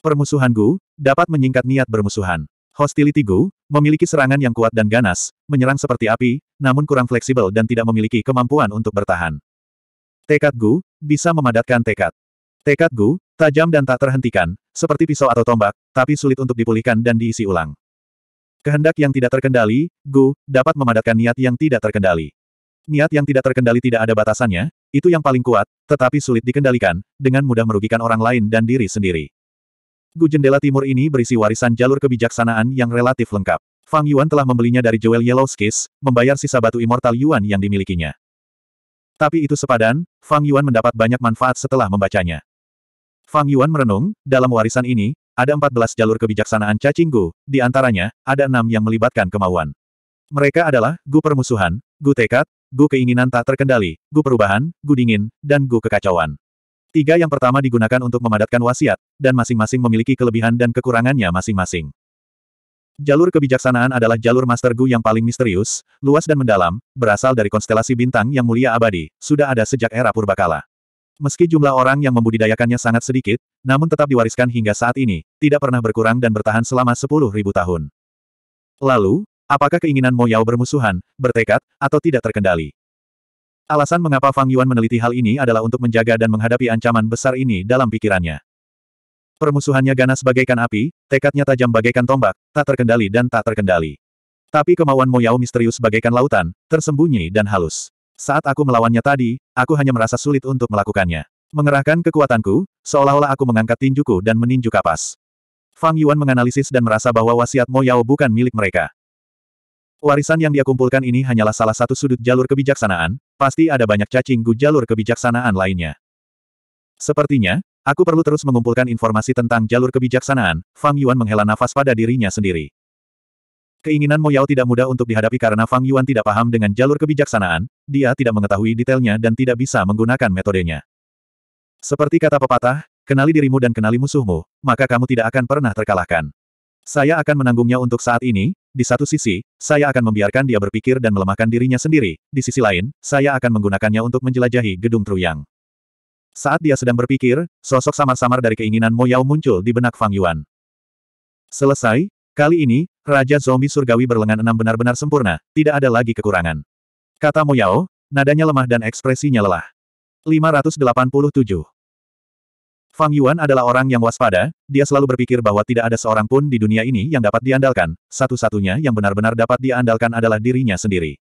Permusuhan gu, dapat menyingkat niat bermusuhan. Hostility Go, memiliki serangan yang kuat dan ganas, menyerang seperti api, namun kurang fleksibel dan tidak memiliki kemampuan untuk bertahan. Tekad Gu, bisa memadatkan tekad. Tekad Gu, tajam dan tak terhentikan, seperti pisau atau tombak, tapi sulit untuk dipulihkan dan diisi ulang. Kehendak yang tidak terkendali, Gu, dapat memadatkan niat yang tidak terkendali. Niat yang tidak terkendali tidak ada batasannya, itu yang paling kuat, tetapi sulit dikendalikan, dengan mudah merugikan orang lain dan diri sendiri. Gu jendela timur ini berisi warisan jalur kebijaksanaan yang relatif lengkap. Fang Yuan telah membelinya dari Joel Yellow Skies, membayar sisa batu immortal Yuan yang dimilikinya. Tapi itu sepadan, Fang Yuan mendapat banyak manfaat setelah membacanya. Fang Yuan merenung, dalam warisan ini, ada 14 jalur kebijaksanaan cacing Gu, di antaranya, ada enam yang melibatkan kemauan. Mereka adalah, Gu permusuhan, Gu tekad, Gu keinginan tak terkendali, Gu perubahan, Gu dingin, dan Gu kekacauan. Tiga yang pertama digunakan untuk memadatkan wasiat, dan masing-masing memiliki kelebihan dan kekurangannya masing-masing. Jalur kebijaksanaan adalah jalur Master Gu yang paling misterius, luas dan mendalam, berasal dari konstelasi bintang yang mulia abadi, sudah ada sejak era purbakala. Meski jumlah orang yang membudidayakannya sangat sedikit, namun tetap diwariskan hingga saat ini, tidak pernah berkurang dan bertahan selama 10.000 tahun. Lalu, apakah keinginan Mo Yao bermusuhan, bertekad, atau tidak terkendali? Alasan mengapa Fang Yuan meneliti hal ini adalah untuk menjaga dan menghadapi ancaman besar ini dalam pikirannya. Permusuhannya ganas bagaikan api, tekadnya tajam bagaikan tombak, tak terkendali dan tak terkendali. Tapi kemauan Moyao misterius bagaikan lautan, tersembunyi dan halus. Saat aku melawannya tadi, aku hanya merasa sulit untuk melakukannya. Mengerahkan kekuatanku, seolah-olah aku mengangkat tinjuku dan meninju kapas. Fang Yuan menganalisis dan merasa bahwa wasiat Mo Yao bukan milik mereka. Warisan yang dia kumpulkan ini hanyalah salah satu sudut jalur kebijaksanaan, pasti ada banyak cacing gu jalur kebijaksanaan lainnya. Sepertinya, aku perlu terus mengumpulkan informasi tentang jalur kebijaksanaan, Fang Yuan menghela nafas pada dirinya sendiri. Keinginan Moyao tidak mudah untuk dihadapi karena Fang Yuan tidak paham dengan jalur kebijaksanaan, dia tidak mengetahui detailnya dan tidak bisa menggunakan metodenya. Seperti kata pepatah, kenali dirimu dan kenali musuhmu, maka kamu tidak akan pernah terkalahkan. Saya akan menanggungnya untuk saat ini, di satu sisi, saya akan membiarkan dia berpikir dan melemahkan dirinya sendiri, di sisi lain, saya akan menggunakannya untuk menjelajahi gedung Truyang. Saat dia sedang berpikir, sosok samar-samar dari keinginan Mo Yao muncul di benak Fang Yuan. Selesai, kali ini, Raja Zombie Surgawi berlengan enam benar-benar sempurna, tidak ada lagi kekurangan. Kata Mo Yao, nadanya lemah dan ekspresinya lelah. 587 Fang Yuan adalah orang yang waspada, dia selalu berpikir bahwa tidak ada seorang pun di dunia ini yang dapat diandalkan, satu-satunya yang benar-benar dapat diandalkan adalah dirinya sendiri.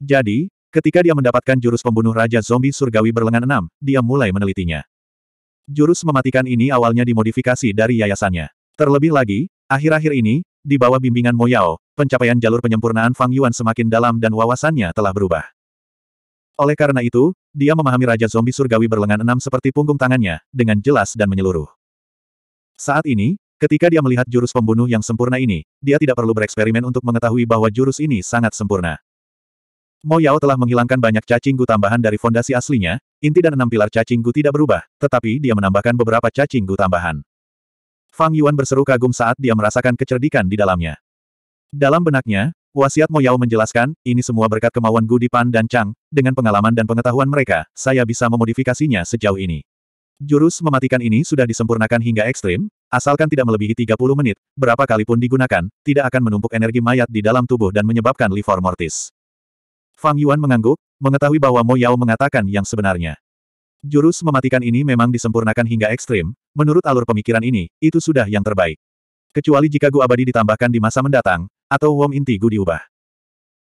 Jadi, ketika dia mendapatkan jurus pembunuh Raja Zombie Surgawi berlengan enam, dia mulai menelitinya. Jurus mematikan ini awalnya dimodifikasi dari yayasannya. Terlebih lagi, akhir-akhir ini, di bawah bimbingan Mo Yao, pencapaian jalur penyempurnaan Fang Yuan semakin dalam dan wawasannya telah berubah. Oleh karena itu, dia memahami Raja Zombie Surgawi berlengan enam seperti punggung tangannya, dengan jelas dan menyeluruh. Saat ini, ketika dia melihat jurus pembunuh yang sempurna ini, dia tidak perlu bereksperimen untuk mengetahui bahwa jurus ini sangat sempurna. Mo Yao telah menghilangkan banyak cacing gu tambahan dari fondasi aslinya, inti dan enam pilar cacing gu tidak berubah, tetapi dia menambahkan beberapa cacing gu tambahan. Fang Yuan berseru kagum saat dia merasakan kecerdikan di dalamnya. Dalam benaknya, Wasiat Moyao menjelaskan, ini semua berkat kemauan Gu Dipan dan Chang, dengan pengalaman dan pengetahuan mereka, saya bisa memodifikasinya sejauh ini. Jurus mematikan ini sudah disempurnakan hingga ekstrim, asalkan tidak melebihi 30 menit, berapa kali pun digunakan, tidak akan menumpuk energi mayat di dalam tubuh dan menyebabkan livor mortis. Fang Yuan mengangguk, mengetahui bahwa Mo Yao mengatakan yang sebenarnya. Jurus mematikan ini memang disempurnakan hingga ekstrim, menurut alur pemikiran ini, itu sudah yang terbaik. Kecuali jika Gu Abadi ditambahkan di masa mendatang, atau Wom Inti Gu diubah.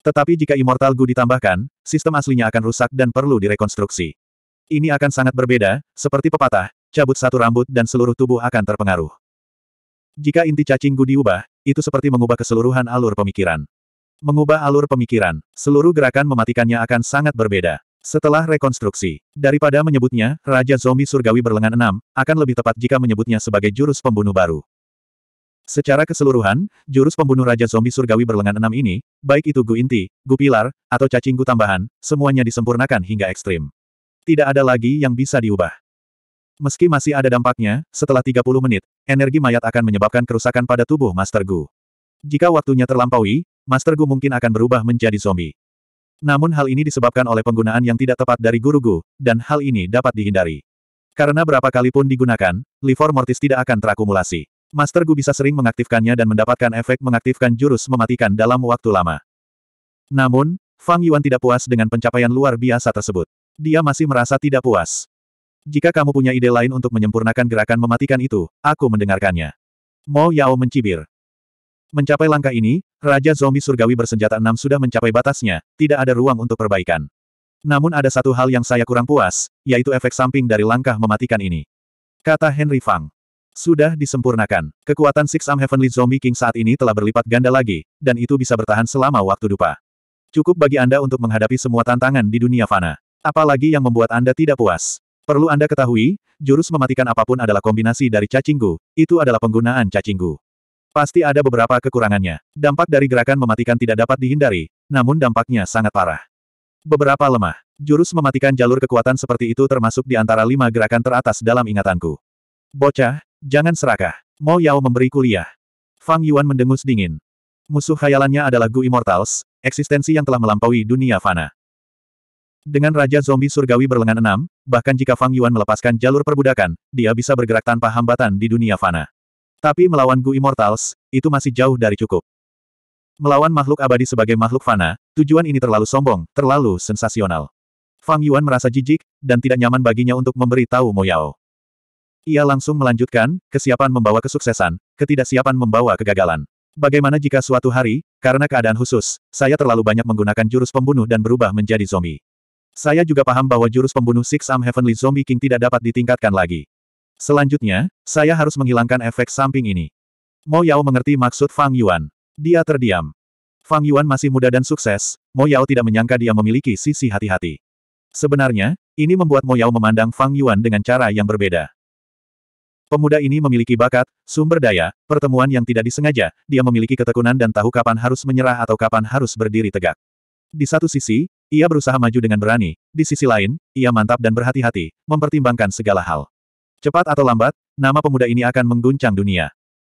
Tetapi jika Immortal Gu ditambahkan, sistem aslinya akan rusak dan perlu direkonstruksi. Ini akan sangat berbeda, seperti pepatah, cabut satu rambut dan seluruh tubuh akan terpengaruh. Jika inti cacing Gu diubah, itu seperti mengubah keseluruhan alur pemikiran. Mengubah alur pemikiran, seluruh gerakan mematikannya akan sangat berbeda. Setelah rekonstruksi, daripada menyebutnya Raja Zombie Surgawi Berlengan Enam, akan lebih tepat jika menyebutnya sebagai jurus pembunuh baru. Secara keseluruhan, jurus pembunuh Raja Zombie Surgawi berlengan enam ini, baik itu Gu Inti, Gu Pilar, atau cacing Gu tambahan, semuanya disempurnakan hingga ekstrim. Tidak ada lagi yang bisa diubah. Meski masih ada dampaknya, setelah 30 menit, energi mayat akan menyebabkan kerusakan pada tubuh Master Gu. Jika waktunya terlampaui, Master Gu mungkin akan berubah menjadi zombie. Namun hal ini disebabkan oleh penggunaan yang tidak tepat dari Guru Gu, dan hal ini dapat dihindari. Karena berapa kali pun digunakan, Livor Mortis tidak akan terakumulasi. Master Gu bisa sering mengaktifkannya dan mendapatkan efek mengaktifkan jurus mematikan dalam waktu lama. Namun, Fang Yuan tidak puas dengan pencapaian luar biasa tersebut. Dia masih merasa tidak puas. Jika kamu punya ide lain untuk menyempurnakan gerakan mematikan itu, aku mendengarkannya. Mo Yao mencibir. Mencapai langkah ini, Raja Zombie Surgawi bersenjata enam sudah mencapai batasnya, tidak ada ruang untuk perbaikan. Namun ada satu hal yang saya kurang puas, yaitu efek samping dari langkah mematikan ini. Kata Henry Fang. Sudah disempurnakan. Kekuatan Six Arm Heavenly Zombie King saat ini telah berlipat ganda lagi, dan itu bisa bertahan selama waktu dupa. Cukup bagi Anda untuk menghadapi semua tantangan di dunia fana. Apalagi yang membuat Anda tidak puas. Perlu Anda ketahui, jurus mematikan apapun adalah kombinasi dari cacinggu, itu adalah penggunaan cacinggu. Pasti ada beberapa kekurangannya. Dampak dari gerakan mematikan tidak dapat dihindari, namun dampaknya sangat parah. Beberapa lemah. Jurus mematikan jalur kekuatan seperti itu termasuk di antara lima gerakan teratas dalam ingatanku. Bocah, Jangan serakah. Mo Yao memberi kuliah. Fang Yuan mendengus dingin. Musuh khayalannya adalah Gu Immortals, eksistensi yang telah melampaui dunia fana. Dengan Raja Zombie Surgawi berlengan enam, bahkan jika Fang Yuan melepaskan jalur perbudakan, dia bisa bergerak tanpa hambatan di dunia fana. Tapi melawan Gu Immortals, itu masih jauh dari cukup. Melawan makhluk abadi sebagai makhluk fana, tujuan ini terlalu sombong, terlalu sensasional. Fang Yuan merasa jijik, dan tidak nyaman baginya untuk memberi memberitahu Mo Yao. Ia langsung melanjutkan, kesiapan membawa kesuksesan, ketidaksiapan membawa kegagalan. Bagaimana jika suatu hari, karena keadaan khusus, saya terlalu banyak menggunakan jurus pembunuh dan berubah menjadi zombie. Saya juga paham bahwa jurus pembunuh Six Arm Heavenly Zombie King tidak dapat ditingkatkan lagi. Selanjutnya, saya harus menghilangkan efek samping ini. Mo Yao mengerti maksud Fang Yuan. Dia terdiam. Fang Yuan masih muda dan sukses, Mo Yao tidak menyangka dia memiliki sisi hati-hati. Sebenarnya, ini membuat Mo Yao memandang Fang Yuan dengan cara yang berbeda. Pemuda ini memiliki bakat, sumber daya, pertemuan yang tidak disengaja, dia memiliki ketekunan dan tahu kapan harus menyerah atau kapan harus berdiri tegak. Di satu sisi, ia berusaha maju dengan berani, di sisi lain, ia mantap dan berhati-hati, mempertimbangkan segala hal. Cepat atau lambat, nama pemuda ini akan mengguncang dunia.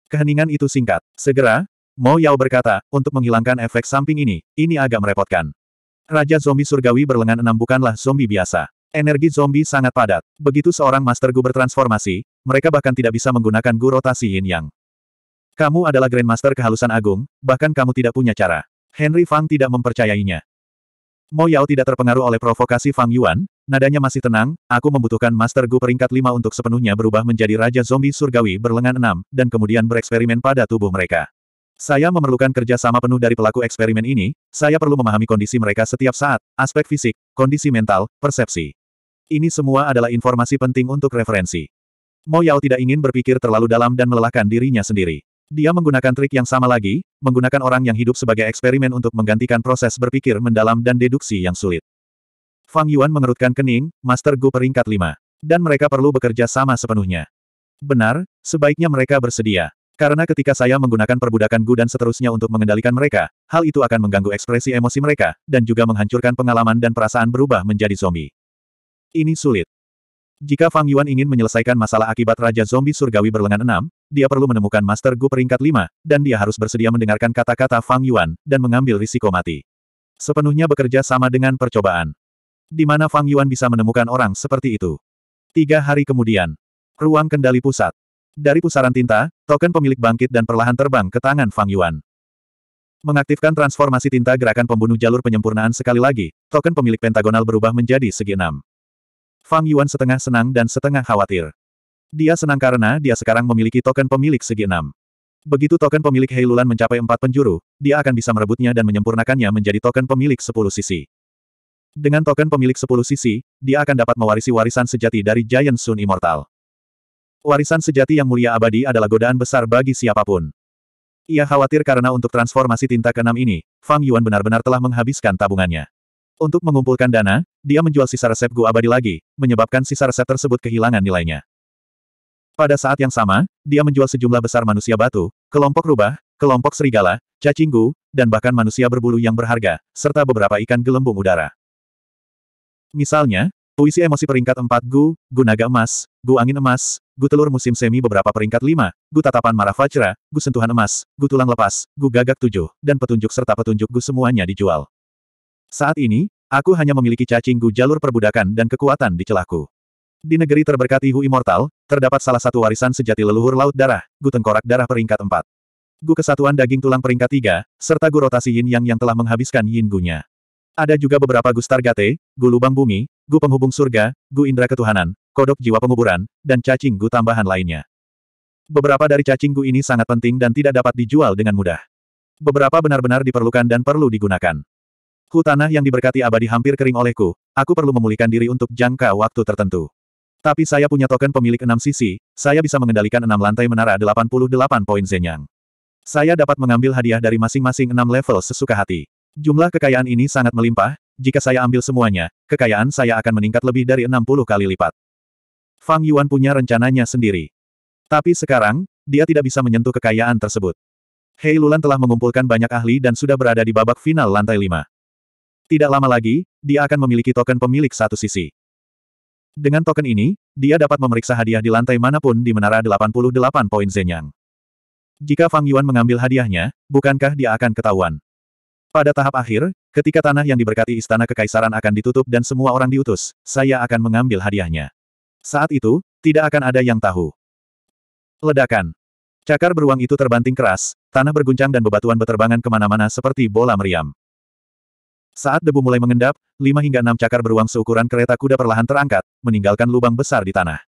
Keheningan itu singkat. Segera, Mo Yao berkata, untuk menghilangkan efek samping ini, ini agak merepotkan. Raja zombie surgawi berlengan enam bukanlah zombie biasa. Energi zombie sangat padat. Begitu seorang Master Gu bertransformasi, mereka bahkan tidak bisa menggunakan Gu rotasi Yin Yang. Kamu adalah Grandmaster kehalusan agung, bahkan kamu tidak punya cara. Henry Fang tidak mempercayainya. Mo Yao tidak terpengaruh oleh provokasi Fang Yuan, nadanya masih tenang, aku membutuhkan Master Gu peringkat 5 untuk sepenuhnya berubah menjadi Raja Zombie Surgawi berlengan enam, dan kemudian bereksperimen pada tubuh mereka. Saya memerlukan kerja sama penuh dari pelaku eksperimen ini, saya perlu memahami kondisi mereka setiap saat, aspek fisik, kondisi mental, persepsi. Ini semua adalah informasi penting untuk referensi. Mo Yao tidak ingin berpikir terlalu dalam dan melelahkan dirinya sendiri. Dia menggunakan trik yang sama lagi, menggunakan orang yang hidup sebagai eksperimen untuk menggantikan proses berpikir mendalam dan deduksi yang sulit. Fang Yuan mengerutkan kening, Master Gu peringkat 5. Dan mereka perlu bekerja sama sepenuhnya. Benar, sebaiknya mereka bersedia. Karena ketika saya menggunakan perbudakan Gu dan seterusnya untuk mengendalikan mereka, hal itu akan mengganggu ekspresi emosi mereka, dan juga menghancurkan pengalaman dan perasaan berubah menjadi zombie. Ini sulit. Jika Fang Yuan ingin menyelesaikan masalah akibat Raja Zombie Surgawi berlengan enam, dia perlu menemukan Master Gu peringkat lima, dan dia harus bersedia mendengarkan kata-kata Fang Yuan, dan mengambil risiko mati. Sepenuhnya bekerja sama dengan percobaan. Di mana Fang Yuan bisa menemukan orang seperti itu. Tiga hari kemudian. Ruang kendali pusat. Dari pusaran tinta, token pemilik bangkit dan perlahan terbang ke tangan Fang Yuan. Mengaktifkan transformasi tinta gerakan pembunuh jalur penyempurnaan sekali lagi, token pemilik pentagonal berubah menjadi segi enam. Fang Yuan setengah senang dan setengah khawatir. Dia senang karena dia sekarang memiliki token pemilik segi enam. Begitu token pemilik Heilulan mencapai empat penjuru, dia akan bisa merebutnya dan menyempurnakannya menjadi token pemilik sepuluh sisi. Dengan token pemilik sepuluh sisi, dia akan dapat mewarisi warisan sejati dari Giant Sun Immortal. Warisan sejati yang mulia abadi adalah godaan besar bagi siapapun. Ia khawatir karena untuk transformasi tinta keenam ini, Fang Yuan benar-benar telah menghabiskan tabungannya. Untuk mengumpulkan dana, dia menjual sisa resep gua Abadi lagi, menyebabkan sisa resep tersebut kehilangan nilainya. Pada saat yang sama, dia menjual sejumlah besar manusia batu, kelompok rubah, kelompok serigala, cacing gu, dan bahkan manusia berbulu yang berharga, serta beberapa ikan gelembung udara. Misalnya, puisi emosi peringkat 4 Gu, Gu Naga Emas, Gu Angin Emas, Gu Telur Musim Semi beberapa peringkat 5, Gu Tatapan Marah Fajra, Gu Sentuhan Emas, Gu Tulang Lepas, Gu Gagak 7, dan petunjuk serta petunjuk Gu semuanya dijual. Saat ini, aku hanya memiliki cacing gu jalur perbudakan dan kekuatan di celahku. Di negeri terberkati Hu Immortal, terdapat salah satu warisan sejati leluhur laut darah, gu tengkorak darah peringkat 4. Gu kesatuan daging tulang peringkat 3, serta gu rotasi yin yang yang telah menghabiskan yin gunya. Ada juga beberapa gu stargate, gu lubang bumi, gu penghubung surga, gu indra ketuhanan, kodok jiwa penguburan, dan cacing gu tambahan lainnya. Beberapa dari cacing gu ini sangat penting dan tidak dapat dijual dengan mudah. Beberapa benar-benar diperlukan dan perlu digunakan. Hutanah yang diberkati abadi hampir kering olehku, aku perlu memulihkan diri untuk jangka waktu tertentu. Tapi saya punya token pemilik enam sisi, saya bisa mengendalikan enam lantai menara 88 poin zenyang. Saya dapat mengambil hadiah dari masing-masing enam level sesuka hati. Jumlah kekayaan ini sangat melimpah, jika saya ambil semuanya, kekayaan saya akan meningkat lebih dari 60 kali lipat. Fang Yuan punya rencananya sendiri. Tapi sekarang, dia tidak bisa menyentuh kekayaan tersebut. Hei Lulan telah mengumpulkan banyak ahli dan sudah berada di babak final lantai 5. Tidak lama lagi, dia akan memiliki token pemilik satu sisi. Dengan token ini, dia dapat memeriksa hadiah di lantai manapun di Menara 88 Poin Zenyang. Jika Fang Yuan mengambil hadiahnya, bukankah dia akan ketahuan? Pada tahap akhir, ketika tanah yang diberkati Istana Kekaisaran akan ditutup dan semua orang diutus, saya akan mengambil hadiahnya. Saat itu, tidak akan ada yang tahu. Ledakan. Cakar beruang itu terbanting keras, tanah berguncang dan bebatuan beterbangan kemana-mana seperti bola meriam. Saat debu mulai mengendap, lima hingga enam cakar beruang seukuran kereta kuda perlahan terangkat, meninggalkan lubang besar di tanah.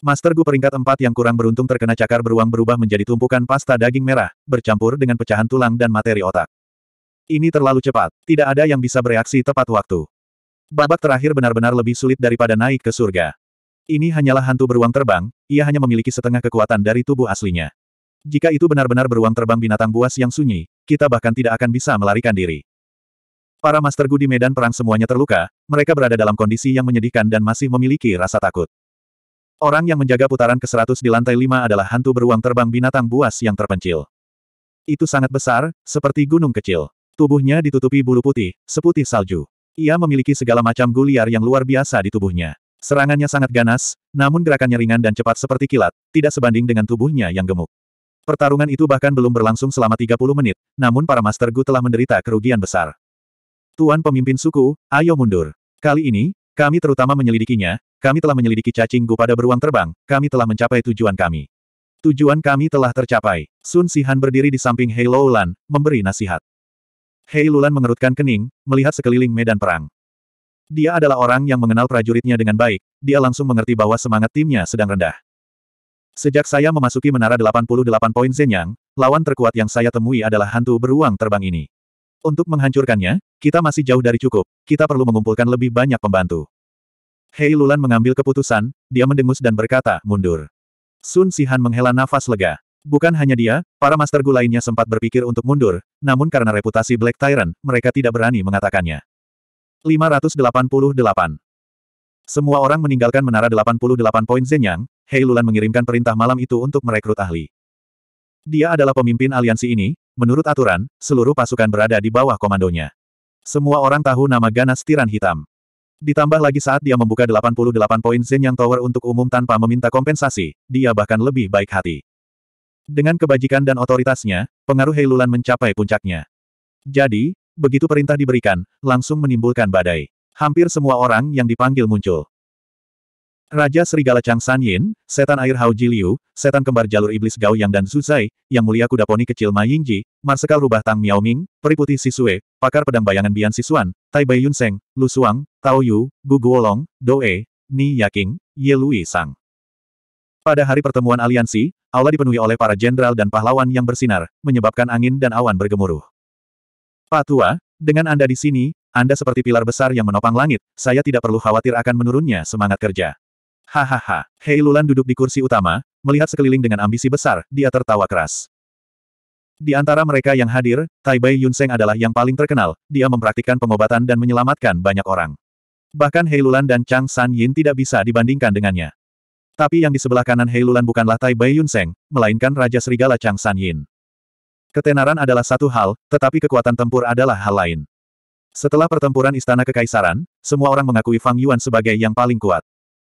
Master Gu peringkat empat yang kurang beruntung terkena cakar beruang berubah menjadi tumpukan pasta daging merah, bercampur dengan pecahan tulang dan materi otak. Ini terlalu cepat, tidak ada yang bisa bereaksi tepat waktu. Babak terakhir benar-benar lebih sulit daripada naik ke surga. Ini hanyalah hantu beruang terbang, ia hanya memiliki setengah kekuatan dari tubuh aslinya. Jika itu benar-benar beruang terbang binatang buas yang sunyi, kita bahkan tidak akan bisa melarikan diri. Para master gu di medan perang semuanya terluka, mereka berada dalam kondisi yang menyedihkan dan masih memiliki rasa takut. Orang yang menjaga putaran ke-100 di lantai 5 adalah hantu beruang terbang binatang buas yang terpencil. Itu sangat besar, seperti gunung kecil. Tubuhnya ditutupi bulu putih, seputih salju. Ia memiliki segala macam liar yang luar biasa di tubuhnya. Serangannya sangat ganas, namun gerakannya ringan dan cepat seperti kilat, tidak sebanding dengan tubuhnya yang gemuk. Pertarungan itu bahkan belum berlangsung selama 30 menit, namun para Master Gu telah menderita kerugian besar. Tuan pemimpin suku, ayo mundur. Kali ini, kami terutama menyelidikinya, kami telah menyelidiki cacing gu pada beruang terbang, kami telah mencapai tujuan kami. Tujuan kami telah tercapai. Sun Sihan berdiri di samping Hei Loulan, memberi nasihat. Hei Lulan mengerutkan kening, melihat sekeliling medan perang. Dia adalah orang yang mengenal prajuritnya dengan baik, dia langsung mengerti bahwa semangat timnya sedang rendah. Sejak saya memasuki menara 88 poin Zenyang, lawan terkuat yang saya temui adalah hantu beruang terbang ini. Untuk menghancurkannya, kita masih jauh dari cukup, kita perlu mengumpulkan lebih banyak pembantu. Hei Lulan mengambil keputusan, dia mendengus dan berkata, mundur. Sun Sihan menghela nafas lega. Bukan hanya dia, para master gu lainnya sempat berpikir untuk mundur, namun karena reputasi Black Tyrant, mereka tidak berani mengatakannya. 588 Semua orang meninggalkan menara 88 poin Zenyang, Hei Lulan mengirimkan perintah malam itu untuk merekrut ahli. Dia adalah pemimpin aliansi ini, Menurut aturan, seluruh pasukan berada di bawah komandonya. Semua orang tahu nama ganas tiran hitam. Ditambah lagi saat dia membuka 88 poin Zen Yang Tower untuk umum tanpa meminta kompensasi, dia bahkan lebih baik hati. Dengan kebajikan dan otoritasnya, pengaruh Heilulan mencapai puncaknya. Jadi, begitu perintah diberikan, langsung menimbulkan badai. Hampir semua orang yang dipanggil muncul. Raja Serigala Chang San Yin, Setan Air Hao Ji Liu, Setan Kembar Jalur Iblis Gao Yang dan Zhu Zai, Yang Mulia Kuda Poni Kecil Ma Yingji, Marsekal Rubah Tang Miao Ming, Periputi Sisue, Pakar Pedang Bayangan Bian Sisuan, Tai Bai Yun Seng, Lu Suang, Tao Yu, Gu Guolong, E, Ni Yaking, Ye Lui Sang. Pada hari pertemuan aliansi, aula dipenuhi oleh para jenderal dan pahlawan yang bersinar, menyebabkan angin dan awan bergemuruh. Patua, dengan Anda di sini, Anda seperti pilar besar yang menopang langit, saya tidak perlu khawatir akan menurunnya semangat kerja. Hahaha. Hei Lulan duduk di kursi utama, melihat sekeliling dengan ambisi besar, dia tertawa keras. Di antara mereka yang hadir, Tai Bai Yunseng adalah yang paling terkenal, dia mempraktikkan pengobatan dan menyelamatkan banyak orang. Bahkan Hei Lulan dan Chang San Yin tidak bisa dibandingkan dengannya. Tapi yang di sebelah kanan Hei Lulan bukanlah Tai Bai Yunseng, melainkan Raja Serigala Chang San Yin. Ketenaran adalah satu hal, tetapi kekuatan tempur adalah hal lain. Setelah pertempuran Istana Kekaisaran, semua orang mengakui Fang Yuan sebagai yang paling kuat.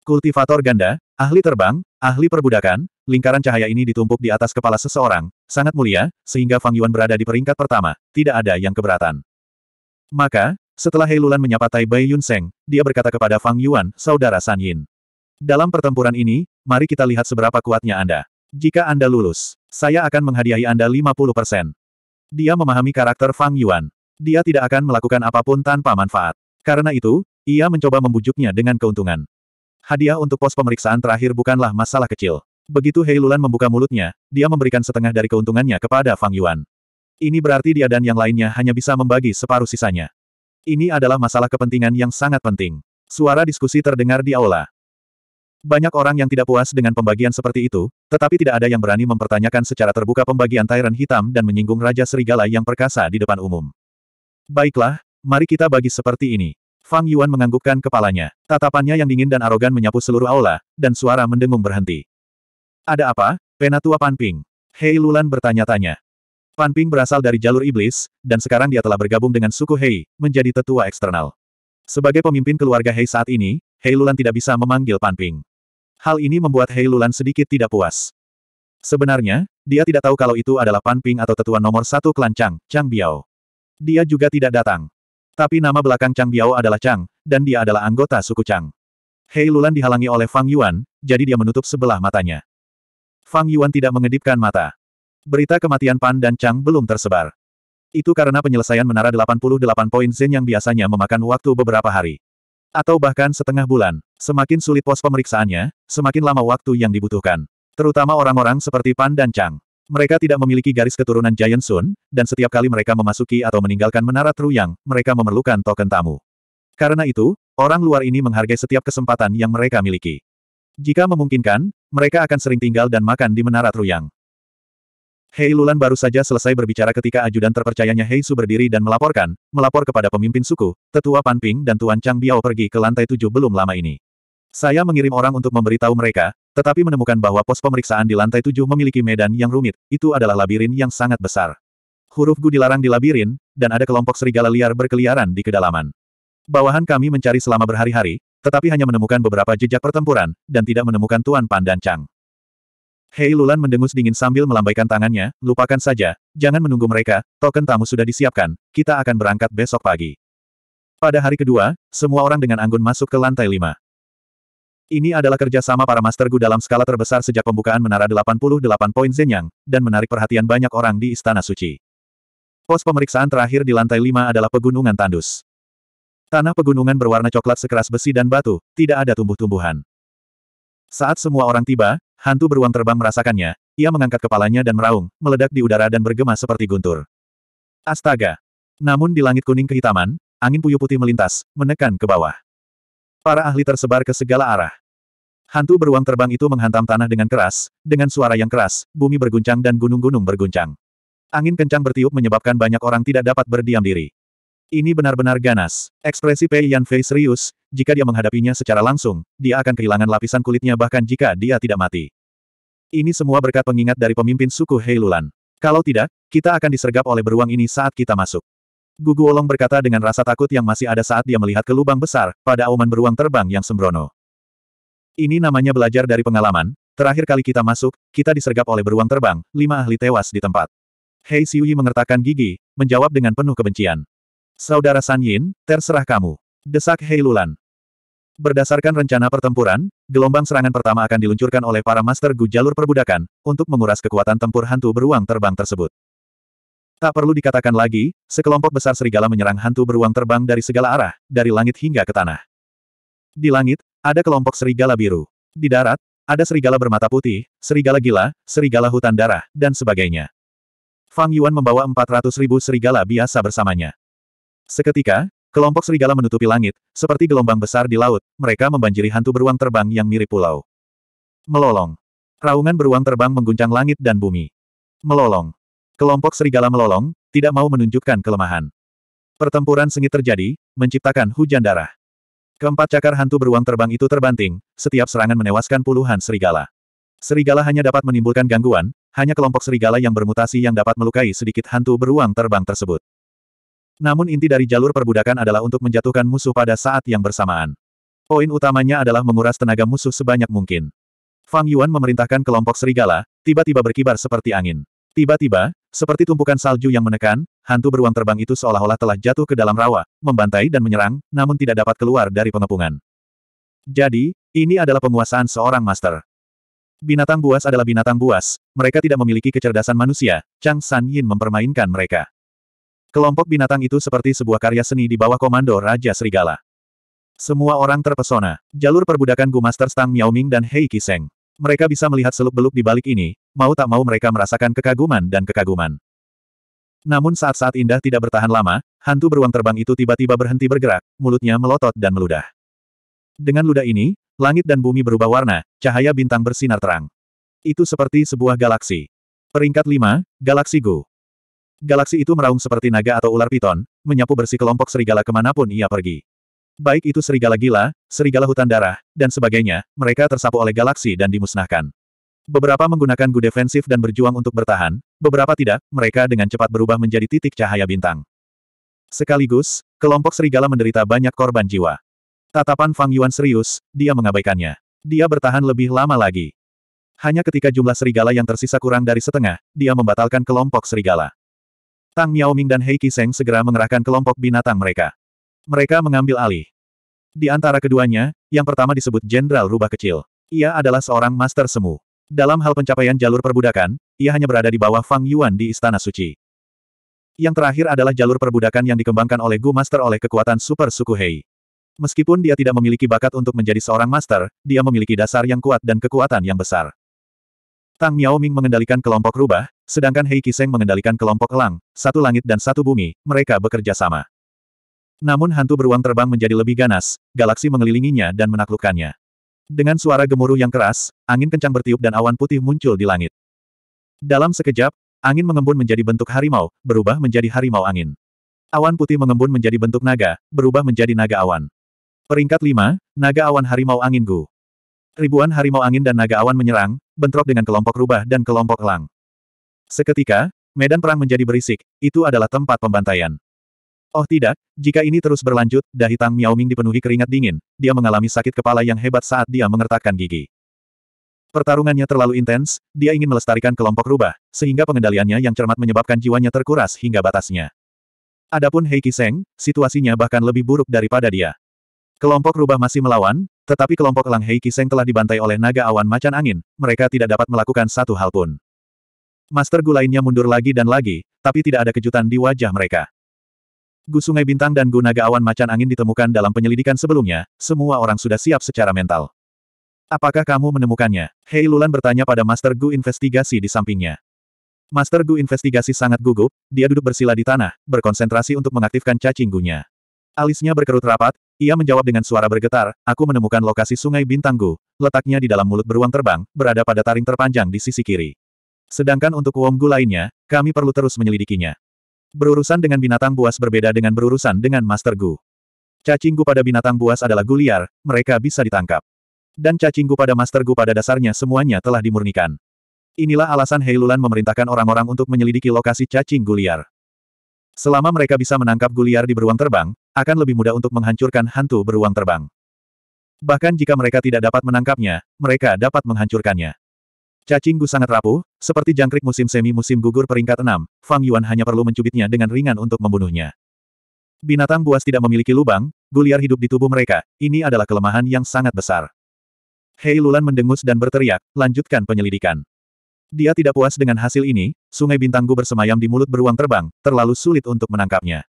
Kultivator ganda, ahli terbang, ahli perbudakan, lingkaran cahaya ini ditumpuk di atas kepala seseorang, sangat mulia, sehingga Fang Yuan berada di peringkat pertama, tidak ada yang keberatan. Maka, setelah Heilulan menyapa Tai Bai Yun Seng, dia berkata kepada Fang Yuan, saudara San Yin. Dalam pertempuran ini, mari kita lihat seberapa kuatnya Anda. Jika Anda lulus, saya akan menghadiahi Anda 50%. Dia memahami karakter Fang Yuan. Dia tidak akan melakukan apapun tanpa manfaat. Karena itu, ia mencoba membujuknya dengan keuntungan. Hadiah untuk pos pemeriksaan terakhir bukanlah masalah kecil. Begitu Hei Lulan membuka mulutnya, dia memberikan setengah dari keuntungannya kepada Fang Yuan. Ini berarti dia dan yang lainnya hanya bisa membagi separuh sisanya. Ini adalah masalah kepentingan yang sangat penting. Suara diskusi terdengar di aula. Banyak orang yang tidak puas dengan pembagian seperti itu, tetapi tidak ada yang berani mempertanyakan secara terbuka pembagian Tyrant Hitam dan menyinggung Raja Serigala yang perkasa di depan umum. Baiklah, mari kita bagi seperti ini. Fang Yuan menganggukkan kepalanya. Tatapannya yang dingin dan arogan menyapu seluruh aula, dan suara mendengung berhenti. Ada apa, Penatua Panping? Hei Lulan bertanya-tanya. Panping berasal dari jalur iblis, dan sekarang dia telah bergabung dengan suku Hei, menjadi tetua eksternal. Sebagai pemimpin keluarga Hei saat ini, Hei Lulan tidak bisa memanggil Panping. Hal ini membuat Hei Lulan sedikit tidak puas. Sebenarnya, dia tidak tahu kalau itu adalah Panping atau tetua nomor satu klan Chang, Chang Biao. Dia juga tidak datang. Tapi nama belakang Chang Biao adalah Chang, dan dia adalah anggota suku Chang. Hei Lulan dihalangi oleh Fang Yuan, jadi dia menutup sebelah matanya. Fang Yuan tidak mengedipkan mata. Berita kematian Pan dan Chang belum tersebar. Itu karena penyelesaian menara 88 poin Zen yang biasanya memakan waktu beberapa hari. Atau bahkan setengah bulan. Semakin sulit pos pemeriksaannya, semakin lama waktu yang dibutuhkan. Terutama orang-orang seperti Pan dan Chang. Mereka tidak memiliki garis keturunan Giant Sun, dan setiap kali mereka memasuki atau meninggalkan menara Truyang, mereka memerlukan token tamu. Karena itu, orang luar ini menghargai setiap kesempatan yang mereka miliki. Jika memungkinkan, mereka akan sering tinggal dan makan di menara Truyang. Hei Lulan baru saja selesai berbicara ketika ajudan terpercayanya Hei Su berdiri dan melaporkan, melapor kepada pemimpin suku, tetua Pan dan Tuan Chang Biao pergi ke lantai tujuh belum lama ini. Saya mengirim orang untuk memberitahu mereka, tetapi menemukan bahwa pos pemeriksaan di lantai tujuh memiliki medan yang rumit, itu adalah labirin yang sangat besar. Huruf Gu dilarang di labirin, dan ada kelompok serigala liar berkeliaran di kedalaman. Bawahan kami mencari selama berhari-hari, tetapi hanya menemukan beberapa jejak pertempuran, dan tidak menemukan Tuan Pan dan Chang. Hei Lulan mendengus dingin sambil melambaikan tangannya, lupakan saja, jangan menunggu mereka, token tamu sudah disiapkan, kita akan berangkat besok pagi. Pada hari kedua, semua orang dengan anggun masuk ke lantai lima. Ini adalah kerjasama para Master Gu dalam skala terbesar sejak pembukaan Menara 88 Poin Zenyang, dan menarik perhatian banyak orang di Istana Suci. Pos pemeriksaan terakhir di lantai 5 adalah Pegunungan Tandus. Tanah pegunungan berwarna coklat sekeras besi dan batu, tidak ada tumbuh-tumbuhan. Saat semua orang tiba, hantu beruang terbang merasakannya, ia mengangkat kepalanya dan meraung, meledak di udara dan bergema seperti guntur. Astaga! Namun di langit kuning kehitaman, angin puyuh putih melintas, menekan ke bawah. Para ahli tersebar ke segala arah. Hantu beruang terbang itu menghantam tanah dengan keras, dengan suara yang keras, bumi berguncang dan gunung-gunung berguncang. Angin kencang bertiup menyebabkan banyak orang tidak dapat berdiam diri. Ini benar-benar ganas. Ekspresi Pei Yanfei serius, jika dia menghadapinya secara langsung, dia akan kehilangan lapisan kulitnya bahkan jika dia tidak mati. Ini semua berkat pengingat dari pemimpin suku Heilulan. Kalau tidak, kita akan disergap oleh beruang ini saat kita masuk. Gugu Olong berkata dengan rasa takut yang masih ada saat dia melihat ke lubang besar, pada auman beruang terbang yang sembrono. Ini namanya belajar dari pengalaman, terakhir kali kita masuk, kita disergap oleh beruang terbang, lima ahli tewas di tempat. Hei Siuyi mengertakkan gigi, menjawab dengan penuh kebencian. Saudara San Yin, terserah kamu. Desak Hei Lulan. Berdasarkan rencana pertempuran, gelombang serangan pertama akan diluncurkan oleh para Master Gu jalur perbudakan, untuk menguras kekuatan tempur hantu beruang terbang tersebut. Tak perlu dikatakan lagi, sekelompok besar serigala menyerang hantu beruang terbang dari segala arah, dari langit hingga ke tanah. Di langit, ada kelompok serigala biru. Di darat, ada serigala bermata putih, serigala gila, serigala hutan darah, dan sebagainya. Fang Yuan membawa 400 ribu serigala biasa bersamanya. Seketika, kelompok serigala menutupi langit, seperti gelombang besar di laut, mereka membanjiri hantu beruang terbang yang mirip pulau. Melolong. Raungan beruang terbang mengguncang langit dan bumi. Melolong. Kelompok serigala melolong, tidak mau menunjukkan kelemahan. Pertempuran sengit terjadi, menciptakan hujan darah. Keempat cakar hantu beruang terbang itu terbanting, setiap serangan menewaskan puluhan serigala. Serigala hanya dapat menimbulkan gangguan, hanya kelompok serigala yang bermutasi yang dapat melukai sedikit hantu beruang terbang tersebut. Namun inti dari jalur perbudakan adalah untuk menjatuhkan musuh pada saat yang bersamaan. Poin utamanya adalah menguras tenaga musuh sebanyak mungkin. Fang Yuan memerintahkan kelompok serigala, tiba-tiba berkibar seperti angin. Tiba-tiba, seperti tumpukan salju yang menekan, hantu beruang terbang itu seolah-olah telah jatuh ke dalam rawa, membantai dan menyerang, namun tidak dapat keluar dari pengepungan. Jadi, ini adalah penguasaan seorang master. Binatang buas adalah binatang buas, mereka tidak memiliki kecerdasan manusia, Chang San Yin mempermainkan mereka. Kelompok binatang itu seperti sebuah karya seni di bawah komando Raja Serigala. Semua orang terpesona. Jalur perbudakan Gu Master Stang Ming dan Hei Kiseng. Mereka bisa melihat seluk-beluk di balik ini, mau tak mau mereka merasakan kekaguman dan kekaguman. Namun saat-saat indah tidak bertahan lama, hantu beruang terbang itu tiba-tiba berhenti bergerak, mulutnya melotot dan meludah. Dengan ludah ini, langit dan bumi berubah warna, cahaya bintang bersinar terang. Itu seperti sebuah galaksi. Peringkat 5, Galaksi Gu. Galaksi itu meraung seperti naga atau ular piton, menyapu bersih kelompok serigala kemanapun ia pergi. Baik itu serigala gila, serigala hutan darah, dan sebagainya, mereka tersapu oleh galaksi dan dimusnahkan. Beberapa menggunakan gu defensif dan berjuang untuk bertahan, beberapa tidak, mereka dengan cepat berubah menjadi titik cahaya bintang. Sekaligus, kelompok serigala menderita banyak korban jiwa. Tatapan Fang Yuan serius, dia mengabaikannya. Dia bertahan lebih lama lagi. Hanya ketika jumlah serigala yang tersisa kurang dari setengah, dia membatalkan kelompok serigala. Tang Miao Ming dan Hei Kiseng segera mengerahkan kelompok binatang mereka. Mereka mengambil alih. Di antara keduanya, yang pertama disebut Jenderal Rubah Kecil. Ia adalah seorang master semu. Dalam hal pencapaian jalur perbudakan, ia hanya berada di bawah Fang Yuan di Istana Suci. Yang terakhir adalah jalur perbudakan yang dikembangkan oleh Gu Master oleh kekuatan Super Suku Hei. Meskipun dia tidak memiliki bakat untuk menjadi seorang master, dia memiliki dasar yang kuat dan kekuatan yang besar. Tang Miao Ming mengendalikan kelompok rubah, sedangkan Hei Kiseng mengendalikan kelompok elang, satu langit dan satu bumi, mereka bekerja sama. Namun hantu beruang terbang menjadi lebih ganas, galaksi mengelilinginya dan menaklukkannya. Dengan suara gemuruh yang keras, angin kencang bertiup dan awan putih muncul di langit. Dalam sekejap, angin mengembun menjadi bentuk harimau, berubah menjadi harimau angin. Awan putih mengembun menjadi bentuk naga, berubah menjadi naga awan. Peringkat 5, Naga Awan Harimau Angin Gu. Ribuan harimau angin dan naga awan menyerang, bentrok dengan kelompok rubah dan kelompok elang. Seketika, medan perang menjadi berisik, itu adalah tempat pembantaian. Oh tidak, jika ini terus berlanjut, dahi Tang Ming dipenuhi keringat dingin, dia mengalami sakit kepala yang hebat saat dia mengertakkan gigi. Pertarungannya terlalu intens, dia ingin melestarikan kelompok rubah, sehingga pengendaliannya yang cermat menyebabkan jiwanya terkuras hingga batasnya. Adapun Hei Kiseng, situasinya bahkan lebih buruk daripada dia. Kelompok rubah masih melawan, tetapi kelompok elang Hei Kiseng telah dibantai oleh naga awan macan angin, mereka tidak dapat melakukan satu hal pun. Master Gu lainnya mundur lagi dan lagi, tapi tidak ada kejutan di wajah mereka. Gu Sungai Bintang dan Gu Naga Awan Macan Angin ditemukan dalam penyelidikan sebelumnya, semua orang sudah siap secara mental. Apakah kamu menemukannya? Hei Lulan bertanya pada Master Gu Investigasi di sampingnya. Master Gu Investigasi sangat gugup, dia duduk bersila di tanah, berkonsentrasi untuk mengaktifkan cacing gunya. Alisnya berkerut rapat, ia menjawab dengan suara bergetar, aku menemukan lokasi Sungai Bintang Gu, letaknya di dalam mulut beruang terbang, berada pada taring terpanjang di sisi kiri. Sedangkan untuk Wong Gu lainnya, kami perlu terus menyelidikinya. Berurusan dengan binatang buas berbeda dengan berurusan dengan Master Gu. Cacing Gu pada binatang buas adalah Gu liar, mereka bisa ditangkap. Dan cacing Gu pada Master Gu pada dasarnya semuanya telah dimurnikan. Inilah alasan Heilulan memerintahkan orang-orang untuk menyelidiki lokasi cacing Gu liar. Selama mereka bisa menangkap Gu liar di beruang terbang, akan lebih mudah untuk menghancurkan hantu beruang terbang. Bahkan jika mereka tidak dapat menangkapnya, mereka dapat menghancurkannya. Cacing Gu sangat rapuh, seperti jangkrik musim semi musim gugur peringkat 6, Fang Yuan hanya perlu mencubitnya dengan ringan untuk membunuhnya. Binatang buas tidak memiliki lubang, guliar hidup di tubuh mereka, ini adalah kelemahan yang sangat besar. Hei Lulan mendengus dan berteriak, lanjutkan penyelidikan. Dia tidak puas dengan hasil ini, sungai bintang Gu bersemayam di mulut beruang terbang, terlalu sulit untuk menangkapnya.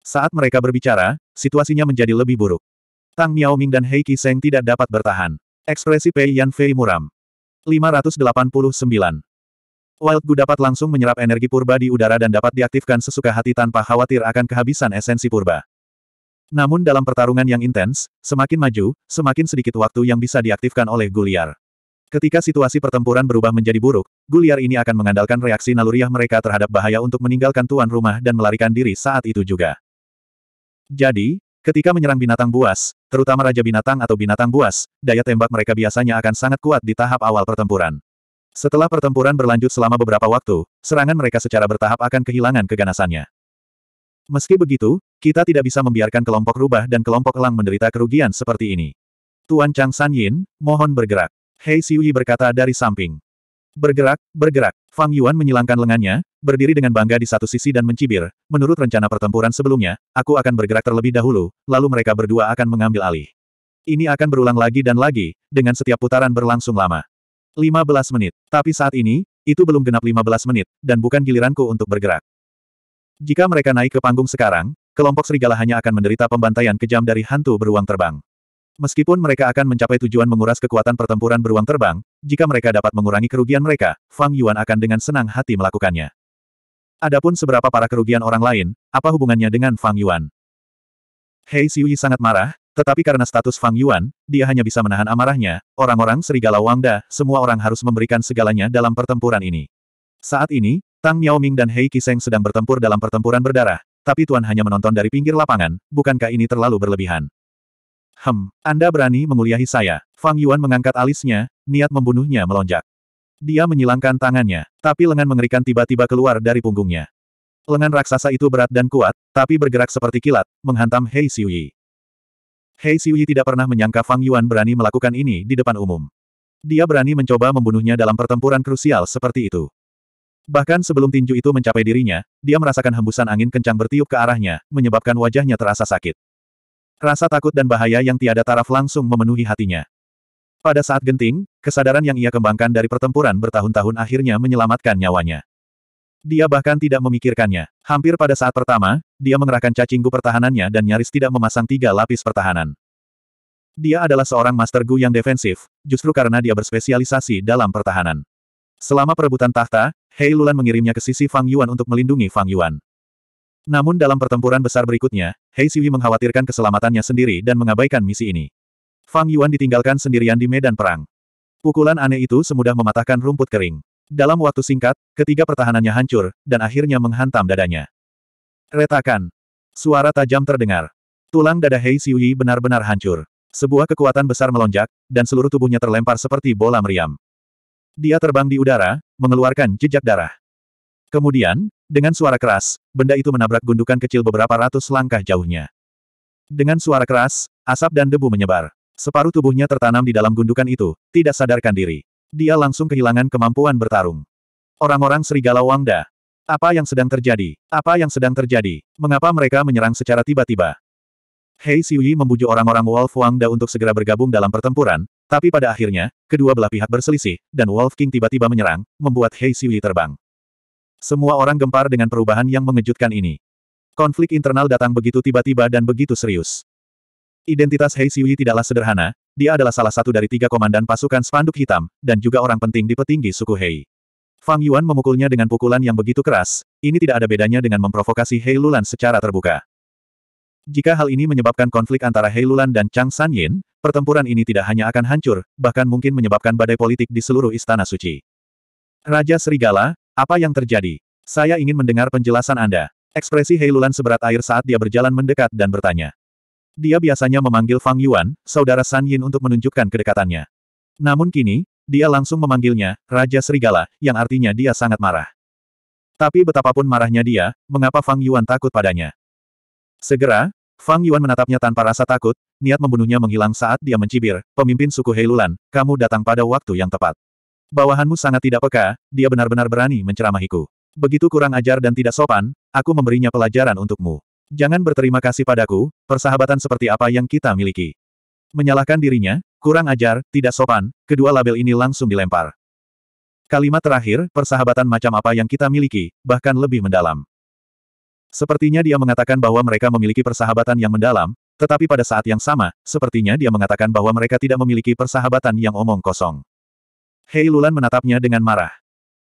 Saat mereka berbicara, situasinya menjadi lebih buruk. Tang Miao Ming dan Hei Qiseng tidak dapat bertahan. Ekspresi Pei Yan Fei muram. 589. Wild Gu dapat langsung menyerap energi purba di udara dan dapat diaktifkan sesuka hati tanpa khawatir akan kehabisan esensi purba. Namun dalam pertarungan yang intens, semakin maju, semakin sedikit waktu yang bisa diaktifkan oleh Guliar. Ketika situasi pertempuran berubah menjadi buruk, Guliar ini akan mengandalkan reaksi naluriah mereka terhadap bahaya untuk meninggalkan tuan rumah dan melarikan diri saat itu juga. Jadi, ketika menyerang binatang buas, terutama Raja Binatang atau Binatang Buas, daya tembak mereka biasanya akan sangat kuat di tahap awal pertempuran. Setelah pertempuran berlanjut selama beberapa waktu, serangan mereka secara bertahap akan kehilangan keganasannya. Meski begitu, kita tidak bisa membiarkan kelompok rubah dan kelompok elang menderita kerugian seperti ini. Tuan Chang San Yin, mohon bergerak. Hei Siuyi berkata dari samping. Bergerak, bergerak. Fang Yuan menyilangkan lengannya, berdiri dengan bangga di satu sisi dan mencibir. Menurut rencana pertempuran sebelumnya, aku akan bergerak terlebih dahulu, lalu mereka berdua akan mengambil alih. Ini akan berulang lagi dan lagi, dengan setiap putaran berlangsung lama. 15 menit. Tapi saat ini, itu belum genap 15 menit, dan bukan giliranku untuk bergerak. Jika mereka naik ke panggung sekarang, kelompok serigala hanya akan menderita pembantaian kejam dari hantu beruang terbang. Meskipun mereka akan mencapai tujuan menguras kekuatan pertempuran beruang terbang, jika mereka dapat mengurangi kerugian mereka, Fang Yuan akan dengan senang hati melakukannya. Adapun seberapa para kerugian orang lain, apa hubungannya dengan Fang Yuan? Hei Siwi sangat marah, tetapi karena status Fang Yuan, dia hanya bisa menahan amarahnya, orang-orang serigala Wangda, semua orang harus memberikan segalanya dalam pertempuran ini. Saat ini, Tang Miaoming dan Hei Kiseng sedang bertempur dalam pertempuran berdarah, tapi Tuan hanya menonton dari pinggir lapangan, bukankah ini terlalu berlebihan? Hem, Anda berani menguliahi saya. Fang Yuan mengangkat alisnya, niat membunuhnya melonjak. Dia menyilangkan tangannya, tapi lengan mengerikan tiba-tiba keluar dari punggungnya. Lengan raksasa itu berat dan kuat, tapi bergerak seperti kilat, menghantam Hei Xiuyi. Hei Xiuyi tidak pernah menyangka Fang Yuan berani melakukan ini di depan umum. Dia berani mencoba membunuhnya dalam pertempuran krusial seperti itu. Bahkan sebelum tinju itu mencapai dirinya, dia merasakan hembusan angin kencang bertiup ke arahnya, menyebabkan wajahnya terasa sakit. Rasa takut dan bahaya yang tiada taraf langsung memenuhi hatinya. Pada saat genting, kesadaran yang ia kembangkan dari pertempuran bertahun-tahun akhirnya menyelamatkan nyawanya. Dia bahkan tidak memikirkannya. Hampir pada saat pertama, dia mengerahkan cacing pertahanannya dan nyaris tidak memasang tiga lapis pertahanan. Dia adalah seorang master gu yang defensif, justru karena dia berspesialisasi dalam pertahanan. Selama perebutan tahta, Hei Lulan mengirimnya ke sisi Fang Yuan untuk melindungi Fang Yuan. Namun dalam pertempuran besar berikutnya, Hei Siwi mengkhawatirkan keselamatannya sendiri dan mengabaikan misi ini. Fang Yuan ditinggalkan sendirian di medan perang. Pukulan aneh itu semudah mematahkan rumput kering. Dalam waktu singkat, ketiga pertahanannya hancur, dan akhirnya menghantam dadanya. Retakan. Suara tajam terdengar. Tulang dada Hei Siwi benar-benar hancur. Sebuah kekuatan besar melonjak, dan seluruh tubuhnya terlempar seperti bola meriam. Dia terbang di udara, mengeluarkan jejak darah. Kemudian, dengan suara keras, benda itu menabrak gundukan kecil beberapa ratus langkah jauhnya. Dengan suara keras, asap dan debu menyebar. Separuh tubuhnya tertanam di dalam gundukan itu, tidak sadarkan diri. Dia langsung kehilangan kemampuan bertarung. Orang-orang serigala Wangda. Apa yang sedang terjadi? Apa yang sedang terjadi? Mengapa mereka menyerang secara tiba-tiba? Hei Siuyi membujuk orang-orang Wolf Wangda untuk segera bergabung dalam pertempuran, tapi pada akhirnya, kedua belah pihak berselisih, dan Wolf King tiba-tiba menyerang, membuat Hei Siuyi terbang. Semua orang gempar dengan perubahan yang mengejutkan ini. Konflik internal datang begitu tiba-tiba dan begitu serius. Identitas Hei Siwi tidaklah sederhana, dia adalah salah satu dari tiga komandan pasukan spanduk hitam, dan juga orang penting di petinggi suku Hei. Fang Yuan memukulnya dengan pukulan yang begitu keras, ini tidak ada bedanya dengan memprovokasi Hei Lulan secara terbuka. Jika hal ini menyebabkan konflik antara Hei Lulan dan Chang San Yin, pertempuran ini tidak hanya akan hancur, bahkan mungkin menyebabkan badai politik di seluruh istana suci. Raja Serigala, apa yang terjadi? Saya ingin mendengar penjelasan Anda. Ekspresi Heilulan seberat air saat dia berjalan mendekat dan bertanya. Dia biasanya memanggil Fang Yuan, saudara San Yin untuk menunjukkan kedekatannya. Namun kini, dia langsung memanggilnya, Raja Serigala, yang artinya dia sangat marah. Tapi betapapun marahnya dia, mengapa Fang Yuan takut padanya? Segera, Fang Yuan menatapnya tanpa rasa takut, niat membunuhnya menghilang saat dia mencibir, pemimpin suku Heilulan, kamu datang pada waktu yang tepat. Bawahanmu sangat tidak peka, dia benar-benar berani menceramahiku. Begitu kurang ajar dan tidak sopan, aku memberinya pelajaran untukmu. Jangan berterima kasih padaku, persahabatan seperti apa yang kita miliki. Menyalahkan dirinya, kurang ajar, tidak sopan, kedua label ini langsung dilempar. Kalimat terakhir, persahabatan macam apa yang kita miliki, bahkan lebih mendalam. Sepertinya dia mengatakan bahwa mereka memiliki persahabatan yang mendalam, tetapi pada saat yang sama, sepertinya dia mengatakan bahwa mereka tidak memiliki persahabatan yang omong kosong. Hei Lulan menatapnya dengan marah.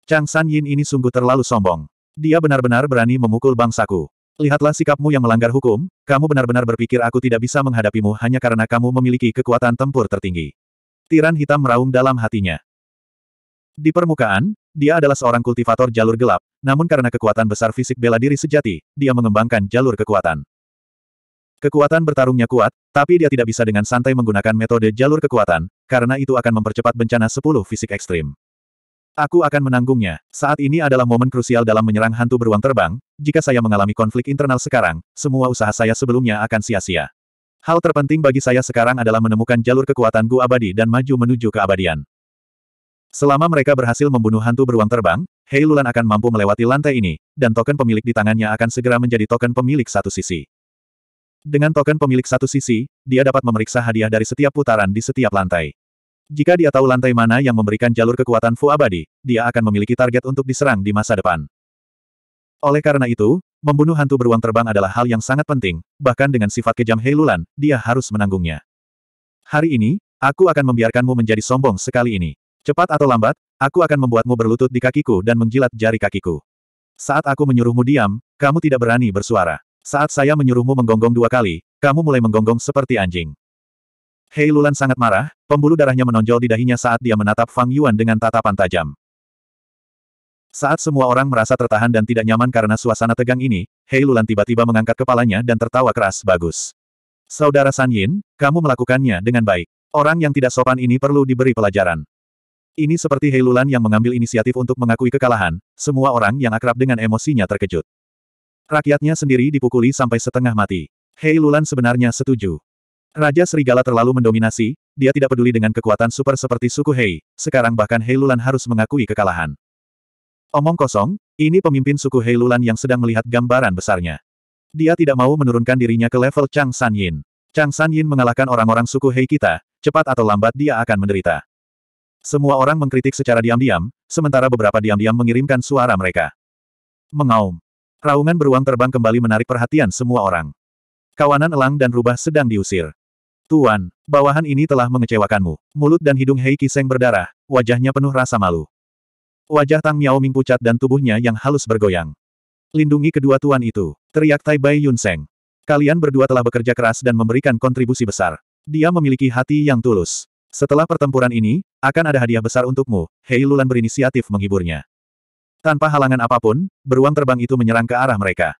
Chang San Yin ini sungguh terlalu sombong. Dia benar-benar berani memukul bangsaku. Lihatlah sikapmu yang melanggar hukum, kamu benar-benar berpikir aku tidak bisa menghadapimu hanya karena kamu memiliki kekuatan tempur tertinggi. Tiran hitam meraung dalam hatinya. Di permukaan, dia adalah seorang kultivator jalur gelap, namun karena kekuatan besar fisik bela diri sejati, dia mengembangkan jalur kekuatan. Kekuatan bertarungnya kuat, tapi dia tidak bisa dengan santai menggunakan metode jalur kekuatan, karena itu akan mempercepat bencana 10 fisik ekstrim. Aku akan menanggungnya. Saat ini adalah momen krusial dalam menyerang hantu beruang terbang, jika saya mengalami konflik internal sekarang, semua usaha saya sebelumnya akan sia-sia. Hal terpenting bagi saya sekarang adalah menemukan jalur kekuatan Gu Abadi dan maju menuju keabadian. Selama mereka berhasil membunuh hantu beruang terbang, Heilulan akan mampu melewati lantai ini, dan token pemilik di tangannya akan segera menjadi token pemilik satu sisi. Dengan token pemilik satu sisi, dia dapat memeriksa hadiah dari setiap putaran di setiap lantai. Jika dia tahu lantai mana yang memberikan jalur kekuatan Fu abadi, dia akan memiliki target untuk diserang di masa depan. Oleh karena itu, membunuh hantu beruang terbang adalah hal yang sangat penting, bahkan dengan sifat kejam Heilulan, dia harus menanggungnya. Hari ini, aku akan membiarkanmu menjadi sombong sekali ini. Cepat atau lambat, aku akan membuatmu berlutut di kakiku dan menjilat jari kakiku. Saat aku menyuruhmu diam, kamu tidak berani bersuara. Saat saya menyuruhmu menggonggong dua kali, kamu mulai menggonggong seperti anjing. Hei Lulan sangat marah, pembuluh darahnya menonjol di dahinya saat dia menatap Fang Yuan dengan tatapan tajam. Saat semua orang merasa tertahan dan tidak nyaman karena suasana tegang ini, Hei Lulan tiba-tiba mengangkat kepalanya dan tertawa keras bagus. Saudara San Yin, kamu melakukannya dengan baik. Orang yang tidak sopan ini perlu diberi pelajaran. Ini seperti Hei Lulan yang mengambil inisiatif untuk mengakui kekalahan, semua orang yang akrab dengan emosinya terkejut. Rakyatnya sendiri dipukuli sampai setengah mati. Hei Lulan sebenarnya setuju. Raja Serigala terlalu mendominasi, dia tidak peduli dengan kekuatan super seperti suku Hei, sekarang bahkan Hei Lulan harus mengakui kekalahan. Omong kosong, ini pemimpin suku Hei Lulan yang sedang melihat gambaran besarnya. Dia tidak mau menurunkan dirinya ke level Chang San Yin. Chang San Yin mengalahkan orang-orang suku Hei kita, cepat atau lambat dia akan menderita. Semua orang mengkritik secara diam-diam, sementara beberapa diam-diam mengirimkan suara mereka. Mengaum. Raungan beruang terbang kembali menarik perhatian semua orang. Kawanan elang dan rubah sedang diusir. Tuan, bawahan ini telah mengecewakanmu. Mulut dan hidung Hei Kiseng berdarah, wajahnya penuh rasa malu. Wajah Tang Miao Ming pucat dan tubuhnya yang halus bergoyang. Lindungi kedua tuan itu, teriak Tai Bai Yun Seng. Kalian berdua telah bekerja keras dan memberikan kontribusi besar. Dia memiliki hati yang tulus. Setelah pertempuran ini, akan ada hadiah besar untukmu, Hei Lulan berinisiatif menghiburnya. Tanpa halangan apapun, beruang terbang itu menyerang ke arah mereka.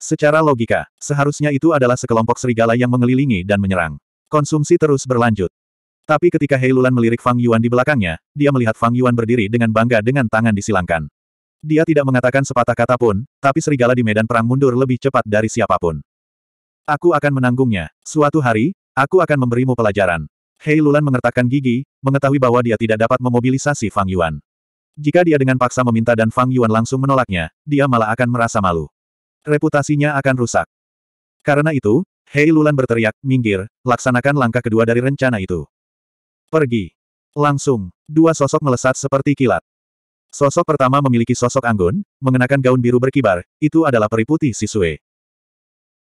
Secara logika, seharusnya itu adalah sekelompok serigala yang mengelilingi dan menyerang. Konsumsi terus berlanjut. Tapi ketika Heilulan melirik Fang Yuan di belakangnya, dia melihat Fang Yuan berdiri dengan bangga dengan tangan disilangkan. Dia tidak mengatakan sepatah kata pun, tapi serigala di medan perang mundur lebih cepat dari siapapun. Aku akan menanggungnya. Suatu hari, aku akan memberimu pelajaran. Heilulan mengertakkan gigi, mengetahui bahwa dia tidak dapat memobilisasi Fang Yuan. Jika dia dengan paksa meminta dan Fang Yuan langsung menolaknya, dia malah akan merasa malu. Reputasinya akan rusak. Karena itu, Hei Lulan berteriak, minggir, laksanakan langkah kedua dari rencana itu. Pergi. Langsung, dua sosok melesat seperti kilat. Sosok pertama memiliki sosok anggun, mengenakan gaun biru berkibar, itu adalah peri putih Sisue.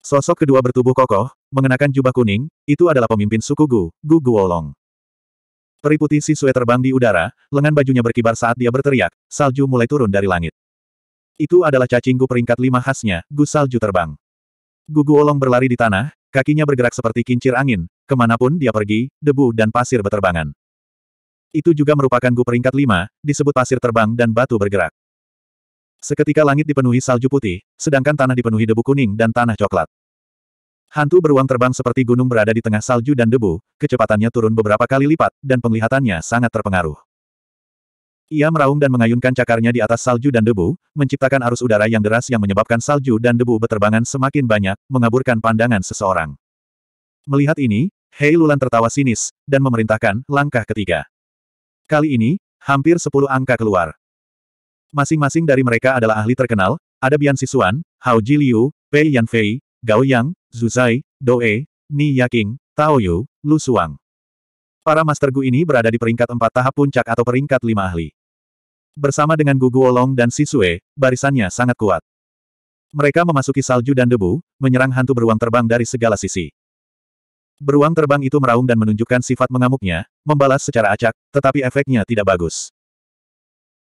Sosok kedua bertubuh kokoh, mengenakan jubah kuning, itu adalah pemimpin suku Gu, Gu Guolong putih si Sue terbang di udara, lengan bajunya berkibar saat dia berteriak, salju mulai turun dari langit. Itu adalah cacinggu peringkat lima khasnya, gu salju terbang. Gugu olong berlari di tanah, kakinya bergerak seperti kincir angin, kemanapun dia pergi, debu dan pasir beterbangan. Itu juga merupakan gu peringkat lima, disebut pasir terbang dan batu bergerak. Seketika langit dipenuhi salju putih, sedangkan tanah dipenuhi debu kuning dan tanah coklat. Hantu beruang terbang seperti gunung berada di tengah salju dan debu, kecepatannya turun beberapa kali lipat, dan penglihatannya sangat terpengaruh. Ia meraung dan mengayunkan cakarnya di atas salju dan debu, menciptakan arus udara yang deras yang menyebabkan salju dan debu beterbangan semakin banyak, mengaburkan pandangan seseorang. Melihat ini, Hei Lulan tertawa sinis, dan memerintahkan langkah ketiga. Kali ini, hampir sepuluh angka keluar. Masing-masing dari mereka adalah ahli terkenal, ada Bian Sisuan, Hao Jiliu, Pei Yanfei, Gao Yang, Zuzai, Doe, Ni Yaking, Tao Yu, Lu Suang. Para Master Gu ini berada di peringkat empat tahap puncak atau peringkat lima ahli. Bersama dengan Gu Guolong dan Sisue, barisannya sangat kuat. Mereka memasuki salju dan debu, menyerang hantu beruang terbang dari segala sisi. Beruang terbang itu meraung dan menunjukkan sifat mengamuknya, membalas secara acak, tetapi efeknya tidak bagus.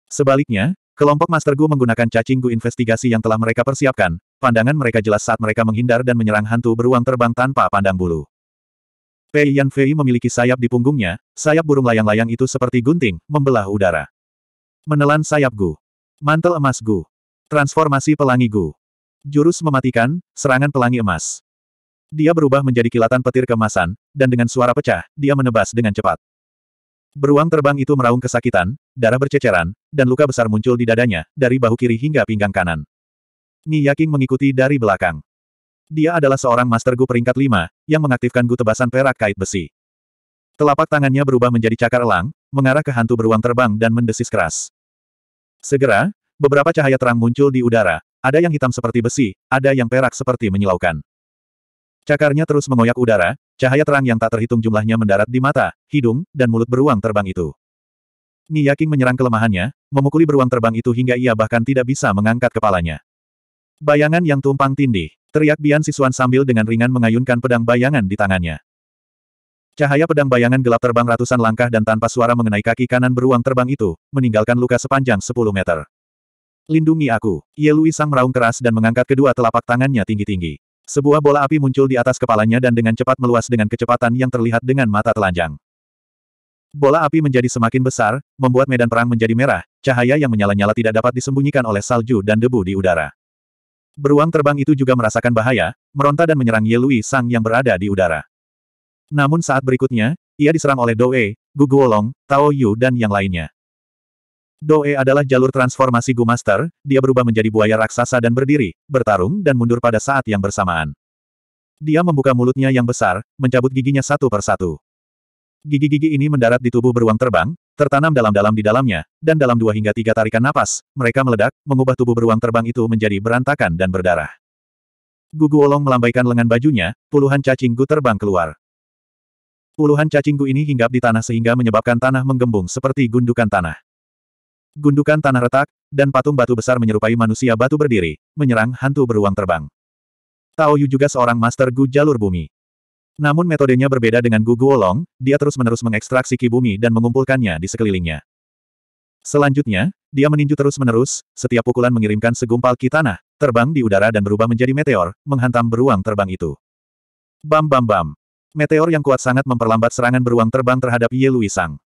Sebaliknya, Kelompok Master Gu menggunakan cacing Gu investigasi yang telah mereka persiapkan, pandangan mereka jelas saat mereka menghindar dan menyerang hantu beruang terbang tanpa pandang bulu. Pei Yan Fei memiliki sayap di punggungnya, sayap burung layang-layang itu seperti gunting, membelah udara. Menelan sayap Gu. Mantel emas Gu. Transformasi pelangi Gu. Jurus mematikan, serangan pelangi emas. Dia berubah menjadi kilatan petir kemasan, dan dengan suara pecah, dia menebas dengan cepat. Beruang terbang itu meraung kesakitan, darah berceceran, dan luka besar muncul di dadanya, dari bahu kiri hingga pinggang kanan. Yakin mengikuti dari belakang. Dia adalah seorang master Gu peringkat lima yang mengaktifkan Gu tebasan perak kait besi. Telapak tangannya berubah menjadi cakar elang, mengarah ke hantu beruang terbang dan mendesis keras. Segera, beberapa cahaya terang muncul di udara, ada yang hitam seperti besi, ada yang perak seperti menyilaukan. Cakarnya terus mengoyak udara, cahaya terang yang tak terhitung jumlahnya mendarat di mata, hidung, dan mulut beruang terbang itu. Ni Yaking menyerang kelemahannya, memukuli beruang terbang itu hingga ia bahkan tidak bisa mengangkat kepalanya. Bayangan yang tumpang tindih, teriak Bian Sisuan sambil dengan ringan mengayunkan pedang bayangan di tangannya. Cahaya pedang bayangan gelap terbang ratusan langkah dan tanpa suara mengenai kaki kanan beruang terbang itu, meninggalkan luka sepanjang 10 meter. Lindungi aku, Ye Lui Sang meraung keras dan mengangkat kedua telapak tangannya tinggi-tinggi. Sebuah bola api muncul di atas kepalanya dan dengan cepat meluas dengan kecepatan yang terlihat dengan mata telanjang. Bola api menjadi semakin besar, membuat medan perang menjadi merah, cahaya yang menyala-nyala tidak dapat disembunyikan oleh salju dan debu di udara. Beruang terbang itu juga merasakan bahaya, meronta dan menyerang Ye Lui Sang yang berada di udara. Namun saat berikutnya, ia diserang oleh Doe, Gu Guolong, Tao Yu dan yang lainnya. Doe adalah jalur transformasi Gu Master, dia berubah menjadi buaya raksasa dan berdiri, bertarung dan mundur pada saat yang bersamaan. Dia membuka mulutnya yang besar, mencabut giginya satu per satu. Gigi-gigi ini mendarat di tubuh beruang terbang, tertanam dalam-dalam di dalamnya, dan dalam dua hingga tiga tarikan napas, mereka meledak, mengubah tubuh beruang terbang itu menjadi berantakan dan berdarah. Gugu Olong melambaikan lengan bajunya, puluhan cacing gu terbang keluar. Puluhan cacing gu ini hinggap di tanah sehingga menyebabkan tanah menggembung seperti gundukan tanah. Gundukan tanah retak, dan patung batu besar menyerupai manusia batu berdiri, menyerang hantu beruang terbang. Tao Yu juga seorang master Gu jalur bumi. Namun metodenya berbeda dengan Gu Guolong, dia terus-menerus mengekstraksi ki bumi dan mengumpulkannya di sekelilingnya. Selanjutnya, dia meninju terus-menerus, setiap pukulan mengirimkan segumpal ki tanah, terbang di udara dan berubah menjadi meteor, menghantam beruang terbang itu. Bam bam bam. Meteor yang kuat sangat memperlambat serangan beruang terbang terhadap Ye Luisang.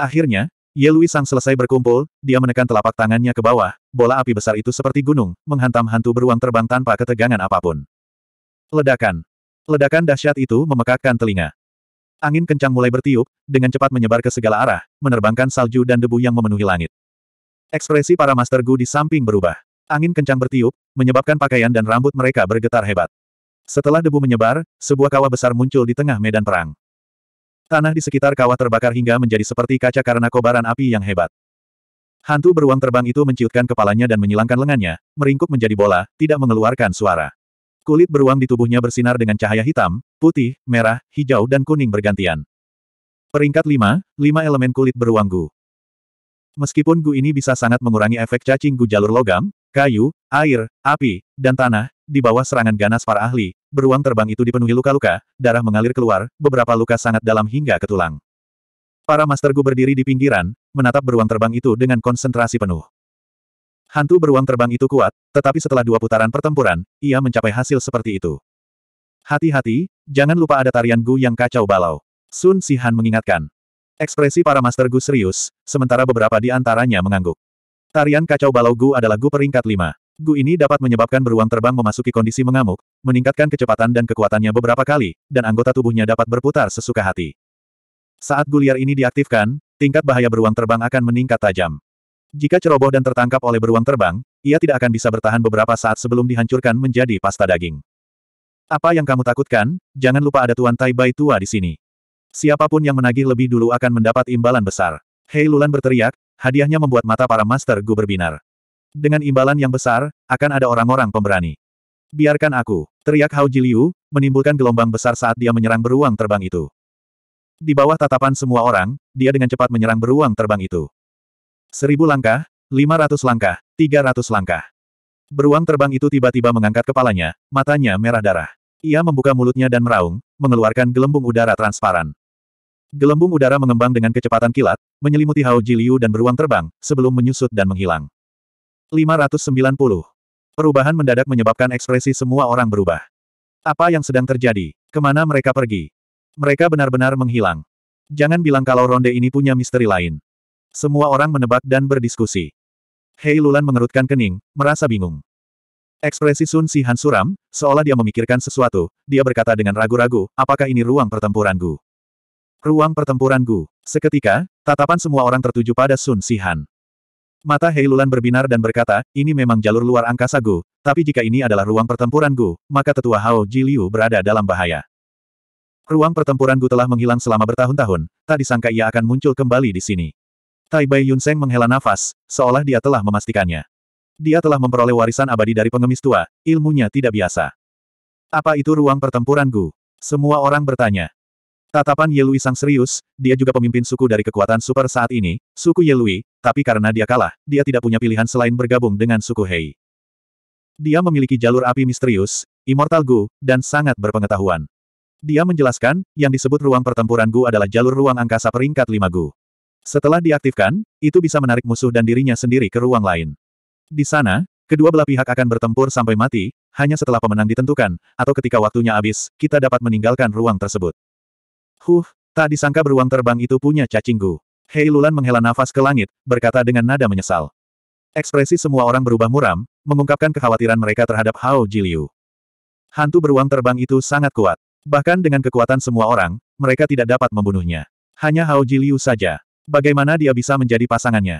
Akhirnya, Ye Lui Sang selesai berkumpul, dia menekan telapak tangannya ke bawah, bola api besar itu seperti gunung, menghantam hantu beruang terbang tanpa ketegangan apapun. Ledakan. Ledakan dahsyat itu memekakkan telinga. Angin kencang mulai bertiup, dengan cepat menyebar ke segala arah, menerbangkan salju dan debu yang memenuhi langit. Ekspresi para Master Gu di samping berubah. Angin kencang bertiup, menyebabkan pakaian dan rambut mereka bergetar hebat. Setelah debu menyebar, sebuah kawah besar muncul di tengah medan perang. Tanah di sekitar kawah terbakar hingga menjadi seperti kaca karena kobaran api yang hebat. Hantu beruang terbang itu menciutkan kepalanya dan menyilangkan lengannya, meringkuk menjadi bola, tidak mengeluarkan suara. Kulit beruang di tubuhnya bersinar dengan cahaya hitam, putih, merah, hijau dan kuning bergantian. Peringkat 5, 5 elemen kulit beruang Gu. Meskipun Gu ini bisa sangat mengurangi efek cacing Gu jalur logam, kayu, air, api, dan tanah, di bawah serangan ganas para ahli, beruang terbang itu dipenuhi luka-luka, darah mengalir keluar, beberapa luka sangat dalam hingga ke tulang. Para Master Gu berdiri di pinggiran, menatap beruang terbang itu dengan konsentrasi penuh. Hantu beruang terbang itu kuat, tetapi setelah dua putaran pertempuran, ia mencapai hasil seperti itu. Hati-hati, jangan lupa ada tarian Gu yang kacau balau. Sun Sihan mengingatkan. Ekspresi para Master Gu serius, sementara beberapa di antaranya mengangguk. Tarian kacau balau Gu adalah Gu peringkat lima. Gu ini dapat menyebabkan beruang terbang memasuki kondisi mengamuk, meningkatkan kecepatan dan kekuatannya beberapa kali, dan anggota tubuhnya dapat berputar sesuka hati. Saat gu liar ini diaktifkan, tingkat bahaya beruang terbang akan meningkat tajam. Jika ceroboh dan tertangkap oleh beruang terbang, ia tidak akan bisa bertahan beberapa saat sebelum dihancurkan menjadi pasta daging. Apa yang kamu takutkan, jangan lupa ada Tuan Tai Bai tua di sini. Siapapun yang menagih lebih dulu akan mendapat imbalan besar. Hei Lulan berteriak, hadiahnya membuat mata para Master Gu berbinar. Dengan imbalan yang besar, akan ada orang-orang pemberani. Biarkan aku, teriak Hao Jiliu, menimbulkan gelombang besar saat dia menyerang beruang terbang itu. Di bawah tatapan semua orang, dia dengan cepat menyerang beruang terbang itu. Seribu langkah, lima ratus langkah, tiga ratus langkah. Beruang terbang itu tiba-tiba mengangkat kepalanya, matanya merah darah. Ia membuka mulutnya dan meraung, mengeluarkan gelembung udara transparan. Gelembung udara mengembang dengan kecepatan kilat, menyelimuti Hao Jiliu dan beruang terbang, sebelum menyusut dan menghilang. 590. Perubahan mendadak menyebabkan ekspresi semua orang berubah. Apa yang sedang terjadi? Kemana mereka pergi? Mereka benar-benar menghilang. Jangan bilang kalau ronde ini punya misteri lain. Semua orang menebak dan berdiskusi. Hei Lulan mengerutkan kening, merasa bingung. Ekspresi Sun Sihan suram, seolah dia memikirkan sesuatu, dia berkata dengan ragu-ragu, apakah ini ruang pertempuran Gu? Ruang pertempuran Gu. Seketika, tatapan semua orang tertuju pada Sun Sihan. Mata Heilulan berbinar dan berkata, ini memang jalur luar angkasa Gu, tapi jika ini adalah ruang pertempuran Gu, maka tetua Hao Ji Liu berada dalam bahaya. Ruang pertempuran Gu telah menghilang selama bertahun-tahun, tak disangka ia akan muncul kembali di sini. Tai Bai Yunseng menghela nafas, seolah dia telah memastikannya. Dia telah memperoleh warisan abadi dari pengemis tua, ilmunya tidak biasa. Apa itu ruang pertempuran Gu? Semua orang bertanya. Tatapan Yelui sang serius, dia juga pemimpin suku dari kekuatan super saat ini, suku Yelui, tapi karena dia kalah, dia tidak punya pilihan selain bergabung dengan suku Hei. Dia memiliki jalur api misterius, Immortal Gu, dan sangat berpengetahuan. Dia menjelaskan, yang disebut ruang pertempuran Gu adalah jalur ruang angkasa peringkat 5 Gu. Setelah diaktifkan, itu bisa menarik musuh dan dirinya sendiri ke ruang lain. Di sana, kedua belah pihak akan bertempur sampai mati, hanya setelah pemenang ditentukan, atau ketika waktunya habis, kita dapat meninggalkan ruang tersebut. Huh, tak disangka beruang terbang itu punya cacing Hei Lulan menghela nafas ke langit, berkata dengan nada menyesal. Ekspresi semua orang berubah muram, mengungkapkan kekhawatiran mereka terhadap Hao Jiliu. Hantu beruang terbang itu sangat kuat. Bahkan dengan kekuatan semua orang, mereka tidak dapat membunuhnya. Hanya Hao Jiliu saja. Bagaimana dia bisa menjadi pasangannya?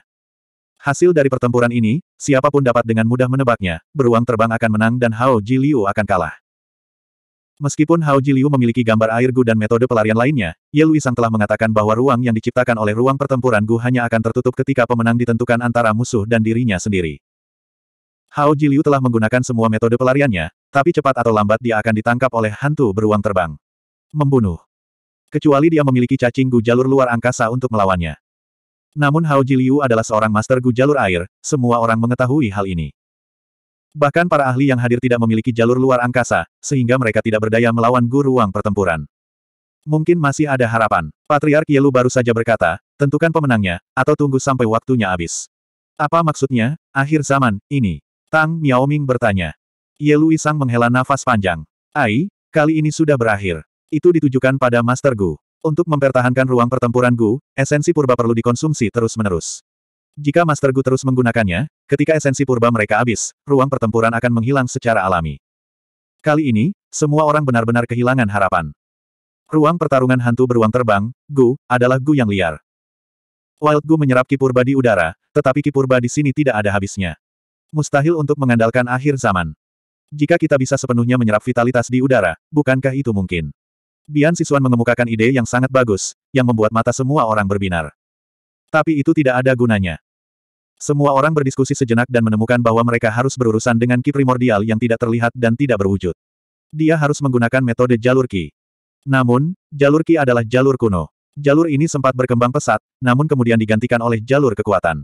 Hasil dari pertempuran ini, siapapun dapat dengan mudah menebaknya, beruang terbang akan menang dan Hao Jiliu akan kalah. Meskipun Hao Jiliu memiliki gambar air Gu dan metode pelarian lainnya, Ye Luisang telah mengatakan bahwa ruang yang diciptakan oleh ruang pertempuran Gu hanya akan tertutup ketika pemenang ditentukan antara musuh dan dirinya sendiri. Hao Jiliu telah menggunakan semua metode pelariannya, tapi cepat atau lambat dia akan ditangkap oleh hantu beruang terbang. Membunuh. Kecuali dia memiliki cacing Gu jalur luar angkasa untuk melawannya. Namun Hao Jiliu adalah seorang master Gu jalur air, semua orang mengetahui hal ini. Bahkan para ahli yang hadir tidak memiliki jalur luar angkasa, sehingga mereka tidak berdaya melawan guru ruang pertempuran. Mungkin masih ada harapan. Patriark Yelu baru saja berkata, tentukan pemenangnya, atau tunggu sampai waktunya habis. Apa maksudnya, akhir zaman, ini? Tang Miaoming bertanya. Yelu Isang menghela nafas panjang. Ai, kali ini sudah berakhir. Itu ditujukan pada Master Gu. Untuk mempertahankan ruang pertempuran Gu, esensi purba perlu dikonsumsi terus-menerus. Jika Master Gu terus menggunakannya, ketika esensi purba mereka habis, ruang pertempuran akan menghilang secara alami. Kali ini, semua orang benar-benar kehilangan harapan. Ruang pertarungan hantu beruang terbang, Gu, adalah Gu yang liar. Wild Gu menyerap kipurba di udara, tetapi kipurba di sini tidak ada habisnya. Mustahil untuk mengandalkan akhir zaman. Jika kita bisa sepenuhnya menyerap vitalitas di udara, bukankah itu mungkin? Bian Sisuan mengemukakan ide yang sangat bagus, yang membuat mata semua orang berbinar. Tapi itu tidak ada gunanya. Semua orang berdiskusi sejenak dan menemukan bahwa mereka harus berurusan dengan ki primordial yang tidak terlihat dan tidak berwujud. Dia harus menggunakan metode jalur ki. Namun, jalur ki adalah jalur kuno. Jalur ini sempat berkembang pesat, namun kemudian digantikan oleh jalur kekuatan.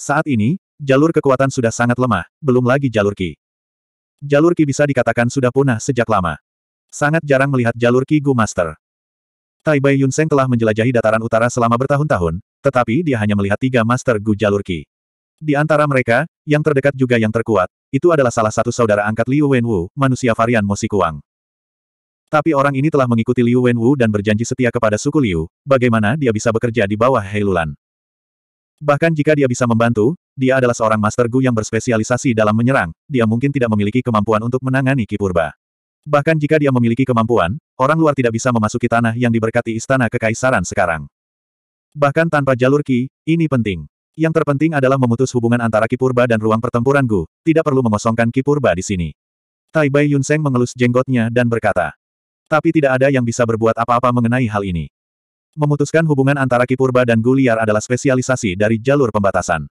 Saat ini, jalur kekuatan sudah sangat lemah, belum lagi jalur ki. Jalur ki bisa dikatakan sudah punah sejak lama. Sangat jarang melihat jalur ki Gu Master. Tai Bai Yunseng telah menjelajahi dataran utara selama bertahun-tahun, tetapi dia hanya melihat tiga Master Gu jalur Qi. Di antara mereka, yang terdekat juga yang terkuat, itu adalah salah satu saudara angkat Liu Wenwu, manusia varian Mosikuang. Tapi orang ini telah mengikuti Liu Wenwu dan berjanji setia kepada suku Liu, bagaimana dia bisa bekerja di bawah Heilulan. Bahkan jika dia bisa membantu, dia adalah seorang Master Gu yang berspesialisasi dalam menyerang, dia mungkin tidak memiliki kemampuan untuk menangani Kipurba. Bahkan jika dia memiliki kemampuan, orang luar tidak bisa memasuki tanah yang diberkati istana kekaisaran sekarang. Bahkan tanpa jalur Ki, ini penting. Yang terpenting adalah memutus hubungan antara Kipurba dan ruang pertempuran Gu, tidak perlu mengosongkan Kipurba di sini. Tai Bai Yunseng mengelus jenggotnya dan berkata. Tapi tidak ada yang bisa berbuat apa-apa mengenai hal ini. Memutuskan hubungan antara Kipurba dan Gu Liar adalah spesialisasi dari jalur pembatasan.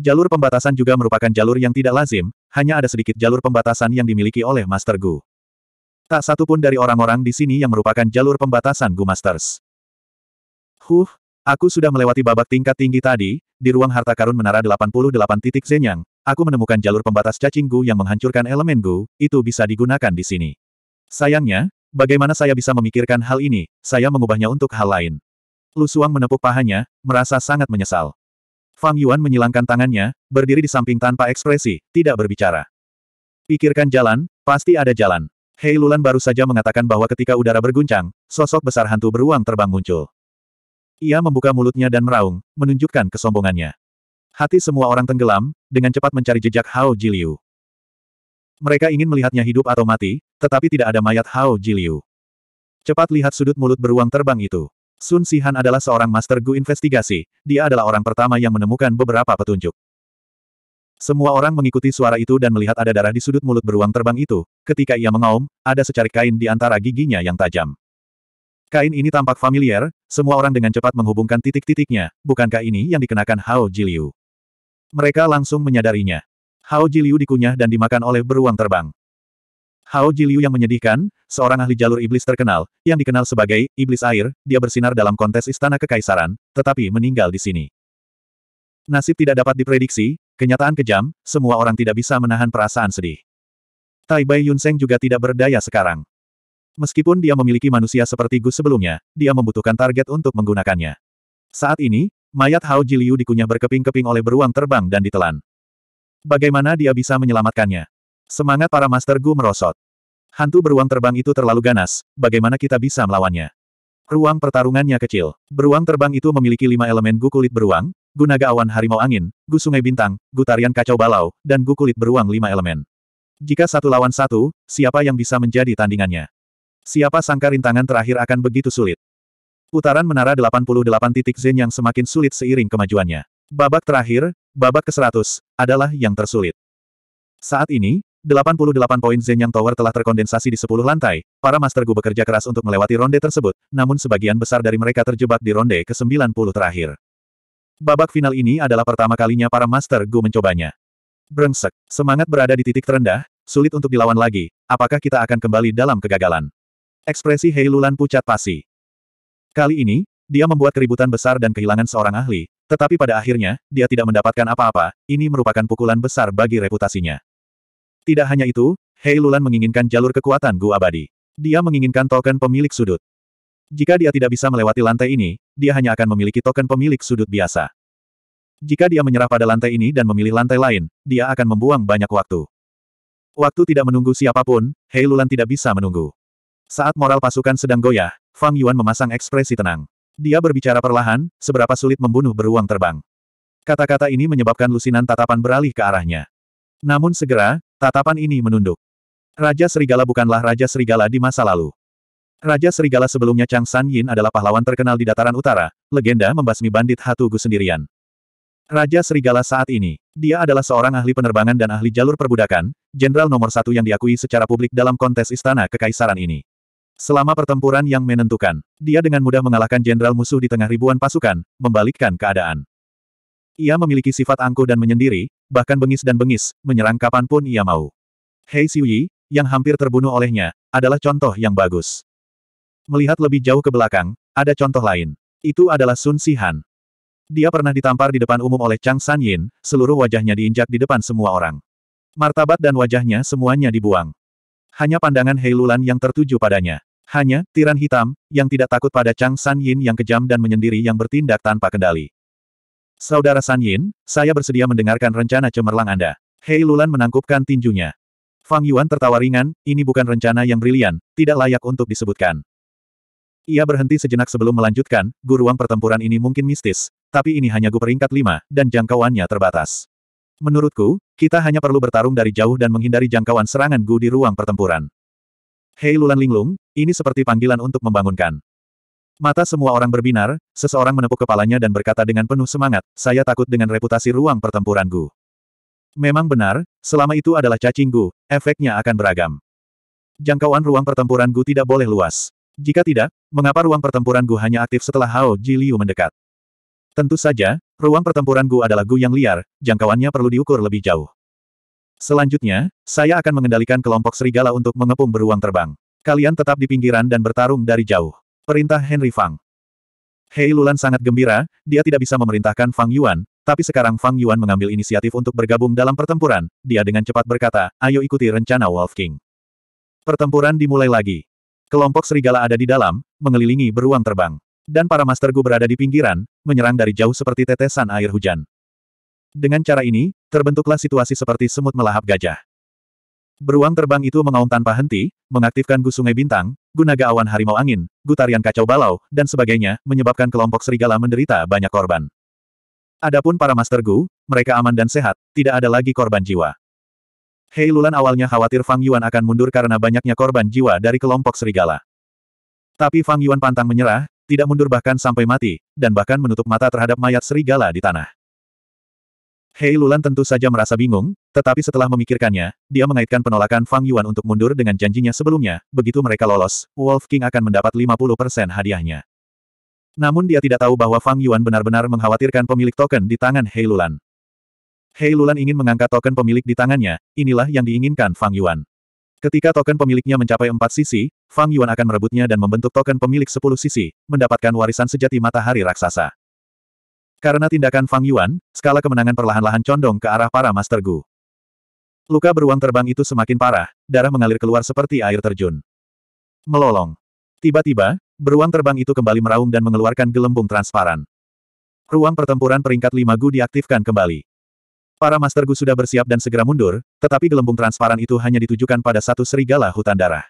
Jalur pembatasan juga merupakan jalur yang tidak lazim, hanya ada sedikit jalur pembatasan yang dimiliki oleh Master Gu. Tak satu pun dari orang-orang di sini yang merupakan jalur pembatasan Gu Masters. Huh, aku sudah melewati babak tingkat tinggi tadi, di ruang harta karun menara 88 titik Zenyang, aku menemukan jalur pembatas cacing Gu yang menghancurkan elemen Gu, itu bisa digunakan di sini. Sayangnya, bagaimana saya bisa memikirkan hal ini, saya mengubahnya untuk hal lain. Lu Suang menepuk pahanya, merasa sangat menyesal. Fang Yuan menyilangkan tangannya, berdiri di samping tanpa ekspresi, tidak berbicara. Pikirkan jalan, pasti ada jalan. Hei Lulan baru saja mengatakan bahwa ketika udara berguncang, sosok besar hantu beruang terbang muncul. Ia membuka mulutnya dan meraung, menunjukkan kesombongannya. Hati semua orang tenggelam, dengan cepat mencari jejak Hao Jiliu. Mereka ingin melihatnya hidup atau mati, tetapi tidak ada mayat Hao Jiliu. Cepat lihat sudut mulut beruang terbang itu. Sun Sihan adalah seorang master Gu investigasi, dia adalah orang pertama yang menemukan beberapa petunjuk. Semua orang mengikuti suara itu dan melihat ada darah di sudut mulut beruang terbang itu, ketika ia mengaum, ada secarik kain di antara giginya yang tajam. Kain ini tampak familiar, semua orang dengan cepat menghubungkan titik-titiknya, bukankah ini yang dikenakan Hao Jiliu? Mereka langsung menyadarinya. Hao Jiliu dikunyah dan dimakan oleh beruang terbang. Hao Jiliu yang menyedihkan, seorang ahli jalur iblis terkenal, yang dikenal sebagai iblis air, dia bersinar dalam kontes istana kekaisaran, tetapi meninggal di sini. Nasib tidak dapat diprediksi, kenyataan kejam, semua orang tidak bisa menahan perasaan sedih. Tai Bai Yunseng juga tidak berdaya sekarang. Meskipun dia memiliki manusia seperti Gu sebelumnya, dia membutuhkan target untuk menggunakannya. Saat ini, mayat Hao Jiliu dikunyah berkeping-keping oleh beruang terbang dan ditelan. Bagaimana dia bisa menyelamatkannya? Semangat para Master Gu merosot. Hantu beruang terbang itu terlalu ganas, bagaimana kita bisa melawannya? Ruang pertarungannya kecil. Beruang terbang itu memiliki lima elemen Gu kulit beruang, Gu naga awan harimau angin, Gu sungai bintang, Gu tarian kacau balau, dan Gu kulit beruang lima elemen. Jika satu lawan satu, siapa yang bisa menjadi tandingannya? Siapa sangka rintangan terakhir akan begitu sulit. Putaran menara 88 titik Zen yang semakin sulit seiring kemajuannya. Babak terakhir, babak ke-100, adalah yang tersulit. Saat ini, 88 poin Zen yang Tower telah terkondensasi di 10 lantai, para Master Gu bekerja keras untuk melewati ronde tersebut, namun sebagian besar dari mereka terjebak di ronde ke-90 terakhir. Babak final ini adalah pertama kalinya para Master Gu mencobanya. Brengsek, semangat berada di titik terendah, sulit untuk dilawan lagi, apakah kita akan kembali dalam kegagalan? Ekspresi Hei Lulan pucat pasi. Kali ini, dia membuat keributan besar dan kehilangan seorang ahli, tetapi pada akhirnya, dia tidak mendapatkan apa-apa, ini merupakan pukulan besar bagi reputasinya. Tidak hanya itu, Hei Lulan menginginkan jalur kekuatan Gu Abadi. Dia menginginkan token pemilik sudut. Jika dia tidak bisa melewati lantai ini, dia hanya akan memiliki token pemilik sudut biasa. Jika dia menyerah pada lantai ini dan memilih lantai lain, dia akan membuang banyak waktu. Waktu tidak menunggu siapapun, Hei Lulan tidak bisa menunggu. Saat moral pasukan sedang goyah, Fang Yuan memasang ekspresi tenang. Dia berbicara perlahan, seberapa sulit membunuh beruang terbang. Kata-kata ini menyebabkan lusinan tatapan beralih ke arahnya. Namun segera, tatapan ini menunduk. Raja Serigala bukanlah Raja Serigala di masa lalu. Raja Serigala sebelumnya Chang San Yin adalah pahlawan terkenal di dataran utara, legenda membasmi bandit Hatugu sendirian. Raja Serigala saat ini, dia adalah seorang ahli penerbangan dan ahli jalur perbudakan, jenderal nomor satu yang diakui secara publik dalam kontes istana kekaisaran ini. Selama pertempuran yang menentukan, dia dengan mudah mengalahkan jenderal musuh di tengah ribuan pasukan, membalikkan keadaan. Ia memiliki sifat angkuh dan menyendiri, bahkan bengis dan bengis, menyerang kapanpun ia mau. Hei Yi, yang hampir terbunuh olehnya, adalah contoh yang bagus. Melihat lebih jauh ke belakang, ada contoh lain. Itu adalah Sun Sihan. Dia pernah ditampar di depan umum oleh Chang San Yin, seluruh wajahnya diinjak di depan semua orang. Martabat dan wajahnya semuanya dibuang hanya pandangan Heilulan yang tertuju padanya. Hanya, tiran hitam, yang tidak takut pada Chang San Yin yang kejam dan menyendiri yang bertindak tanpa kendali. Saudara San Yin, saya bersedia mendengarkan rencana cemerlang Anda. Heilulan menangkupkan tinjunya. Fang Yuan tertawa ringan, ini bukan rencana yang brilian, tidak layak untuk disebutkan. Ia berhenti sejenak sebelum melanjutkan, guruang pertempuran ini mungkin mistis, tapi ini hanya gu peringkat lima, dan jangkauannya terbatas. Menurutku, kita hanya perlu bertarung dari jauh dan menghindari jangkauan serangan Gu di ruang pertempuran. Hei Lulan Linglung, ini seperti panggilan untuk membangunkan. Mata semua orang berbinar, seseorang menepuk kepalanya dan berkata dengan penuh semangat, saya takut dengan reputasi ruang pertempuran Gu. Memang benar, selama itu adalah cacing Gu, efeknya akan beragam. Jangkauan ruang pertempuran Gu tidak boleh luas. Jika tidak, mengapa ruang pertempuran Gu hanya aktif setelah Hao Ji Liu mendekat? Tentu saja, ruang pertempuran Gu adalah Gu yang liar, jangkauannya perlu diukur lebih jauh. Selanjutnya, saya akan mengendalikan kelompok serigala untuk mengepung beruang terbang. Kalian tetap di pinggiran dan bertarung dari jauh. Perintah Henry Fang. Hei Lulan sangat gembira, dia tidak bisa memerintahkan Fang Yuan, tapi sekarang Fang Yuan mengambil inisiatif untuk bergabung dalam pertempuran, dia dengan cepat berkata, ayo ikuti rencana Wolf King. Pertempuran dimulai lagi. Kelompok serigala ada di dalam, mengelilingi beruang terbang dan para master gu berada di pinggiran, menyerang dari jauh seperti tetesan air hujan. Dengan cara ini, terbentuklah situasi seperti semut melahap gajah. Beruang terbang itu mengaum tanpa henti, mengaktifkan gu sungai bintang, Naga awan harimau angin, gutarian kacau balau, dan sebagainya, menyebabkan kelompok serigala menderita banyak korban. Adapun para Master Gu, mereka aman dan sehat, tidak ada lagi korban jiwa. Hei Lulan awalnya khawatir Fang Yuan akan mundur karena banyaknya korban jiwa dari kelompok serigala. Tapi Fang Yuan pantang menyerah, tidak mundur bahkan sampai mati, dan bahkan menutup mata terhadap mayat serigala di tanah. Hei Lulan tentu saja merasa bingung, tetapi setelah memikirkannya, dia mengaitkan penolakan Fang Yuan untuk mundur dengan janjinya sebelumnya, begitu mereka lolos, Wolf King akan mendapat 50% hadiahnya. Namun dia tidak tahu bahwa Fang Yuan benar-benar mengkhawatirkan pemilik token di tangan Hei Lulan. Hei Lulan ingin mengangkat token pemilik di tangannya, inilah yang diinginkan Fang Yuan. Ketika token pemiliknya mencapai empat sisi, Fang Yuan akan merebutnya dan membentuk token pemilik sepuluh sisi, mendapatkan warisan sejati matahari raksasa. Karena tindakan Fang Yuan, skala kemenangan perlahan-lahan condong ke arah para Master Gu. Luka beruang terbang itu semakin parah, darah mengalir keluar seperti air terjun. Melolong. Tiba-tiba, beruang terbang itu kembali meraung dan mengeluarkan gelembung transparan. Ruang pertempuran peringkat lima Gu diaktifkan kembali. Para Master Gu sudah bersiap dan segera mundur, tetapi gelembung transparan itu hanya ditujukan pada satu serigala hutan darah.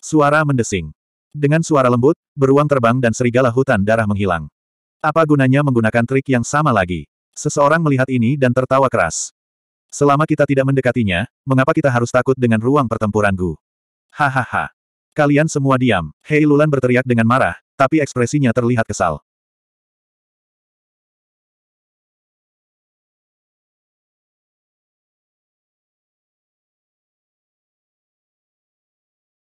Suara mendesing. Dengan suara lembut, beruang terbang dan serigala hutan darah menghilang. Apa gunanya menggunakan trik yang sama lagi? Seseorang melihat ini dan tertawa keras. Selama kita tidak mendekatinya, mengapa kita harus takut dengan ruang pertempuran Gu? Hahaha. Kalian semua diam. Hei Lulan berteriak dengan marah, tapi ekspresinya terlihat kesal.